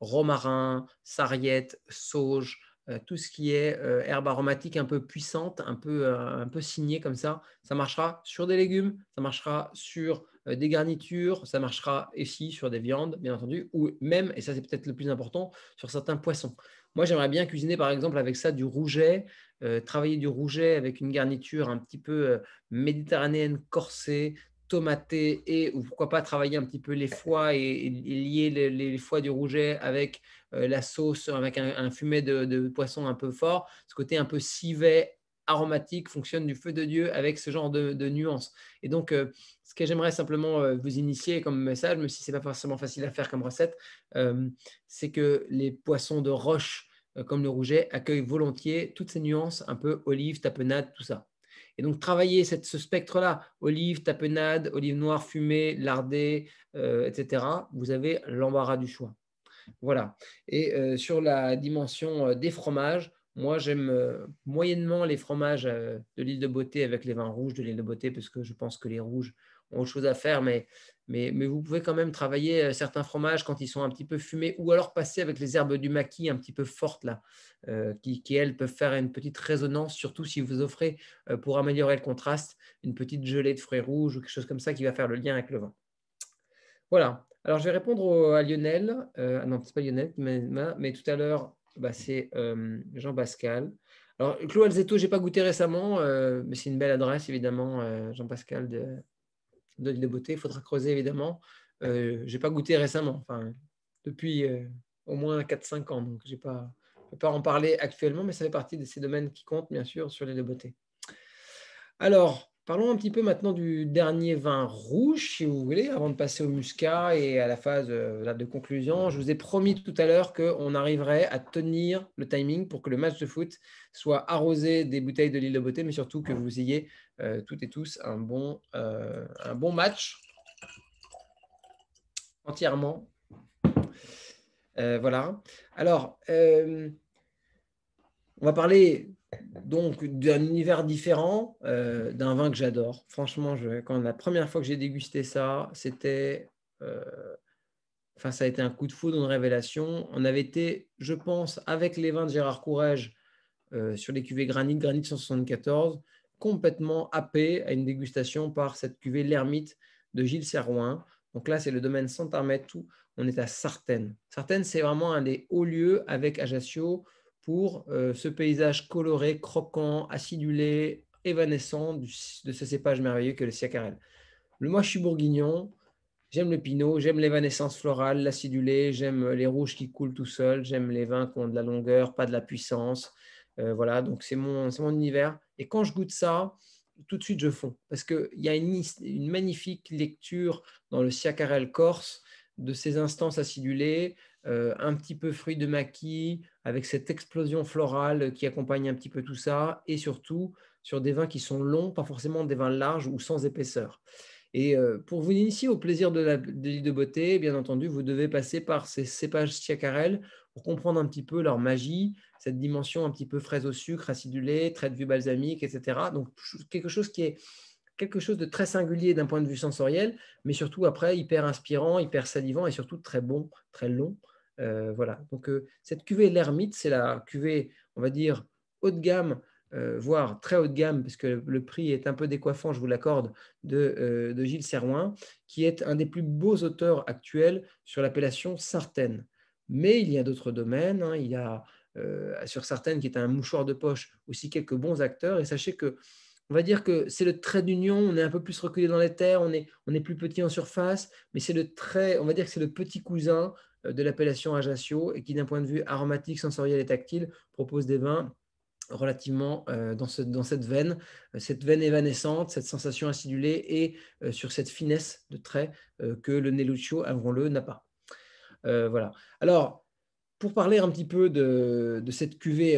romarin, sarriette, sauge, tout ce qui est herbe aromatique un peu puissante, un peu, un peu signée comme ça, ça marchera sur des légumes, ça marchera sur euh, des garnitures, ça marchera ici sur des viandes, bien entendu, ou même, et ça c'est peut-être le plus important, sur certains poissons. Moi, j'aimerais bien cuisiner, par exemple, avec ça du rouget, euh, travailler du rouget avec une garniture un petit peu euh, méditerranéenne, corsée, tomatée, et pourquoi pas travailler un petit peu les foies et, lier les, foies du rouget avec la sauce, avec un, fumet de, de, poisson un peu fort, ce côté un peu civet aromatique fonctionne du feu de Dieu avec ce genre de, nuances. Et donc, euh, ce que j'aimerais simplement euh, vous initier comme message, même si ce n'est pas forcément facile à faire comme recette, euh, c'est que les poissons de roche, comme le rouget, accueillent volontiers toutes ces nuances un peu olive, tapenade, tout ça. Et donc, travailler ce spectre-là, olive, tapenade, olive noire fumée, lardées, etc., vous avez l'embarras du choix. Voilà. Et sur la dimension des fromages, moi, j'aime euh, moyennement les fromages euh, de l'île de Beauté avec les vins rouges de l'île de Beauté, parce que je pense que les rouges ont autre chose à faire, mais, vous pouvez quand même travailler euh, certains fromages quand ils sont un petit peu fumés, ou alors passer avec les herbes du maquis un petit peu fortes, là, qui, elles, peuvent faire une petite résonance, surtout si vous offrez, pour améliorer le contraste, une petite gelée de fruits rouges ou quelque chose comme ça qui va faire le lien avec le vin. Voilà. Alors, je vais répondre à Lionel, Non, non, n'est pas Lionel, mais tout à l'heure, bah, c'est euh, Jean Pascal. Alors, Clou Alzeto, je n'ai pas goûté récemment, euh, mais c'est une belle adresse, évidemment, euh, Jean Pascal de, de l'île de beauté. Il faudra creuser, évidemment. je n'ai pas goûté récemment, enfin, depuis au moins 4-5 ans, donc je ne pas peux pas en parler actuellement, mais ça fait partie de ces domaines qui comptent, bien sûr, sur les de beauté Alors, Parlons un petit peu maintenant du dernier vin rouge, si vous voulez, avant de passer au muscat et à la phase euh, de conclusion. Je vous ai promis tout à l'heure qu'on arriverait à tenir le timing pour que le match de foot soit arrosé des bouteilles de l'île de beauté, mais surtout que vous ayez euh, toutes et tous un bon, euh, un bon match entièrement. voilà. Alors, on va parler donc d'un univers différent, euh, d'un vin que j'adore. Franchement, quand la première fois que j'ai dégusté ça, c'était, euh, ça a été un coup de foudre, une révélation. On avait été, je pense, avec les vins de Gérard Courage euh, sur les cuvées Granit, Granit 174, complètement happé à une dégustation par cette cuvée l'ermite de Gilles Serroin. Donc là, c'est le domaine Saint-Armet, On est à Sartène. Sartène, c'est vraiment un des hauts lieux avec Ajaccio pour euh, ce paysage coloré, croquant, acidulé, évanescent de ce cépage merveilleux que le Siacarel. Le moi, je suis bourguignon, j'aime le pinot, j'aime l'évanescence florale, l'acidulé, j'aime euh, les rouges qui coulent tout seuls, j'aime les vins qui ont de la longueur, pas de la puissance. Euh, voilà, donc c'est mon, univers. Et quand je goûte ça, tout de suite je fonds, parce qu'il y a une, une, magnifique lecture dans le Siacarel corse de ces instances acidulées, euh, un petit peu fruit de maquis, avec cette explosion florale qui accompagne un petit peu tout ça, et surtout sur des vins qui sont longs, pas forcément des vins larges ou sans épaisseur. Et euh, pour vous initier au plaisir de la de, de beauté, bien entendu, vous devez passer par ces cépages chiacarelles pour comprendre un petit peu leur magie, cette dimension un petit peu fraise au sucre, acidulée, trait de vue balsamique, etc. Donc quelque chose qui est quelque chose de très singulier d'un point de vue sensoriel, mais surtout après hyper inspirant, hyper salivant et surtout très bon, très long euh, voilà. Donc, euh, cette cuvée l'ermite, c'est la cuvée, on va dire, haut de gamme, euh, voire très haut de gamme, parce que le prix est un peu décoiffant, je vous l'accorde, de, Gilles Serroin, qui est un des plus beaux auteurs actuels sur l'appellation Sartène. Mais il y a d'autres domaines. Hein. il y a sur Sartène qui est un mouchoir de poche, aussi quelques bons acteurs. Et sachez que, on va dire que c'est le trait d'union, on est un peu plus reculé dans les terres, on est, on est plus petit en surface, mais c'est le trait, on va dire que c'est le petit cousin euh, de l'appellation Ajaccio et qui, d'un point de vue aromatique, sensoriel et tactile, propose des vins relativement euh, dans, ce, dans, cette veine, euh, cette veine évanescente, cette sensation acidulée et sur cette finesse de trait que le Nelluccio, avouons-le, n'a pas. voilà. Alors, pour parler un petit peu de, cette cuvée,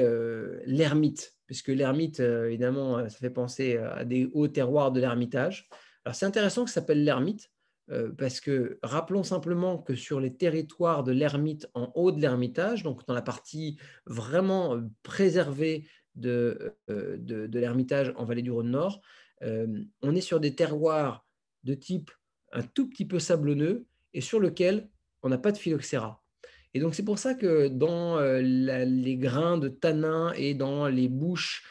l'ermite, puisque l'ermite, évidemment, ça fait penser à des hauts terroirs de l'ermitage. Alors, c'est intéressant que ça s'appelle l'ermite, euh, parce que rappelons simplement que sur les territoires de l'ermite en haut de l'ermitage, donc dans la partie vraiment euh, préservée euh, de, de, l'ermitage en vallée du Rhône-Nord, on est sur des terroirs de type un tout petit peu sablonneux et sur lequel on n'a pas de phylloxéra. Et donc c'est pour ça que dans les grains de tanin et dans les bouches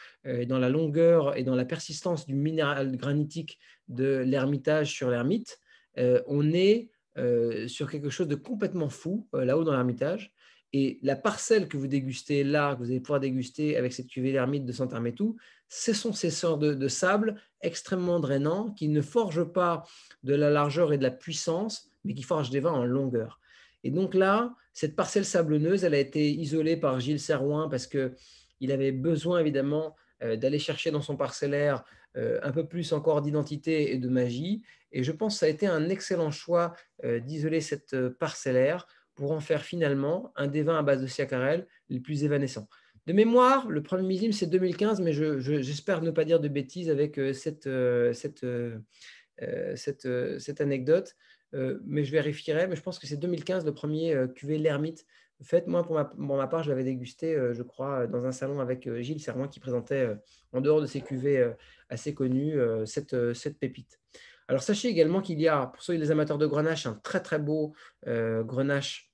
dans la longueur et dans la persistance du minéral granitique de l'ermitage sur l'ermite, euh, on est euh, sur quelque chose de complètement fou euh, là-haut dans l'Ermitage. Et la parcelle que vous dégustez là, que vous allez pouvoir déguster avec cette cuvée l'ermite de saint tout, ce sont ces sortes de, de, sable extrêmement drainants qui ne forgent pas de la largeur et de la puissance, mais qui forgent des vins en longueur. Et donc là, cette parcelle sablonneuse, elle a été isolée par Gilles Serouin, parce qu'il avait besoin évidemment d'aller chercher dans son parcellaire euh, un peu plus encore d'identité et de magie. Et je pense que ça a été un excellent choix euh, d'isoler cette euh, parcellaire pour en faire finalement un des vins à base de Siacarel les plus évanescents. De mémoire, le premier millésime, c'est 2015, mais j'espère ne pas dire de bêtises avec cette, cette anecdote, mais je vérifierai. Mais je pense que c'est 2015, le premier cuvée L'Ermite, faites moi, pour ma, part, je l'avais dégusté, euh, je crois, euh, dans un salon avec euh, Gilles Serroin qui présentait, en dehors de ses cuvées assez connues, cette, cette, pépite. Alors, sachez également qu'il y a, pour ceux des amateurs de grenache, un très très beau grenache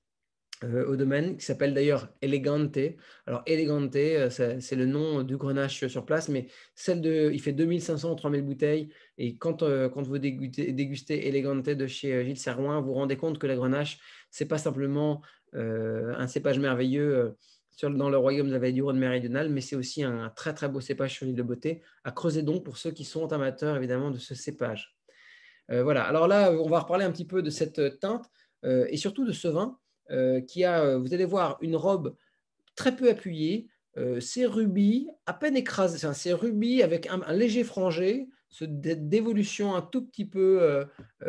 au domaine qui s'appelle d'ailleurs Elegante. Alors, Elegante, c'est le nom du grenache sur place, mais celle de, il fait 2500 ou 3000 bouteilles. Et quand, quand vous dégustez, Elegante de chez Gilles Serroin, vous vous rendez compte que la grenache, c'est pas simplement euh, un cépage merveilleux euh, dans le royaume de la vallée du Rhône méridionale, mais c'est aussi un, très très beau cépage sur l'île de Beauté, à creuser donc pour ceux qui sont amateurs évidemment de ce cépage. Euh, voilà, alors là, on va reparler un petit peu de cette teinte et surtout de ce vin qui a, vous allez voir, une robe très peu appuyée, c'est rubis, à peine écrasé, c'est rubis avec un léger frangé, ce d'évolution un tout petit peu frangé euh,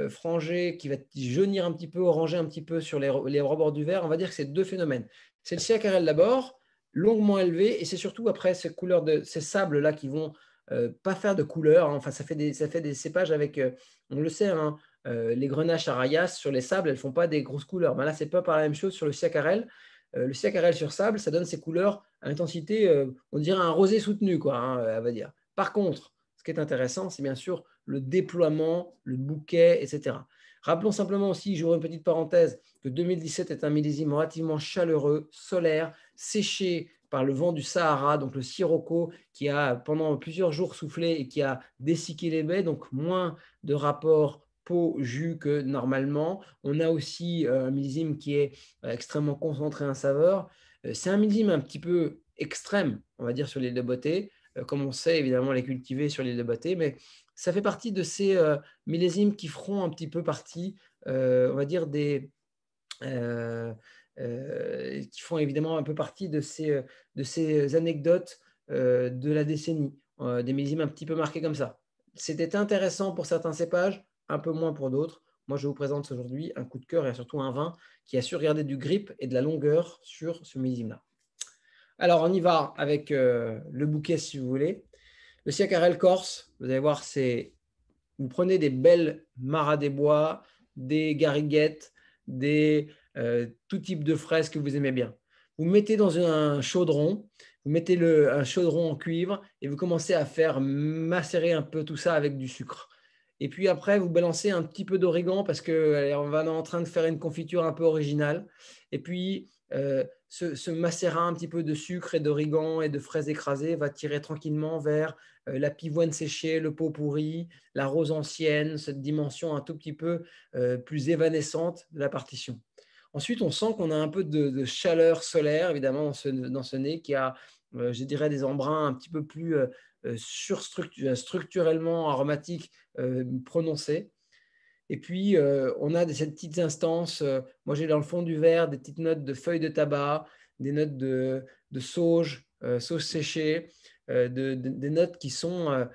euh, frangée, qui va jaunir un petit peu, orangé un petit peu sur les, les rebords du verre, on va dire que c'est deux phénomènes. C'est le siacarelle d'abord, longuement élevé, et c'est surtout après ces couleurs de ces sables là qui vont euh, pas faire de couleur. Hein. Enfin, ça fait des ça fait des cépages avec, on le sait, hein, les grenaches à rayas sur les sables, elles font pas des grosses couleurs. Mais là, c'est pas par la même chose sur le siacarelle, le siacarelle sur sable, ça donne ces couleurs à intensité, on dirait un rosé soutenu, quoi, hein, va dire. Par contre, ce qui est intéressant, c'est bien sûr le déploiement, le bouquet, etc. Rappelons simplement aussi, j'ouvre une petite parenthèse, que 2017 est un millésime relativement chaleureux, solaire, séché par le vent du Sahara, donc le Sirocco, qui a pendant plusieurs jours soufflé et qui a dessiqué les baies, donc moins de rapport peau-jus que normalement. On a aussi euh, un millésime qui est euh, extrêmement concentré en saveur. Euh, c'est un millésime un petit peu extrême, on va dire, sur l'île de beauté. Euh, comme on sait évidemment les cultiver sur l'île de Baté, mais ça fait partie de ces euh, millésimes qui feront un petit peu partie, euh, on va dire, des... qui font évidemment un peu partie de ces, de ces anecdotes de la décennie, des millésimes un petit peu marqués comme ça. C'était intéressant pour certains cépages, un peu moins pour d'autres. Moi, je vous présente aujourd'hui un coup de cœur et surtout un vin qui a su regarder du grip et de la longueur sur ce millésime-là. Alors, on y va avec euh, le bouquet, si vous voulez. Le Siacarel Corse, vous allez voir, c'est. Vous prenez des belles maras des bois, des gariguettes, des, euh, tout type de fraises que vous aimez bien. Vous mettez dans un chaudron, vous mettez le, un chaudron en cuivre et vous commencez à faire macérer un peu tout ça avec du sucre. Et puis après, vous balancez un petit peu d'origan parce qu'on va en train de faire une confiture un peu originale. Et puis, euh, ce, macérat un petit peu de sucre et d'origan et de fraises écrasées va tirer tranquillement vers euh, la pivoine séchée, le pot pourri, la rose ancienne, cette dimension un tout petit peu euh, plus évanescente de la partition. Ensuite, on sent qu'on a un peu de, chaleur solaire, évidemment, dans ce, nez qui a, euh, je dirais, des embruns un petit peu plus structurellement aromatiques prononcés. Et puis, euh, on a des, ces petites instances. Euh, moi, j'ai dans le fond du verre des petites notes de feuilles de tabac, des notes de, de sauge, euh, sauce séchée, des notes qui sont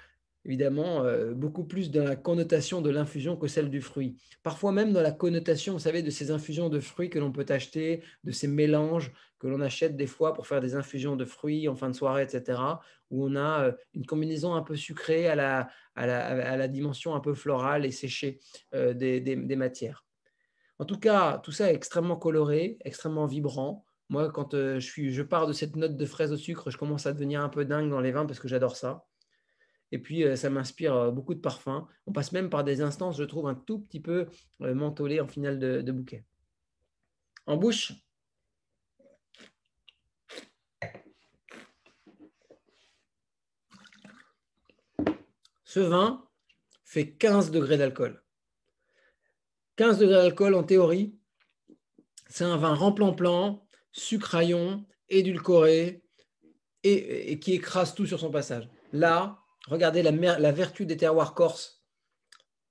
évidemment euh, beaucoup plus dans la connotation de l'infusion que celle du fruit. Parfois même dans la connotation, vous savez, de ces infusions de fruits que l'on peut acheter, de ces mélanges que l'on achète des fois pour faire des infusions de fruits en fin de soirée, etc., où on a euh, une combinaison un peu sucrée à la, dimension un peu florale et séchée euh, des, matières. En tout cas, tout ça est extrêmement coloré, extrêmement vibrant. Moi, quand je, je pars de cette note de fraise au sucre, je commence à devenir un peu dingue dans les vins parce que j'adore ça. Et puis, euh, ça m'inspire euh, beaucoup de parfums. On passe même par des instances, je trouve, un tout petit peu euh, mentholées en finale de, bouquet. En bouche, ce vin fait 15 degrés d'alcool. 15 degrés d'alcool en théorie, c'est un vin remplant plan sucraillon, édulcoré et, qui écrase tout sur son passage. Là, Regardez la, vertu des terroirs corses,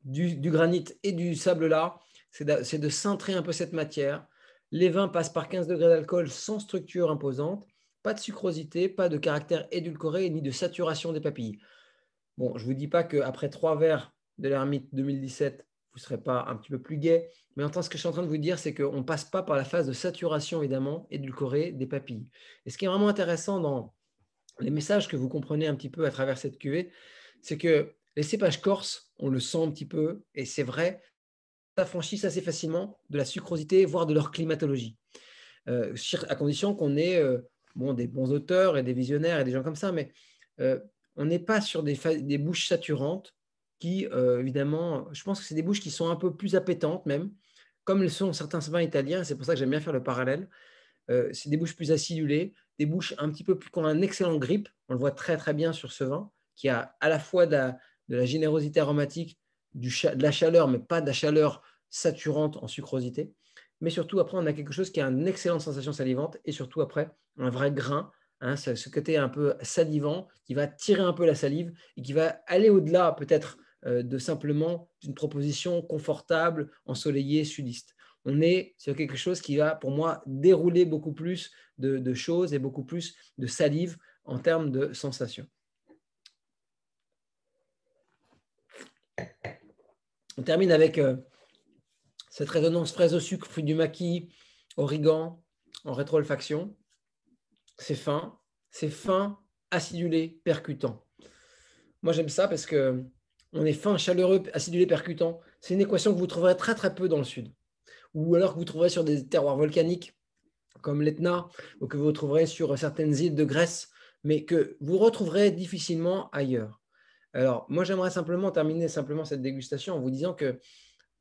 du, granit et du sable là, c'est de, cintrer un peu cette matière. Les vins passent par 15 degrés d'alcool sans structure imposante, pas de sucrosité, pas de caractère édulcoré ni de saturation des papilles. Bon, je ne vous dis pas qu'après trois verres de l'ermite 2017, vous ne serez pas un petit peu plus gai, mais en temps, ce que je suis en train de vous dire, c'est qu'on ne passe pas par la phase de saturation, évidemment, édulcorée des papilles. Et ce qui est vraiment intéressant dans les messages que vous comprenez un petit peu à travers cette cuvée, c'est que les cépages corses, on le sent un petit peu, et c'est vrai, s'affranchissent assez facilement de la sucrosité, voire de leur climatologie, euh, à condition qu'on ait euh, bon, des bons auteurs et des visionnaires et des gens comme ça, mais euh, on n'est pas sur des, bouches saturantes qui, évidemment, je pense que c'est des bouches qui sont un peu plus appétantes même, comme le sont certains vins italiens, c'est pour ça que j'aime bien faire le parallèle. c'est des bouches plus acidulées, des bouches un petit peu plus qui ont un excellent grip. On le voit très très bien sur ce vin, qui a à la fois de la, générosité aromatique, de la chaleur, mais pas de la chaleur saturante en sucrosité. Mais surtout, après, on a quelque chose qui a une excellente sensation salivante et surtout, après, un vrai grain, hein, ce côté un peu salivant qui va tirer un peu la salive et qui va aller au-delà peut-être euh, de simplement une proposition confortable, ensoleillée, sudiste on est sur quelque chose qui va, pour moi, dérouler beaucoup plus de, choses et beaucoup plus de salive en termes de sensations. On termine avec euh, cette résonance fraise au sucre, fruit du maquis, origan, en rétroolfaction. C'est fin, c'est fin, acidulé, percutant. Moi, j'aime ça parce que on est fin, chaleureux, acidulé, percutant. C'est une équation que vous trouverez très très peu dans le sud ou alors que vous trouverez sur des terroirs volcaniques comme l'Etna, ou que vous trouverez sur certaines îles de Grèce, mais que vous retrouverez difficilement ailleurs. Alors, moi, j'aimerais simplement terminer simplement cette dégustation en vous disant que,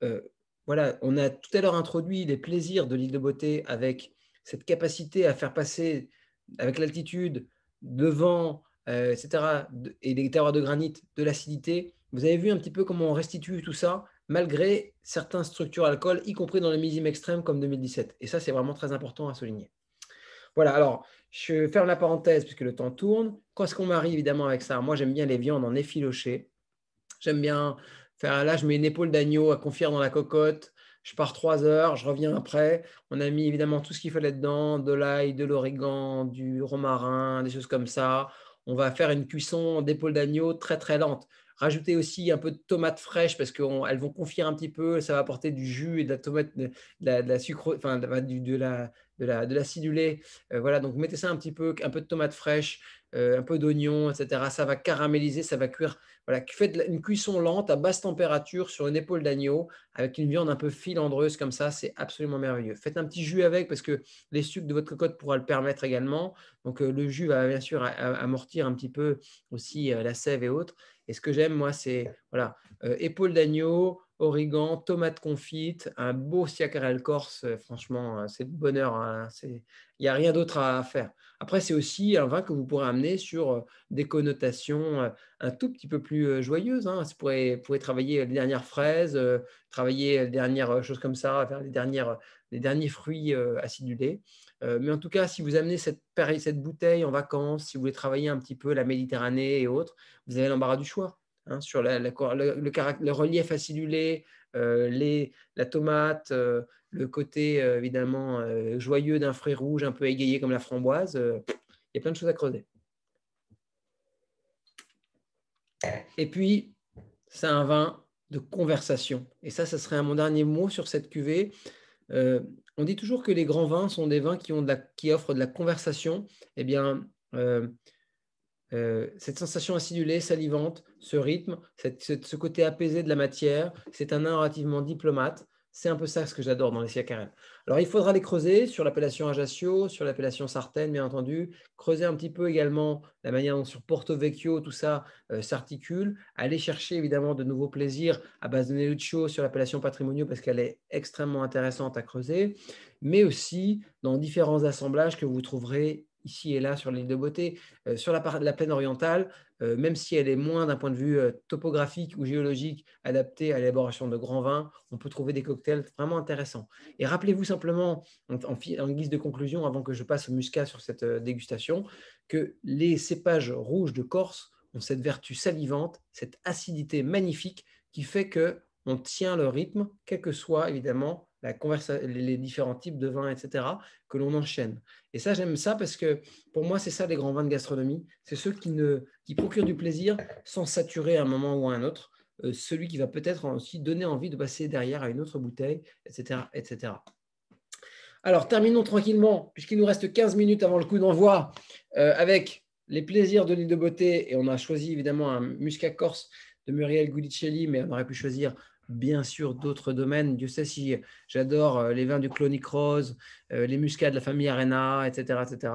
euh, voilà, on a tout à l'heure introduit les plaisirs de l'île de beauté avec cette capacité à faire passer, avec l'altitude, le vent, etc., euh, et des terroirs de granit, de l'acidité. Vous avez vu un petit peu comment on restitue tout ça malgré certaines structures alcool, y compris dans les millésimes extrêmes comme 2017. Et ça, c'est vraiment très important à souligner. Voilà, alors, je ferme la parenthèse puisque le temps tourne. Qu'est-ce qu'on m'arrive évidemment avec ça Moi, j'aime bien les viandes en effilochées. J'aime bien faire, là, je mets une épaule d'agneau à confire dans la cocotte. Je pars trois heures, je reviens après. On a mis évidemment tout ce qu'il fallait dedans, de l'ail, de l'origan, du romarin, des choses comme ça. On va faire une cuisson d'épaule d'agneau très très lente rajouter aussi un peu de tomates fraîches parce qu'elles vont confier un petit peu, ça va apporter du jus et de la tomate, de, la, sucre, enfin de, bah, de la de la, de l'acidulé. Euh, voilà, donc mettez ça un petit peu, un peu de tomates fraîches, euh, un peu d'oignon, etc. Ça va caraméliser, ça va cuire voilà, faites une cuisson lente à basse température sur une épaule d'agneau avec une viande un peu filandreuse comme ça, c'est absolument merveilleux. Faites un petit jus avec parce que les sucres de votre cocotte pourra le permettre également. Donc euh, le jus va bien sûr amortir un petit peu aussi euh, la sève et autres. Et ce que j'aime moi, c'est voilà, euh, épaule d'agneau, origan, tomate confite un beau siacarel corse. Euh, franchement, euh, c'est le bonheur. Hein, il n'y a rien d'autre à faire. Après, c'est aussi un vin que vous pourrez amener sur euh, des connotations un tout petit peu plus joyeuses. Hein. Vous, pourrez, travailler les dernières fraises, travailler les dernières choses comme ça, les, dernières, les derniers fruits acidulés. mais en tout cas, si vous amenez cette, cette bouteille en vacances, si vous voulez travailler un petit peu la Méditerranée et autres, vous avez l'embarras du choix. Hein, sur le, relief acidulé, euh, la tomate, euh, le côté euh, évidemment joyeux d'un fruit rouge un peu égayé comme la framboise. Il y a plein de choses à creuser. Et puis, c'est un vin de conversation. Et ça, ce serait mon dernier mot sur cette cuvée. on dit toujours que les grands vins sont des vins qui, qui offrent de la conversation. Eh bien, cette sensation acidulée, salivante, ce rythme, ce côté apaisé de la matière. C'est un art relativement diplomate. C'est un peu ça ce que j'adore dans les siacarènes. Alors, il faudra les creuser sur l'appellation Ajaccio, sur l'appellation Sartène, bien entendu. Creuser un petit peu également la manière dont sur Porto Vecchio, tout ça euh, s'articule. Aller chercher évidemment de nouveaux plaisirs à base de Neluccio sur l'appellation Patrimonio parce qu'elle est extrêmement intéressante à creuser. Mais aussi dans différents assemblages que vous trouverez ici et là sur l'île de Beauté. Euh, sur la, plaine orientale, euh, même si elle est moins d'un point de vue euh, topographique ou géologique adaptée à l'élaboration de grands vins, on peut trouver des cocktails vraiment intéressants. Et rappelez-vous simplement, en, guise de conclusion, avant que je passe au muscat sur cette euh, dégustation, que les cépages rouges de Corse ont cette vertu salivante, cette acidité magnifique qui fait que on tient le rythme, quel que soit évidemment les différents types de vins, etc., que l'on enchaîne. Et ça, j'aime ça parce que pour moi, c'est ça les grands vins de gastronomie. C'est ceux qui, procurent du plaisir sans saturer à un moment ou à un autre. Euh, celui qui va peut-être aussi donner envie de passer derrière à une autre bouteille, etc. Alors, terminons tranquillement, puisqu'il nous reste 15 minutes avant le coup d'envoi, euh, avec les plaisirs de l'île de beauté. Et on a choisi évidemment un muscat corse de Muriel Gudicelli, mais on aurait pu choisir bien sûr d'autres domaines. Dieu sait si j'adore euh, les vins du Clonic Rose, euh, les muscats de la famille Arena, etc. etc.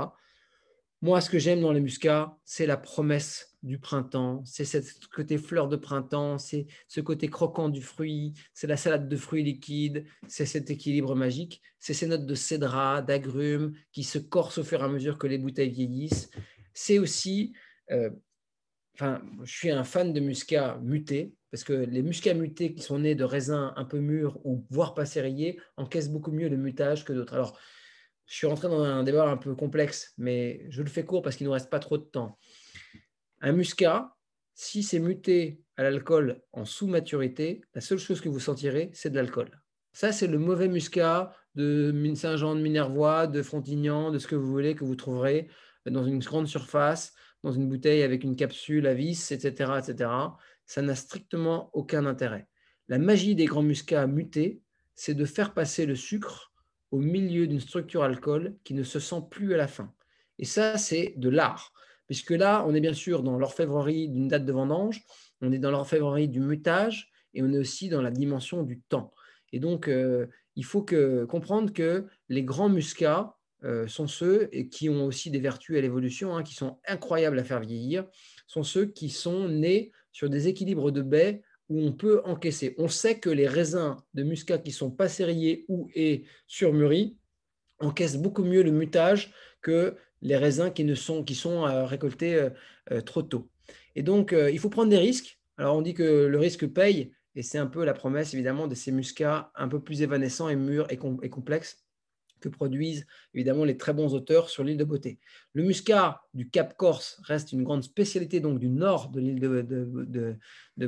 Moi, ce que j'aime dans les muscats, c'est la promesse du printemps, c'est ce côté fleur de printemps, c'est ce côté croquant du fruit, c'est la salade de fruits liquides, c'est cet équilibre magique, c'est ces notes de cédra, d'agrumes qui se corsent au fur et à mesure que les bouteilles vieillissent. C'est aussi, euh, enfin, je suis un fan de muscat muté, parce que les muscats mutés qui sont nés de raisins un peu mûrs ou voire pas serrillés encaissent beaucoup mieux le mutage que d'autres. Alors, je suis rentré dans un débat un peu complexe, mais je le fais court parce qu'il ne nous reste pas trop de temps. Un muscat, si c'est muté à l'alcool en sous-maturité, la seule chose que vous sentirez, c'est de l'alcool. Ça, c'est le mauvais muscat de Saint-Jean, de Minervois, de Frontignan, de ce que vous voulez, que vous trouverez dans une grande surface, dans une bouteille avec une capsule à vis, etc. etc ça n'a strictement aucun intérêt. La magie des grands muscats mutés, c'est de faire passer le sucre au milieu d'une structure alcool qui ne se sent plus à la fin. Et ça, c'est de l'art. Puisque là, on est bien sûr dans l'orfèvrerie d'une date de vendange, on est dans l'orfèvrerie du mutage, et on est aussi dans la dimension du temps. Et donc, euh, il faut comprendre que les grands muscats euh, sont ceux et qui ont aussi des vertus à l'évolution, hein, qui sont incroyables à faire vieillir, sont ceux qui sont nés sur des équilibres de baies où on peut encaisser. On sait que les raisins de muscat qui sont pas serriés ou et surmûris encaissent beaucoup mieux le mutage que les raisins qui, ne sont, qui sont euh, récoltés euh, euh, trop tôt. Et donc, il faut prendre des risques. Alors, on dit que le risque paye, et c'est un peu la promesse, évidemment, de ces muscats un peu plus évanescents et mûrs et, et complexes que produisent évidemment les très bons auteurs sur l'île de Beauté. Le muscat du Cap Corse reste une grande spécialité donc du nord de l'île de,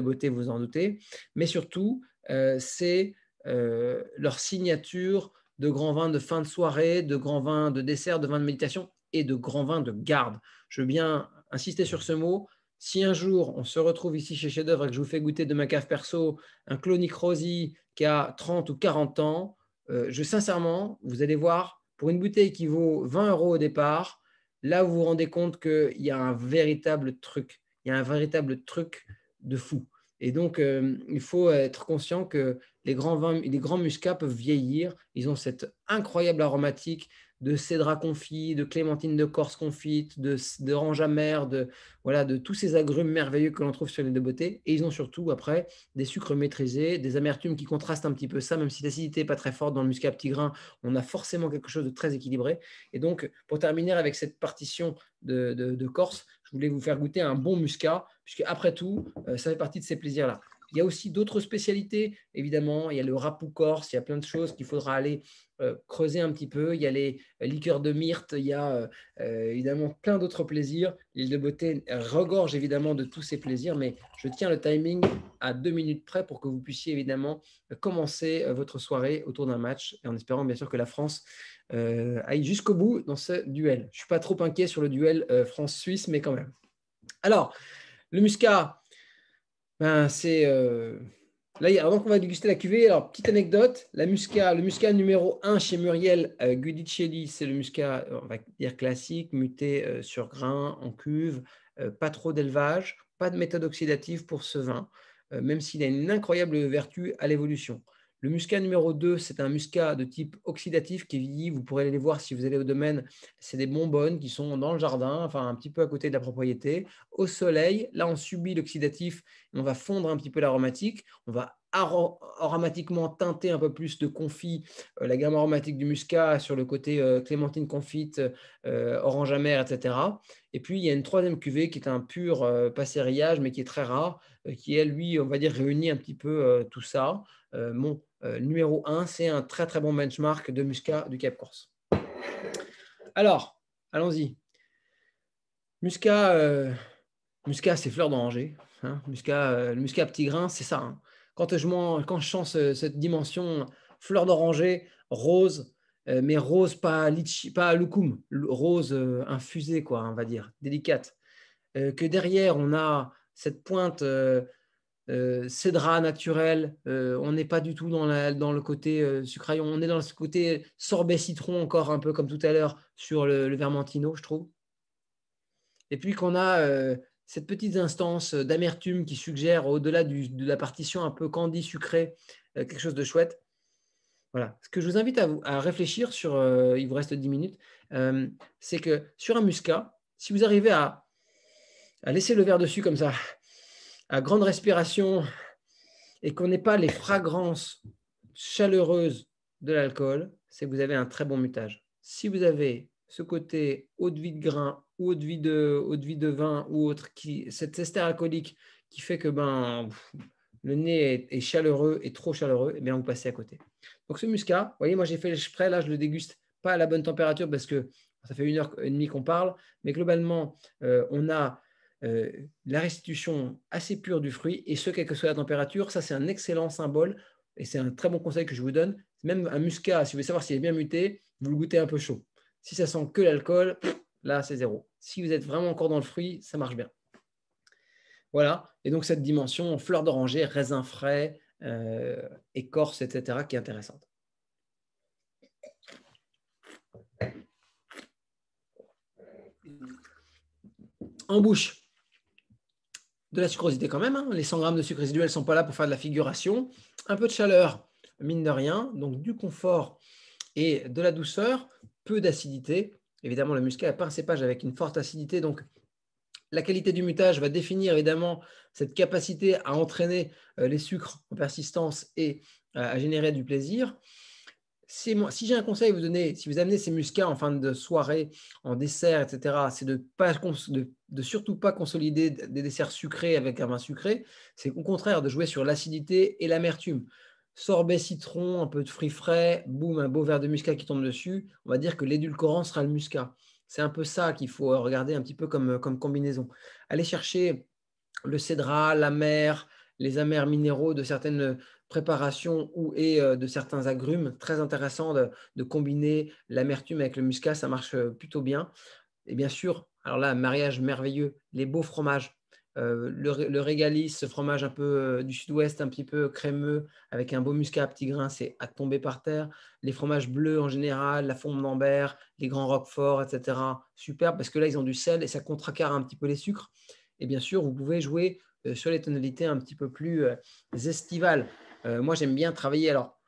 Beauté, vous en doutez, mais surtout euh, c'est euh, leur signature de grands vins de fin de soirée, de grands vins de dessert, de vins de méditation et de grands vins de garde. Je veux bien insister sur ce mot. Si un jour on se retrouve ici chez Chef d'œuvre et que je vous fais goûter de ma cave perso un clonique Rosy qui a 30 ou 40 ans, euh, je sincèrement, vous allez voir, pour une bouteille qui vaut 20 euros au départ, là, vous vous rendez compte qu'il y a un véritable truc. Il y a un véritable truc de fou. Et donc, euh, il faut être conscient que les grands, vins, les grands muscats peuvent vieillir. Ils ont cette incroyable aromatique, de cédra confit, de clémentine de Corse confite, de, d'orange amère, de, voilà, de tous ces agrumes merveilleux que l'on trouve sur les de beautés Et ils ont surtout, après, des sucres maîtrisés, des amertumes qui contrastent un petit peu ça, même si l'acidité n'est pas très forte dans le muscat petit grain, on a forcément quelque chose de très équilibré. Et donc, pour terminer avec cette partition de Corse, je voulais vous faire goûter un bon muscat, puisque après tout, euh, ça fait partie de ces plaisirs-là. Il y a aussi d'autres spécialités, évidemment. Il y a le rapou corse, il y a plein de choses qu'il faudra aller euh, creuser un petit peu. Il y a les euh, liqueurs de myrte, il y a euh, évidemment plein d'autres plaisirs. L'île de beauté regorge évidemment de tous ces plaisirs, mais je tiens le timing à deux minutes près pour que vous puissiez évidemment commencer votre soirée autour d'un match, en espérant bien sûr que la France aille jusqu'au bout dans ce duel. Je ne suis pas trop inquiet sur le duel France-Suisse, mais quand même. Alors, le Muscat, ben, c'est. Euh, là, avant qu'on va déguster la cuvée, alors petite anecdote, la musca, le muscat numéro 1 chez Muriel euh, Gudicelli, c'est le muscat, euh, on dire classique, muté sur grain, en cuve, pas trop d'élevage, pas de méthode oxydative pour ce vin, même s'il a une incroyable vertu à l'évolution. Le muscat numéro 2, c'est un muscat de type oxydatif qui vit, Vous pourrez aller voir si vous allez au domaine. C'est des bonbonnes qui sont dans le jardin, enfin un petit peu à côté de la propriété, au soleil. Là, on subit l'oxydatif. On va fondre un petit peu l'aromatique. On va aromatiquement teinter un peu plus de confit, euh, la gamme aromatique du muscat sur le côté euh, clémentine confite, euh, orange amer, etc. Et puis, il y a une troisième cuvée qui est un pur passerillage, mais qui est très rare, qui est, lui, on va dire, réunit un petit peu tout ça. Mon euh, numéro 1. C'est un très très bon benchmark de Musca du Cap Corse. Alors, allons-y. Musca, euh, c'est fleur d'oranger. Hein. Musca, euh, le Musca petit grain, c'est ça. Hein. Quand, je quand je change cette dimension fleur d'oranger, rose, mais rose pas litchi, pas loukoum, rose infusée, quoi, on va dire, délicate. que derrière, on a cette pointe euh, cédra naturel. Euh, on n'est pas du tout dans, le côté euh, On est dans le côté sorbet citron encore un peu comme tout à l'heure sur le, vermentino, je trouve. Et puis qu'on a euh, cette petite instance d'amertume qui suggère au-delà de la partition un peu candy sucré euh, quelque chose de chouette. Voilà. Ce que je vous invite à, réfléchir sur, il vous reste 10 minutes, c'est que sur un muscat, si vous arrivez à, à laisser le verre dessus comme ça, à grande respiration et qu'on n'ait pas les fragrances chaleureuses de l'alcool, c'est que vous avez un très bon mutage. Si vous avez ce côté eau de vie de grain ou eau de vie de, de, vin ou autre, qui, cette estère alcoolique qui fait que ben, le nez est, chaleureux et trop chaleureux, et eh bien vous passez à côté. Donc ce muscat, voyez, moi j'ai fait le spray, là je le déguste pas à la bonne température parce que ça fait une heure et demie qu'on parle, mais globalement, euh, on a euh, la restitution assez pure du fruit, et ce, quelle que soit la température. Ça, c'est un excellent symbole, et c'est un très bon conseil que je vous donne. Même un muscat, si vous voulez savoir s'il est bien muté, vous le goûtez un peu chaud. Si ça sent que l'alcool, là, c'est zéro. Si vous êtes vraiment encore dans le fruit, ça marche bien. Voilà, et donc cette dimension fleur d'oranger, raisin frais, euh, écorce, etc., qui est intéressante. En bouche, de la sucrosité quand même. Hein. Les 100 grammes de sucre résiduel ne sont pas là pour faire de la figuration. Un peu de chaleur, mine de rien, donc du confort et de la douceur, peu d'acidité. Évidemment, le muscat a pas un cépage avec une forte acidité, donc la qualité du mutage va définir évidemment cette capacité à entraîner euh, les sucres en persistance et euh, à générer du plaisir si, j'ai un conseil à vous donner, si vous amenez ces muscats en fin de soirée, en dessert, etc., c'est de, pas, surtout pas consolider des desserts sucrés avec un vin sucré. C'est au contraire de jouer sur l'acidité et l'amertume. Sorbet citron, un peu de fruits frais, boum, un beau verre de muscat qui tombe dessus. On va dire que l'édulcorant sera le muscat. C'est un peu ça qu'il faut regarder un petit peu comme, comme combinaison. Allez chercher le cédra, la les amers minéraux de certaines préparation ou et euh, de certains agrumes. Très intéressant de, combiner l'amertume avec le muscat, ça marche euh, plutôt bien. Et bien sûr, alors là, mariage merveilleux, les beaux fromages. Euh, le, régalis, ce fromage un peu du sud-ouest, un petit peu crémeux, avec un beau muscat à petits grains, c'est à tomber par terre. Les fromages bleus en général, la fonte d'Ambert, les grands roquefort etc. Super, parce que là, ils ont du sel et ça contracare un petit peu les sucres. Et bien sûr, vous pouvez jouer sur les tonalités un petit peu plus estivales. Euh, moi, j'aime bien travailler. Alors,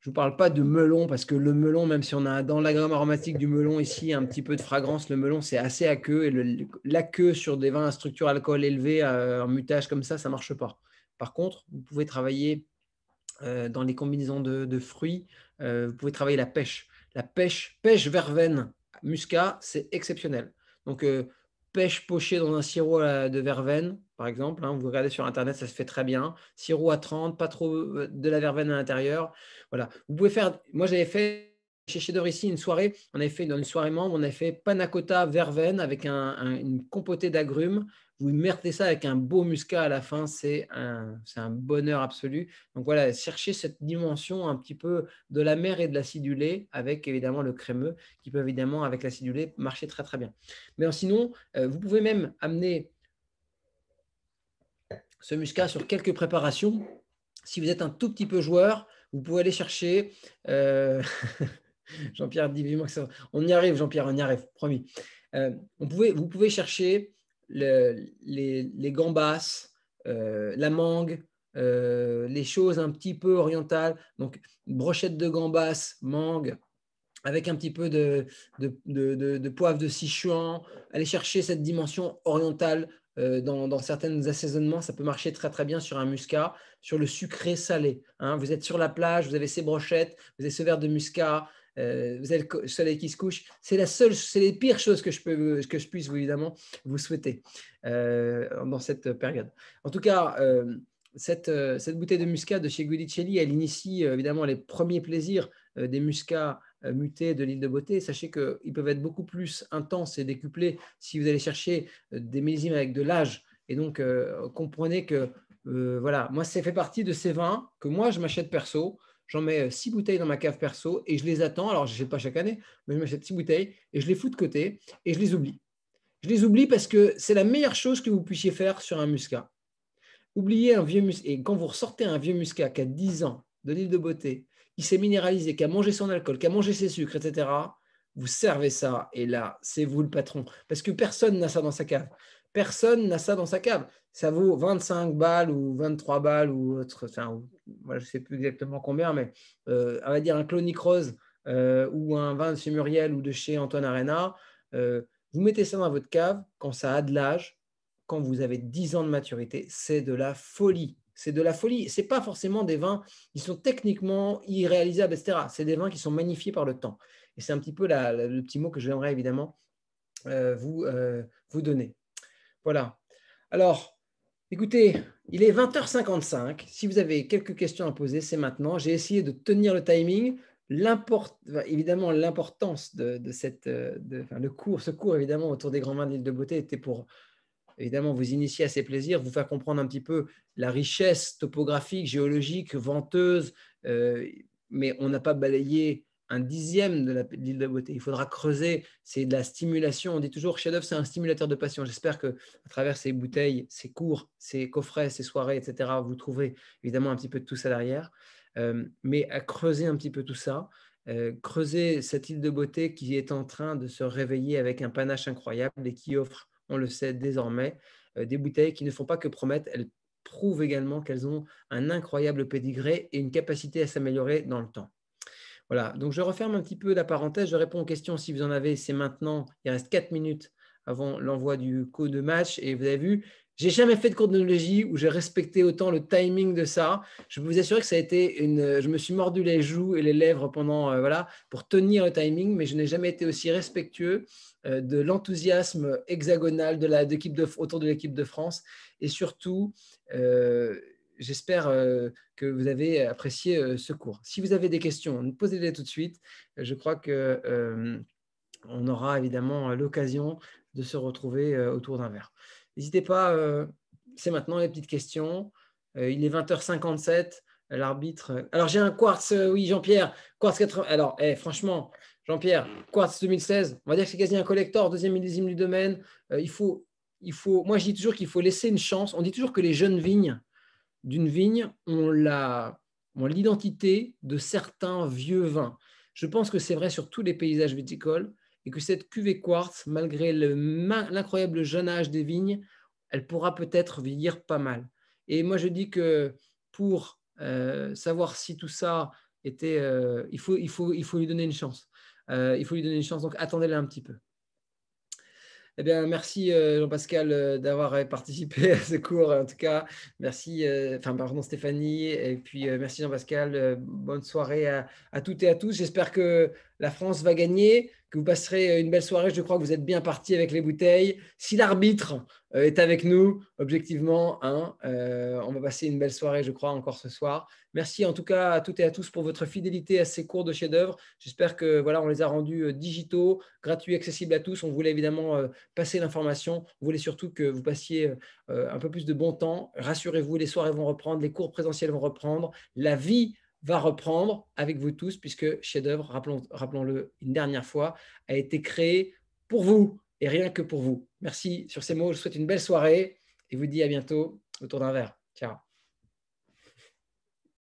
je ne vous parle pas de melon parce que le melon, même si on a dans la aromatique du melon ici un petit peu de fragrance, le melon, c'est assez aqueux. Et la queue sur des vins à structure alcool élevée, euh, en mutage comme ça, ça ne marche pas. Par contre, vous pouvez travailler euh, dans les combinaisons de, fruits, vous pouvez travailler la pêche. La pêche, pêche verveine, muscat, c'est exceptionnel. Donc, pêche pochée dans un sirop de verveine, exemple. Hein, vous regardez sur Internet, ça se fait très bien. Sirop à 30, pas trop euh, de la verveine à l'intérieur. Voilà. Vous pouvez faire. Moi, j'avais fait chez Chez ici une soirée. On avait fait dans une soirée membre, on avait fait panacota verveine avec un, une compotée d'agrumes. Vous mettez ça avec un beau muscat à la fin, c'est un, un, bonheur absolu. Donc voilà, chercher cette dimension un petit peu de la mer et de l'acidulé avec évidemment le crémeux qui peut évidemment avec l'acidulé marcher très très bien. Mais sinon, euh, vous pouvez même amener ce muscat sur quelques préparations. Si vous êtes un tout petit peu joueur, vous pouvez aller chercher. Euh, Jean-Pierre dit vivement que ça. On y arrive, Jean-Pierre, on y arrive, promis. Euh, on pouvait, vous pouvez chercher les, les, gambas, euh, la mangue, les choses un petit peu orientales. Donc, brochette de gambas, mangue, avec un petit peu de, de, de, de, de poivre de Sichuan, aller chercher cette dimension orientale euh, dans, certains assaisonnements, ça peut marcher très très bien sur un muscat, sur le sucré salé. Hein. Vous êtes sur la plage, vous avez ces brochettes, vous avez ce verre de muscat, euh, vous avez le soleil qui se couche. C'est la seule, c'est les pires choses que je, peux, que je puisse vous, évidemment vous souhaiter euh, dans cette période. En tout cas, cette, cette, bouteille de muscat de chez Guidicelli, elle initie évidemment les premiers plaisirs des muscats euh, mutés de l'île de beauté, sachez qu'ils peuvent être beaucoup plus intenses et décuplés si vous allez chercher euh, des millésimes avec de l'âge. Et donc, euh, comprenez que, voilà, moi, ça fait partie de ces vins que moi, je m'achète perso. J'en mets six bouteilles dans ma cave perso et je les attends. Alors, je n'achète pas chaque année, mais je m'achète six bouteilles et je les fous de côté et je les oublie. Je les oublie parce que c'est la meilleure chose que vous puissiez faire sur un muscat. Oubliez un vieux muscat. Et quand vous ressortez un vieux muscat qui a 10 ans de l'île de beauté, il s'est minéralisé, qui a mangé son alcool, qui a mangé ses sucres, etc., vous servez ça. Et là, c'est vous le patron. Parce que personne n'a ça dans sa cave. Personne n'a ça dans sa cave. Ça vaut 25 balles ou 23 balles ou autre. je ne sais plus exactement combien, mais euh, on va dire un clonique Rose euh, ou un vin de chez Muriel ou de chez Antoine Arena. Euh, vous mettez ça dans votre cave quand ça a de l'âge, quand vous avez 10 ans de maturité, c'est de la folie c'est de la folie. n'est pas forcément des vins qui sont techniquement irréalisables, etc. C'est des vins qui sont magnifiés par le temps. Et c'est un petit peu le petit mot que j'aimerais évidemment euh, euh, vous, donner. Voilà. Alors, écoutez, il est 20h55. Si vous avez quelques questions à poser, c'est maintenant. J'ai essayé de tenir le timing. évidemment, l'importance de, cette, euh, le cours, ce cours évidemment autour des grands vins de l'île de beauté était pour évidemment vous initier à ces plaisirs, vous faire comprendre un petit peu la richesse topographique, géologique, venteuse, euh, mais on n'a pas balayé un dixième de l'île de beauté. Il faudra creuser, c'est de la stimulation. On dit toujours, chef-d'œuvre, c'est un stimulateur de passion. J'espère que à travers ces bouteilles, ces cours, ces coffrets, ces soirées, etc., vous trouverez évidemment un petit peu de tout ça derrière. Euh, mais à creuser un petit peu tout ça, euh, creuser cette île de beauté qui est en train de se réveiller avec un panache incroyable et qui offre on le sait désormais, euh, des bouteilles qui ne font pas que promettre, elles prouvent également qu'elles ont un incroyable pédigré et une capacité à s'améliorer dans le temps. Voilà, donc je referme un petit peu la parenthèse, je réponds aux questions si vous en avez, c'est maintenant, il reste 4 minutes avant l'envoi du code de match et vous avez vu, j'ai jamais fait de cours de chronologie où j'ai respecté autant le timing de ça. Je peux vous assurer que ça a été une. Je me suis mordu les joues et les lèvres pendant euh, voilà pour tenir le timing, mais je n'ai jamais été aussi respectueux euh, de l'enthousiasme hexagonal de autour de l'équipe de France et surtout. Euh, j'espère que vous avez apprécié ce cours. Si vous avez des questions, posez-les tout de suite. Je crois que on aura évidemment l'occasion de se retrouver autour d'un verre. N'hésitez pas, euh, c'est maintenant les petites questions. Euh, il est 20h57, l'arbitre. Alors j'ai un quartz, euh, oui Jean-Pierre, quartz 80. Alors eh, franchement, Jean-Pierre, quartz 2016, on va dire que c'est quasi un collector, deuxième millésime du domaine. il faut, il faut, moi je dis toujours qu'il faut laisser une chance. On dit toujours que les jeunes vignes d'une vigne ont la, ont l'identité de certains vieux vins. Je pense que c'est vrai sur tous les paysages viticoles et que cette cuvée quartz, malgré l'incroyable jeune âge des vignes, elle pourra peut-être vieillir pas mal. Et moi, je dis que pour euh, savoir si tout ça était, euh, il, faut, il, faut, il faut lui donner une chance. Euh, il faut lui donner une chance, donc attendez-la un petit peu. Eh bien, merci Jean-Pascal d'avoir participé à ce cours. En tout cas, merci, enfin, pardon Stéphanie, et puis merci Jean-Pascal. bonne soirée à toutes et à tous. J'espère que la France va gagner, que vous passerez euh, une belle soirée. Je crois que vous êtes bien parti avec les bouteilles. Si l'arbitre euh, est avec nous, objectivement, hein, euh, on va passer une belle soirée, je crois, encore ce soir. Merci en tout cas à toutes et à tous pour votre fidélité à ces cours de chef-d'œuvre. J'espère que voilà, on les a rendus digitaux, gratuits, accessibles à tous. On voulait évidemment passer l'information. On voulait surtout que vous passiez un peu plus de bon temps. Rassurez-vous, les soirées vont reprendre, les cours présentiels vont reprendre, la vie va reprendre avec vous tous, puisque chef-d'œuvre, rappelons-le une dernière fois, a été créé pour vous et rien que pour vous. Merci sur ces mots. Je vous souhaite une belle soirée et vous dis à bientôt autour d'un verre. Ciao.